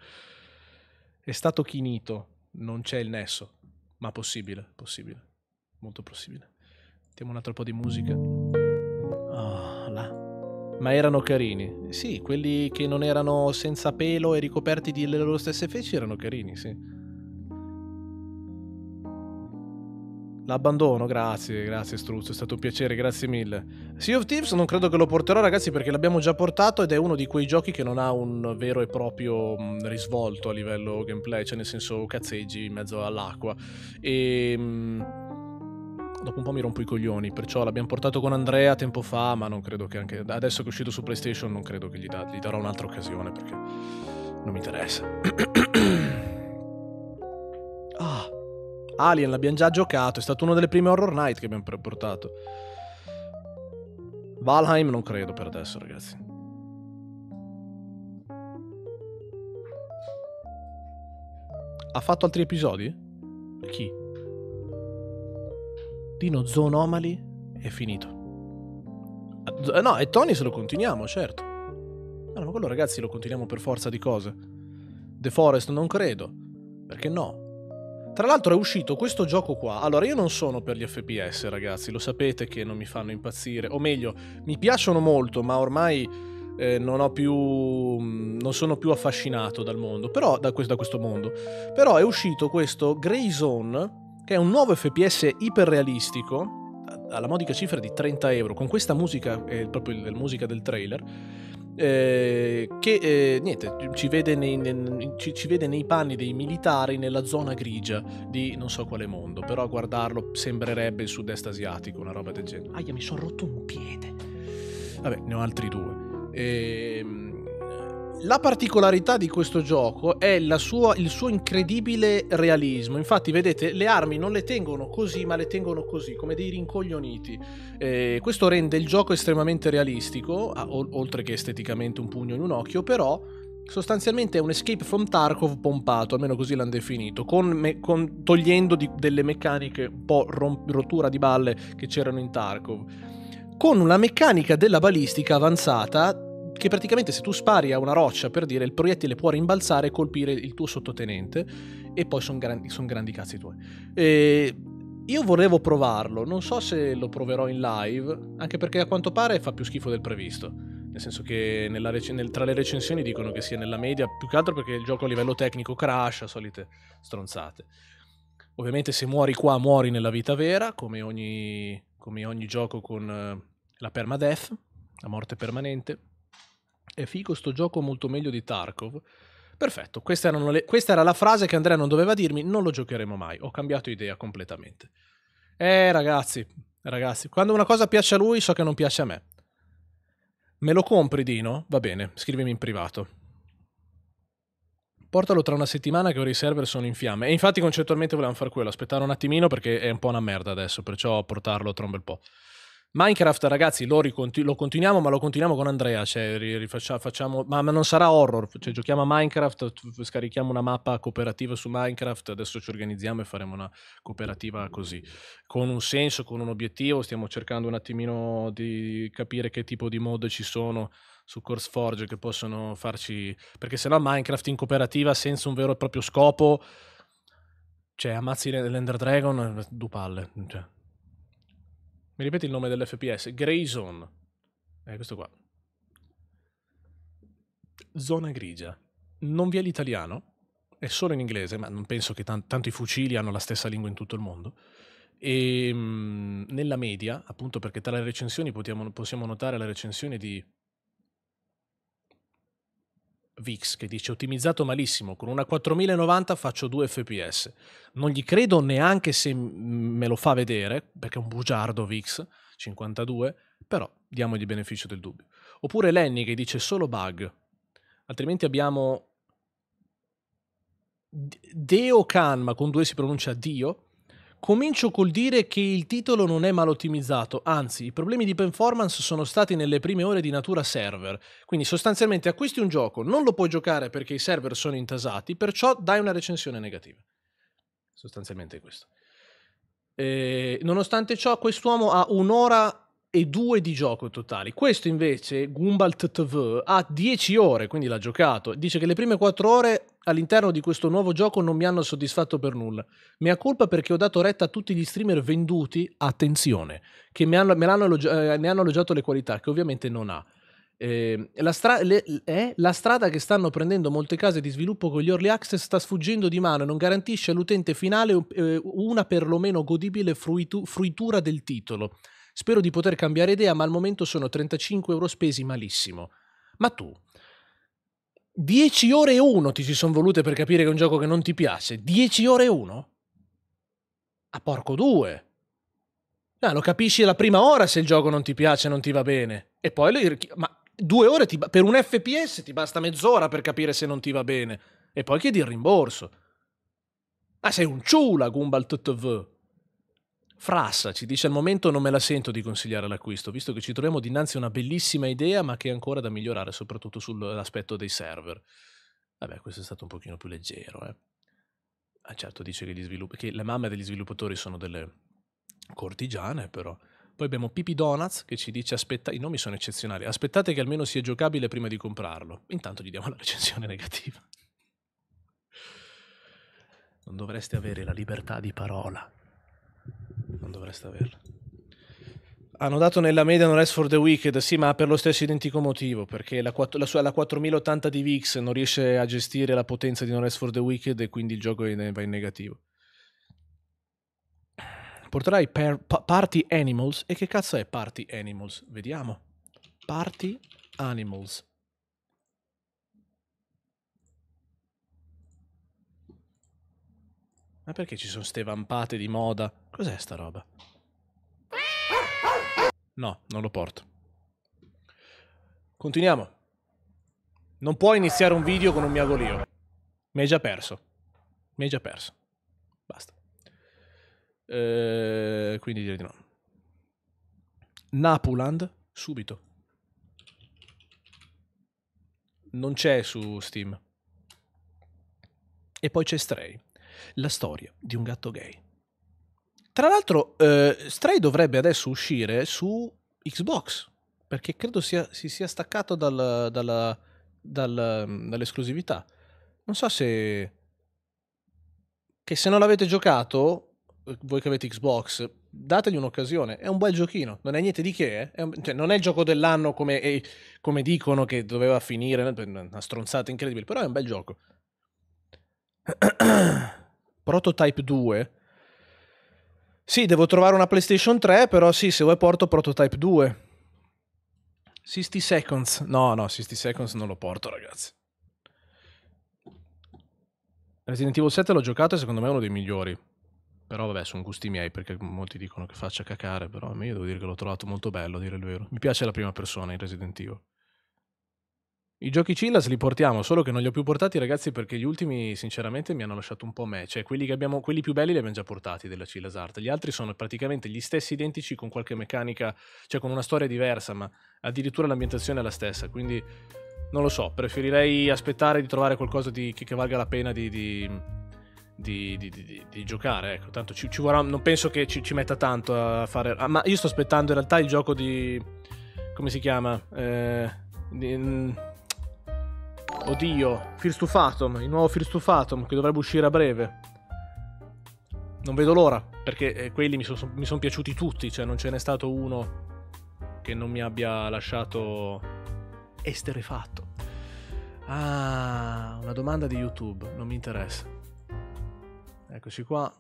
È stato chinito, non c'è il nesso, ma possibile, possibile, molto possibile. Mettiamo un altro po' di musica. Oh, là. Ma erano carini. Sì, quelli che non erano senza pelo e ricoperti delle loro stesse feci erano carini, sì. L'abbandono, grazie, grazie Struzzo, è stato un piacere, grazie mille. Sea of Thieves non credo che lo porterò ragazzi perché l'abbiamo già portato ed è uno di quei giochi che non ha un vero e proprio mm, risvolto a livello gameplay, cioè nel senso cazzeggi in mezzo all'acqua. E... Ehm, dopo un po' mi rompo i coglioni, perciò l'abbiamo portato con Andrea tempo fa, ma non credo che anche... Adesso che è uscito su PlayStation non credo che gli, da... gli darò un'altra occasione perché non mi interessa. ah! Alien l'abbiamo già giocato, è stato uno delle prime Horror Night che abbiamo portato. Valheim non credo per adesso, ragazzi. Ha fatto altri episodi? Chi? Dino Zoonomali è finito. Ah, eh, no, e Tony se lo continuiamo, certo. Ah, no, ma quello ragazzi lo continuiamo per forza di cose. The Forest non credo. Perché no? Tra l'altro è uscito questo gioco qua. Allora, io non sono per gli FPS, ragazzi, lo sapete che non mi fanno impazzire. O meglio, mi piacciono molto, ma ormai eh, non, più, mm, non sono più affascinato dal mondo. Però, da questo, da questo mondo. Però è uscito questo Grey Zone, che è un nuovo FPS iperrealistico alla modica cifra di 30 euro, con questa musica, è proprio la musica del trailer, Ehm, che eh, niente, ci vede, nei, nei, ci, ci vede, nei, panni dei militari nella zona grigia di non so quale mondo, però a guardarlo sembrerebbe il sud-est asiatico, una roba del genere. Aia, mi sono rotto un piede. Vabbè, ne ho altri due. Ehm la particolarità di questo gioco è sua, il suo incredibile realismo. Infatti, vedete, le armi non le tengono così, ma le tengono così, come dei rincoglioniti. Eh, questo rende il gioco estremamente realistico, oltre che esteticamente un pugno in un occhio, però sostanzialmente è un escape from Tarkov pompato, almeno così l'hanno definito, con me- con, togliendo di, delle meccaniche un po' romp- rottura di balle che c'erano in Tarkov. Con una meccanica della balistica avanzata che praticamente se tu spari a una roccia, per dire, il proiettile può rimbalzare e colpire il tuo sottotenente e poi sono grandi, son grandi cazzi tuoi. E io volevo provarlo, non so se lo proverò in live, anche perché a quanto pare fa più schifo del previsto. Nel senso che rec- nel, tra le recensioni dicono che sia nella media, più che altro perché il gioco a livello tecnico crasha, solite stronzate. Ovviamente se muori qua muori nella vita vera, come ogni, come ogni gioco con eh, la permadeath, la morte permanente. È figo sto gioco molto meglio di Tarkov. Perfetto, questa, le... questa era la frase che Andrea non doveva dirmi, non lo giocheremo mai, ho cambiato idea completamente. Eh ragazzi, ragazzi, quando una cosa piace a lui so che non piace a me. Me lo compri Dino? Va bene, scrivimi in privato. Portalo tra una settimana che ora i server sono in fiamme. E infatti concettualmente volevamo fare quello, aspettare un attimino perché è un po' una merda adesso, perciò portarlo tra un bel po'. Minecraft, ragazzi, lo, riconti- lo, continuiamo, ma lo continuiamo con Andrea. Cioè, rifaccia- facciamo, ma, ma, non sarà horror. Cioè, giochiamo a Minecraft, scarichiamo una mappa cooperativa su Minecraft. Adesso ci organizziamo e faremo una cooperativa così. Con un senso, con un obiettivo. Stiamo cercando un attimino di capire che tipo di mod ci sono su CourseForge che possono farci. Perché sennò Minecraft in cooperativa senza un vero e proprio scopo. Cioè, ammazzi l'Ender Dragon, eh, due palle. Cioè. Mi ripeti il nome dell'FPS? Grayzone. Eh, è questo qua. Zona grigia. Non vi è l'italiano, è solo in inglese, ma non penso che tan- tanto i fucili hanno la stessa lingua in tutto il mondo. E ehm, mh, nella media, appunto perché tra le recensioni potiamo, possiamo notare la recensione di Vix che dice ottimizzato malissimo, con una 4090 faccio 2 fps. Non gli credo neanche se me lo fa vedere, perché è un bugiardo Vix 52, però diamogli il beneficio del dubbio. Oppure Lenny che dice solo bug, altrimenti abbiamo Deo Khan, ma con due si pronuncia Dio, Comincio col dire che il titolo non è mal ottimizzato, anzi i problemi di performance sono stati nelle prime ore di natura server, quindi sostanzialmente acquisti un gioco, non lo puoi giocare perché i server sono intasati, perciò dai una recensione negativa. Sostanzialmente questo. E, ehm, nonostante ciò, quest'uomo ha un'ora e 2 di gioco totali. Questo invece, Gumbalt TV, ha 10 ore, quindi l'ha giocato. Dice che le prime 4 ore all'interno di questo nuovo gioco non mi hanno soddisfatto per nulla. ha colpa perché ho dato retta a tutti gli streamer venduti, attenzione, che mi hanno, me elogio- eh, ne hanno elogiato le qualità, che ovviamente non ha. Eh, la, stra- le- eh, la strada che stanno prendendo molte case di sviluppo con gli early access sta sfuggendo di mano e non garantisce all'utente finale eh, una perlomeno godibile fruitu- fruitura del titolo. Spero di poter cambiare idea, ma al momento sono 35 euro spesi malissimo. Ma tu, 10 ore e 1 ti ci sono volute per capire che è un gioco che non ti piace. 10 ore e 1? A ah, porco due! No, ah, lo capisci la prima ora se il gioco non ti piace, non ti va bene. E poi lo... Ma due ore ti... per un FPS ti basta mezz'ora per capire se non ti va bene. E poi chiedi il rimborso. Ah, sei un ciula, Gumball TTV. Frassa ci dice al momento non me la sento di consigliare l'acquisto, visto che ci troviamo dinanzi a una bellissima idea, ma che è ancora da migliorare, soprattutto sull'aspetto dei server. Vabbè, questo è stato un pochino più leggero. Eh. Ah, certo, dice che, svilupp- che, le mamme degli sviluppatori sono delle cortigiane, però. Poi abbiamo Pipi Donuts che ci dice: aspetta- I nomi sono eccezionali. Aspettate che almeno sia giocabile prima di comprarlo. Intanto gli diamo la recensione negativa. Non dovreste avere la libertà di parola. Non dovreste averla. Hanno dato nella media un rest for the wicked, sì, ma per lo stesso identico motivo, perché la, la, sua, la 4080 di VIX non riesce a gestire la potenza di un rest for the wicked e quindi il gioco va in negativo. Porterai per, pa, Party Animals. E che cazzo è Party Animals? Vediamo. Party Animals. Ma perché ci sono ste vampate di moda? Cos'è sta roba? No, non lo porto. Continuiamo. Non puoi iniziare un video con un miagolio. Mi hai già perso. Mi hai già perso. Basta. Eh, quindi direi di no. Napuland, subito. Non c'è su Steam. E poi c'è Stray la storia di un gatto gay. Tra l'altro, eh, Stray dovrebbe adesso uscire su Xbox, perché credo sia, si sia staccato dal, dalla, dal, mm, dall'esclusività. Non so se... Che se non l'avete giocato, eh, voi che avete Xbox, dategli un'occasione. È un bel giochino, non è niente di che. Eh? È un, cioè, non è il gioco dell'anno come, come, dicono che doveva finire, una stronzata incredibile, però è un bel gioco. Prototype 2. Sì, devo trovare una PlayStation 3, però sì, se vuoi porto Prototype 2. 60 Seconds. No, no, 60 Seconds non lo porto, ragazzi. Resident Evil 7 l'ho giocato e secondo me è uno dei migliori. Però vabbè, sono gusti miei perché molti dicono che faccia cacare, però a me io devo dire che l'ho trovato molto bello, a dire il vero. Mi piace la prima persona in Resident Evil. I giochi Chillas li portiamo, solo che non li ho più portati ragazzi perché gli ultimi sinceramente mi hanno lasciato un po' me, cioè quelli, abbiamo, quelli più belli li abbiamo già portati della Chillas Art, gli altri sono praticamente gli stessi identici con qualche meccanica, cioè con una storia diversa, ma addirittura l'ambientazione è la stessa, quindi non lo so, preferirei aspettare di trovare qualcosa di, che, che, valga la pena di, di... Di, di, di, di, giocare. Ecco, tanto ci, ci vorrà, non penso che ci, ci, metta tanto a fare. Ah, ma io sto aspettando in realtà il gioco di. come si chiama? Eh, mm, Oddio, First to Fathom, il nuovo First to Fathom che dovrebbe uscire a breve. Non vedo l'ora, perché eh, quelli mi sono son piaciuti tutti, cioè non ce n'è stato uno che non mi abbia lasciato esterefatto. Ah, una domanda di YouTube, non mi interessa. Eccoci qua.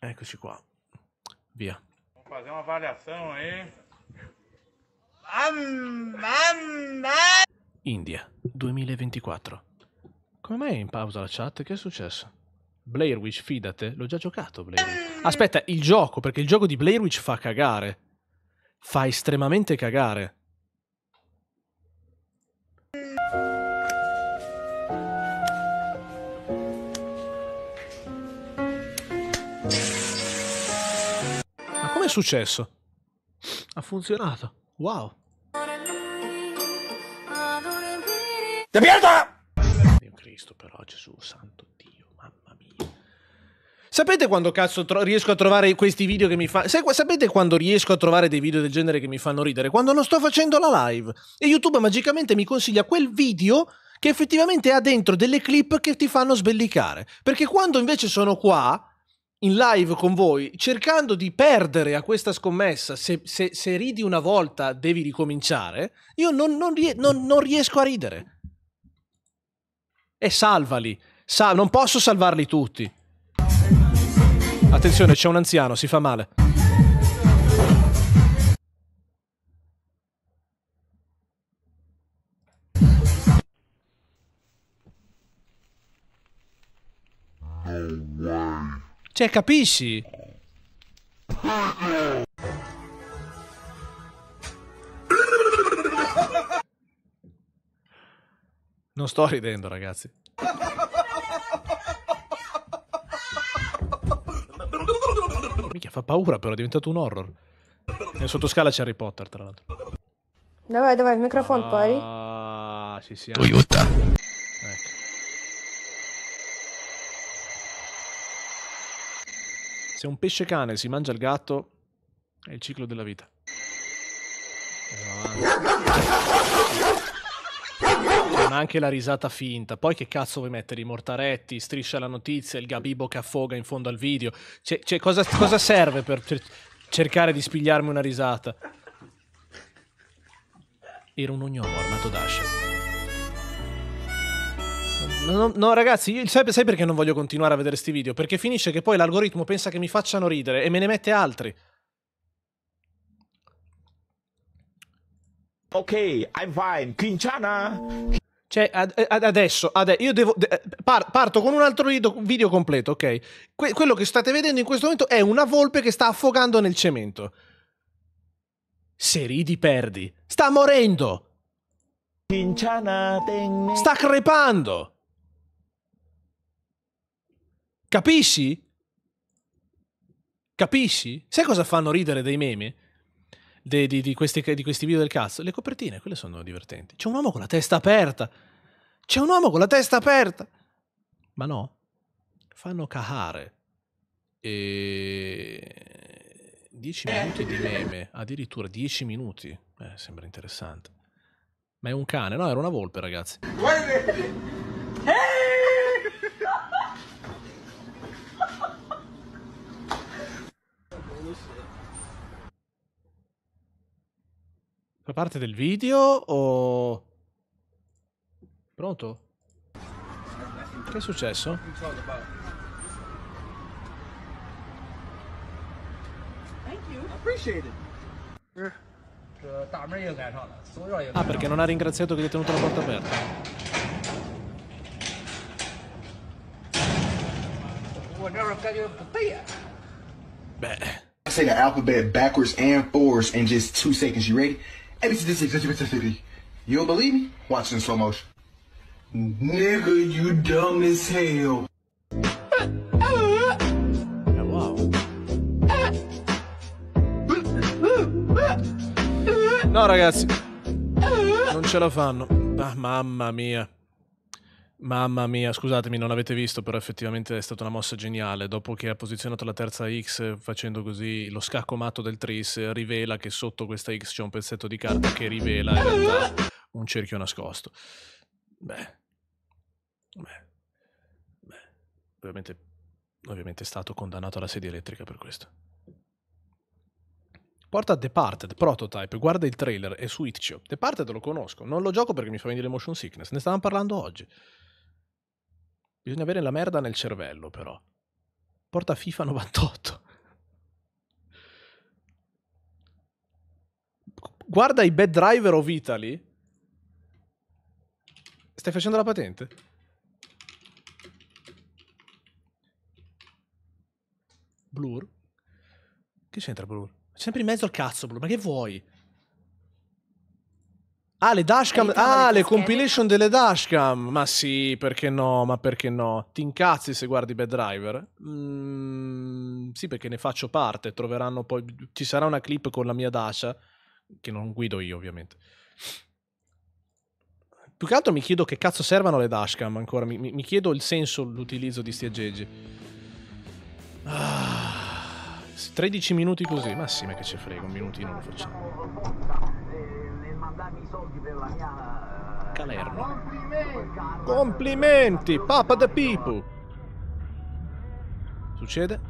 Eccoci qua. Via. Facciamo una variazione. Mamma mamma! India 2024. Come mai è in pausa la chat? Che è successo? Blair Witch, fidate, l'ho già giocato Blair Witch. Aspetta, il gioco, perché il gioco di Blair Witch fa cagare. Fa estremamente cagare. Ma com'è successo? Ha funzionato. Wow. Sei pianta! Mio Cristo però, Gesù, santo Dio, mamma mia. Sapete quando cazzo riesco a trovare questi video che mi fanno... Sapete quando riesco a trovare dei video del genere che mi fanno ridere? Quando non sto facendo la live. E YouTube magicamente mi consiglia quel video che effettivamente ha dentro delle clip che ti fanno sbellicare. Perché quando invece sono qua, in live con voi, cercando di perdere a questa scommessa, se, se, se ridi una volta devi ricominciare, io non, non, non, non riesco a ridere e salvali. Sa- non posso salvarli tutti. Attenzione, c'è un anziano, si fa male. Cioè, capisci? Non sto ridendo, ragazzi. Mica fa paura, però è diventato un horror. Nel sottoscala c'è Harry Potter, tra l'altro. Давай, давай, в микрофон ah, пари. Ah, sì, sì. Toyota. Ecco. Se un pesce cane si mangia il gatto, è il ciclo della vita. Andiamo avanti anche la risata finta. Poi che cazzo vuoi mettere? I Mortaretti, Striscia la notizia, il Gabibo che affoga in fondo al video. Cioè, cioè, cosa, cosa, serve per cercare di spigliarmi una risata? Era un ognuno armato d'ascia. No, no, no, ragazzi, io, sai, sai perché non voglio continuare a vedere questi video? Perché finisce che poi l'algoritmo pensa che mi facciano ridere e me ne mette altri. Ok, I'm fine. Quinciana! Cioè, ad, eh, adesso, adesso, io devo, eh, par, parto con un altro video, video completo, ok? Que, quello che state vedendo in questo momento è una volpe che sta affogando nel cemento. Se ridi perdi. Sta morendo. Sta crepando. Capisci? Capisci? Sai cosa fanno ridere dei meme? di, di, di, questi, di questi video del cazzo, le copertine, quelle sono divertenti. C'è un uomo con la testa aperta. C'è un uomo con la testa aperta. Ma no, fanno cahare. E... 10 eh. minuti di meme, addirittura 10 minuti. Eh, sembra interessante. Ma è un cane, no? Era una volpe, ragazzi. Fa parte del video o... Pronto? Che è successo? Ah, perché non ha ringraziato che gli ha tenuto la porta aperta. Beh. I say the alphabet backwards and forwards in just two seconds. You ready? ABC You don't believe me? Watch in slow motion. Nigga, you dumb as hell. No, ragazzi. Non ce la fanno. Ah, mamma mia. Mamma mia, scusatemi, non l'avete visto, però effettivamente è stata una mossa geniale. Dopo che ha posizionato la terza X facendo così lo scacco matto del Tris, rivela che sotto questa X c'è un pezzetto di carta che rivela in realtà un cerchio nascosto. Beh, beh, beh, ovviamente, ovviamente è stato condannato alla sedia elettrica per questo. Porta Departed, Prototype, guarda il trailer, è su Itch.io. Departed lo conosco, non lo gioco perché mi fa venire motion sickness, ne stavamo parlando oggi. Bisogna avere la merda nel cervello, però. Porta FIFA 98. Guarda i Bad Driver of Italy. Stai facendo la patente? Blur? Che c'entra Blur? Sempre in mezzo al cazzo, Blur, ma che vuoi? Ah, le dashcam. Ah, le compilation delle dashcam. Ma sì, perché no? Ma perché no? Ti incazzi se guardi Bad Driver? Mm, sì, perché ne faccio parte. Troveranno poi. Ci sarà una clip con la mia Dacia, Che non guido io, ovviamente. Più che altro mi chiedo che cazzo servano le dashcam ancora. Mi, mi, mi chiedo il senso, l'utilizzo di sti aggeggi. Ah. 13 minuti così. Ma sì, ma che ce frega, un minutino lo facciamo mandarmi i soldi per la mia... Eh, Calermo. Complimenti! Complimenti, Papa the People! Succede?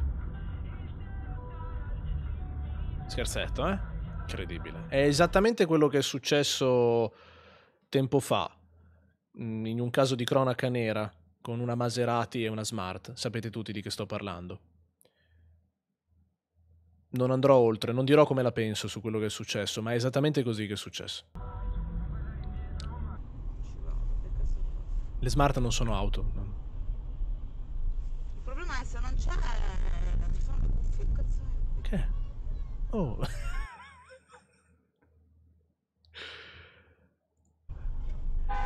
Scherzetto, eh? Incredibile. È esattamente quello che è successo tempo fa, in un caso di cronaca nera, con una Maserati e una Smart. Sapete tutti di che sto parlando non andrò oltre, non dirò come la penso su quello che è successo, ma è esattamente così che è successo. Le smart non sono auto. Il problema è se non c'è... Che? Oh.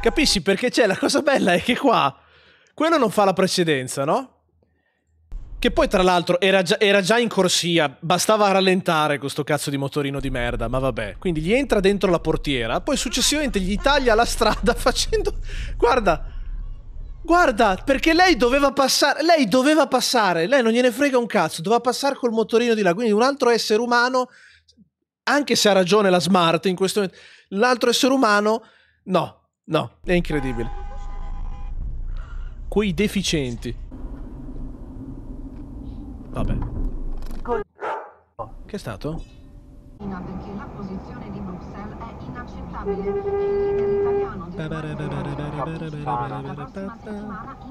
Capisci perché c'è la cosa bella è che qua quello non fa la precedenza, no? Che poi, tra l'altro, era già, era già, in corsia, bastava rallentare questo cazzo di motorino di merda, ma vabbè. Quindi gli entra dentro la portiera, poi successivamente gli taglia la strada facendo... Guarda! Guarda, perché lei doveva passare, lei doveva passare, lei non gliene frega un cazzo, doveva passare col motorino di là, quindi un altro essere umano, anche se ha ragione la Smart in questo momento, l'altro essere umano, no, no, è incredibile. Quei deficienti. Vabbè. Che è stato?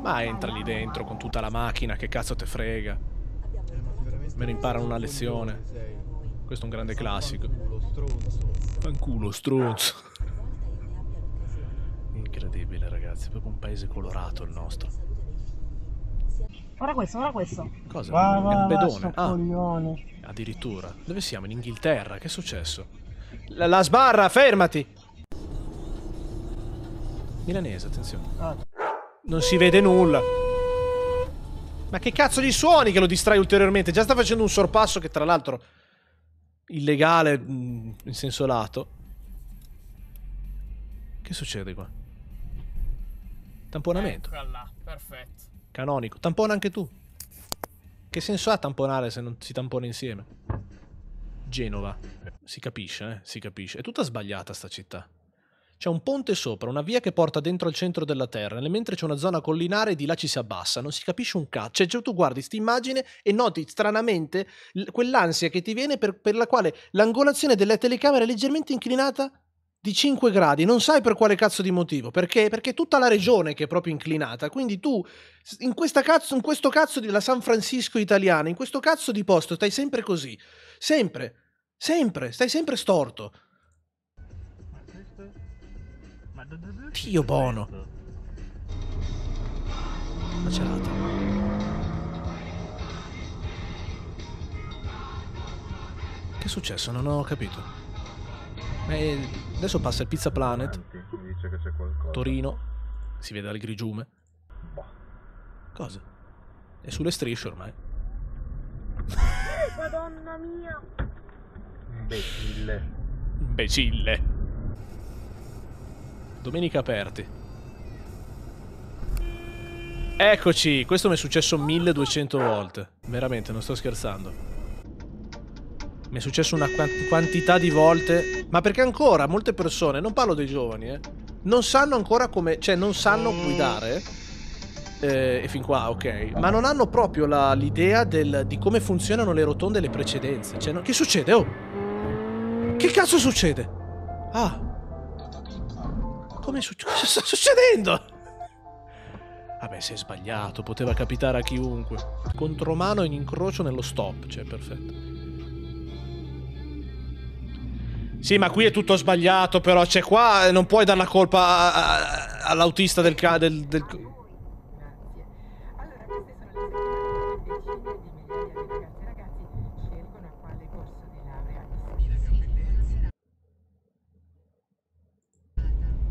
Ma entra lì dentro con tutta la macchina, che cazzo te frega? Me ne imparano una lezione. Questo è un grande classico. Fanculo, stronzo. Incredibile, ragazzi, è proprio un paese colorato il nostro. Ora questo, ora questo. Cosa? Va, va, è un pedone. Va, ah, coglione. addirittura. Dove siamo? In Inghilterra? Che è successo? La, la sbarra, fermati! Milanese, attenzione. Ah. Non si vede nulla. Ma che cazzo di suoni che lo distrai ulteriormente? Già sta facendo un sorpasso che tra l'altro... Illegale, mm, in senso lato. Che succede qua? Tamponamento. Eccola, perfetto. Canonico. Tampona anche tu. Che senso ha tamponare se non si tampona insieme? Genova. Si capisce, eh? Si capisce. È tutta sbagliata sta città. C'è un ponte sopra, una via che porta dentro al centro della terra, mentre c'è una zona collinare e di là ci si abbassa, non si capisce un cazzo. Cioè, cioè tu guardi questa immagine e noti stranamente quell'ansia che ti viene per, per la quale l'angolazione della telecamera è leggermente inclinata di 5 gradi, non sai per quale cazzo di motivo, perché? Perché tutta la regione che è proprio inclinata, quindi tu in, questa cazzo, in questo cazzo della San Francisco italiana, in questo cazzo di posto stai sempre così, sempre, sempre, stai sempre storto. Ma Ma questo... Dio buono. Macerata. Che è successo? Non ho capito. Beh... Adesso passa il Pizza Planet. Torino. Si vede dal grigiume. Cosa? È sulle strisce ormai. Madonna mia. Imbecille. Imbecille. Domenica aperti. Eccoci, questo mi è successo 1200 volte. Veramente, non sto scherzando mi è successo una quantità di volte, ma perché ancora molte persone, non parlo dei giovani, eh, non sanno ancora come, cioè non sanno guidare, eh, e fin qua ok, ma non hanno proprio l'idea di come funzionano le rotonde e le precedenze. Cioè, no, che succede? Oh! Che cazzo succede? Ah! Come succede? Cosa sta succedendo? Vabbè, ah si è sbagliato, poteva capitare a chiunque. Contromano in incrocio nello stop, cioè perfetto. Sì, ma qui è tutto sbagliato, però. Cioè, qua eh, non puoi dare la colpa a, a, all'autista del, ca- del, del...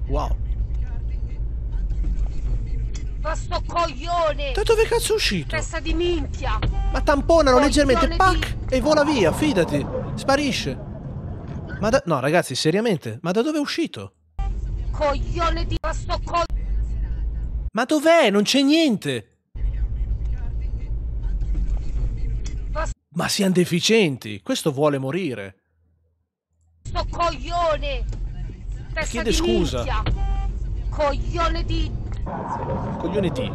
Wow. Ma sto coglione! Da dove cazzo è uscito? Testa di minchia! Ma tamponano leggermente, pac, di... e vola via, fidati! Sparisce! Ma da... No, ragazzi, seriamente, ma da dove è uscito? Coglione di sto col... Ma dov'è? Non c'è niente! Ma siamo deficienti! Questo vuole morire! Sto coglione! Testa Chiede scusa! Minchia. Coglione di... Coglione di...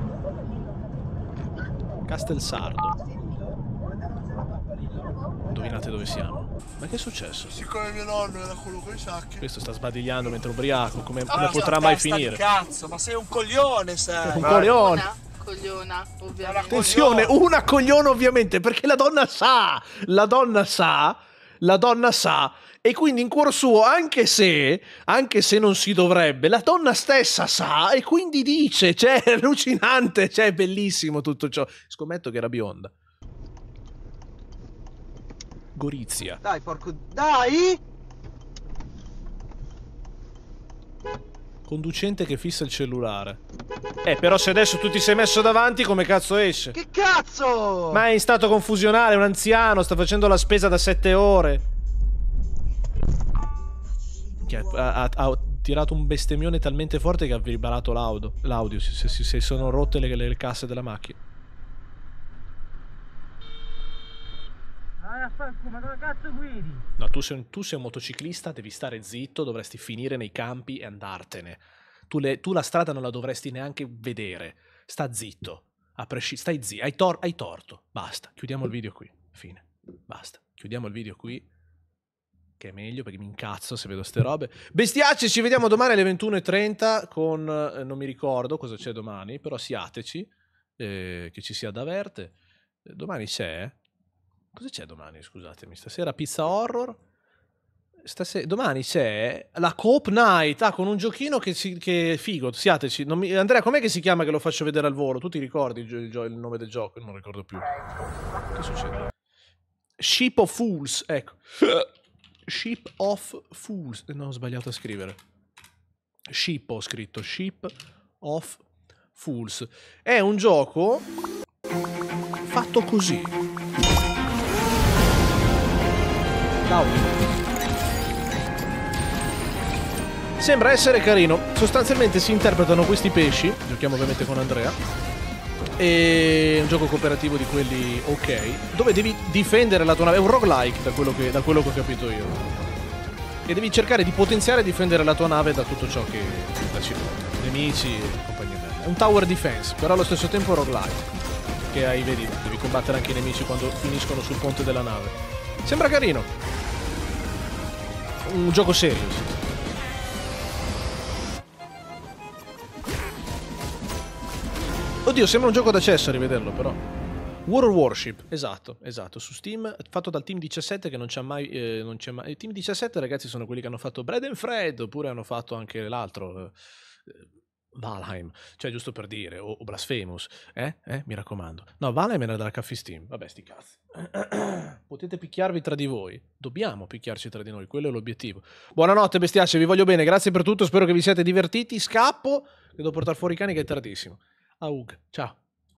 Castelsardo. Indovinate dove siamo. Ma che è successo? Siccome mio nonno era quello con i sacchi. Questo sta sbadigliando mentre ubriaco, come, ah, come potrà mai finire? cazzo, ma sei un coglione, sei. Un Vai. coglione. cogliona, ovviamente. Attenzione, una cogliona ovviamente, perché la donna sa, la donna sa, la donna sa e quindi in cuor suo, anche se, anche se non si dovrebbe, la donna stessa sa e quindi dice, cioè è allucinante, cioè è bellissimo tutto ciò. Scommetto che era bionda. Gorizia. Dai, porco... Dai! Conducente che fissa il cellulare. Eh, però se adesso tu ti sei messo davanti, come cazzo esce? Che cazzo? Ma è in stato confusionale, un anziano, sta facendo la spesa da sette ore. Che ha, ha, ha tirato un bestemmione talmente forte che ha vibrato l'audio. si, si, si, sono rotte le, le casse della macchina. a fare ma dove cazzo guidi? No, tu sei, un, tu sei un motociclista, devi stare zitto, dovresti finire nei campi e andartene. Tu, le, tu la strada non la dovresti neanche vedere. Sta zitto. Presci- stai zitto. Hai, tor- hai torto. Basta. Chiudiamo il video qui. Fine. Basta. Chiudiamo il video qui che è meglio perché mi incazzo se vedo ste robe. Bestiacci, ci vediamo domani alle 21.30 con, eh, non mi ricordo cosa c'è domani, però siateci, eh, che ci sia da verte. Eh, domani c'è, eh. Cosa c'è domani, scusatemi? Stasera pizza horror? Stasera, domani c'è la Coop Night ah, con un giochino che, si, che figo. Siateci. Mi, Andrea, com'è che si chiama che lo faccio vedere al volo? Tu ti ricordi il, il, il nome del gioco? Non ricordo più. Che succede? Ship of Fools, ecco. Ship of Fools. Eh, no, ho sbagliato a scrivere. Ship ho scritto. Ship of Fools. È un gioco fatto così. Ciao. Sembra essere carino. Sostanzialmente si interpretano questi pesci. Giochiamo ovviamente con Andrea. E un gioco cooperativo di quelli ok. Dove devi difendere la tua nave. È un roguelike, da quello che, da quello che ho capito io. E devi cercare di potenziare e difendere la tua nave da tutto ciò che la circonda. Nemici e compagnia bella. È un tower defense, però allo stesso tempo roguelike. Che hai, vedi, devi combattere anche i nemici quando finiscono sul ponte della nave. Sembra carino. Un gioco serio. Oddio, sembra un gioco d'accesso a rivederlo, però. War of Warship, esatto, esatto, su Steam, fatto dal Team 17 che non c'è mai, eh, non c'è mai... Team 17 ragazzi sono quelli che hanno fatto Bread and Fred, oppure hanno fatto anche l'altro, eh, Valheim, cioè giusto per dire, o, o Blasphemous, eh? eh? Mi raccomando. No, Valheim era della Caffè Steam, vabbè sti cazzi. Potete picchiarvi tra di voi, dobbiamo picchiarci tra di noi, quello è l'obiettivo. Buonanotte bestiacce, vi voglio bene, grazie per tutto, spero che vi siate divertiti, scappo, devo portare fuori i cani che è tardissimo. Aug, ciao.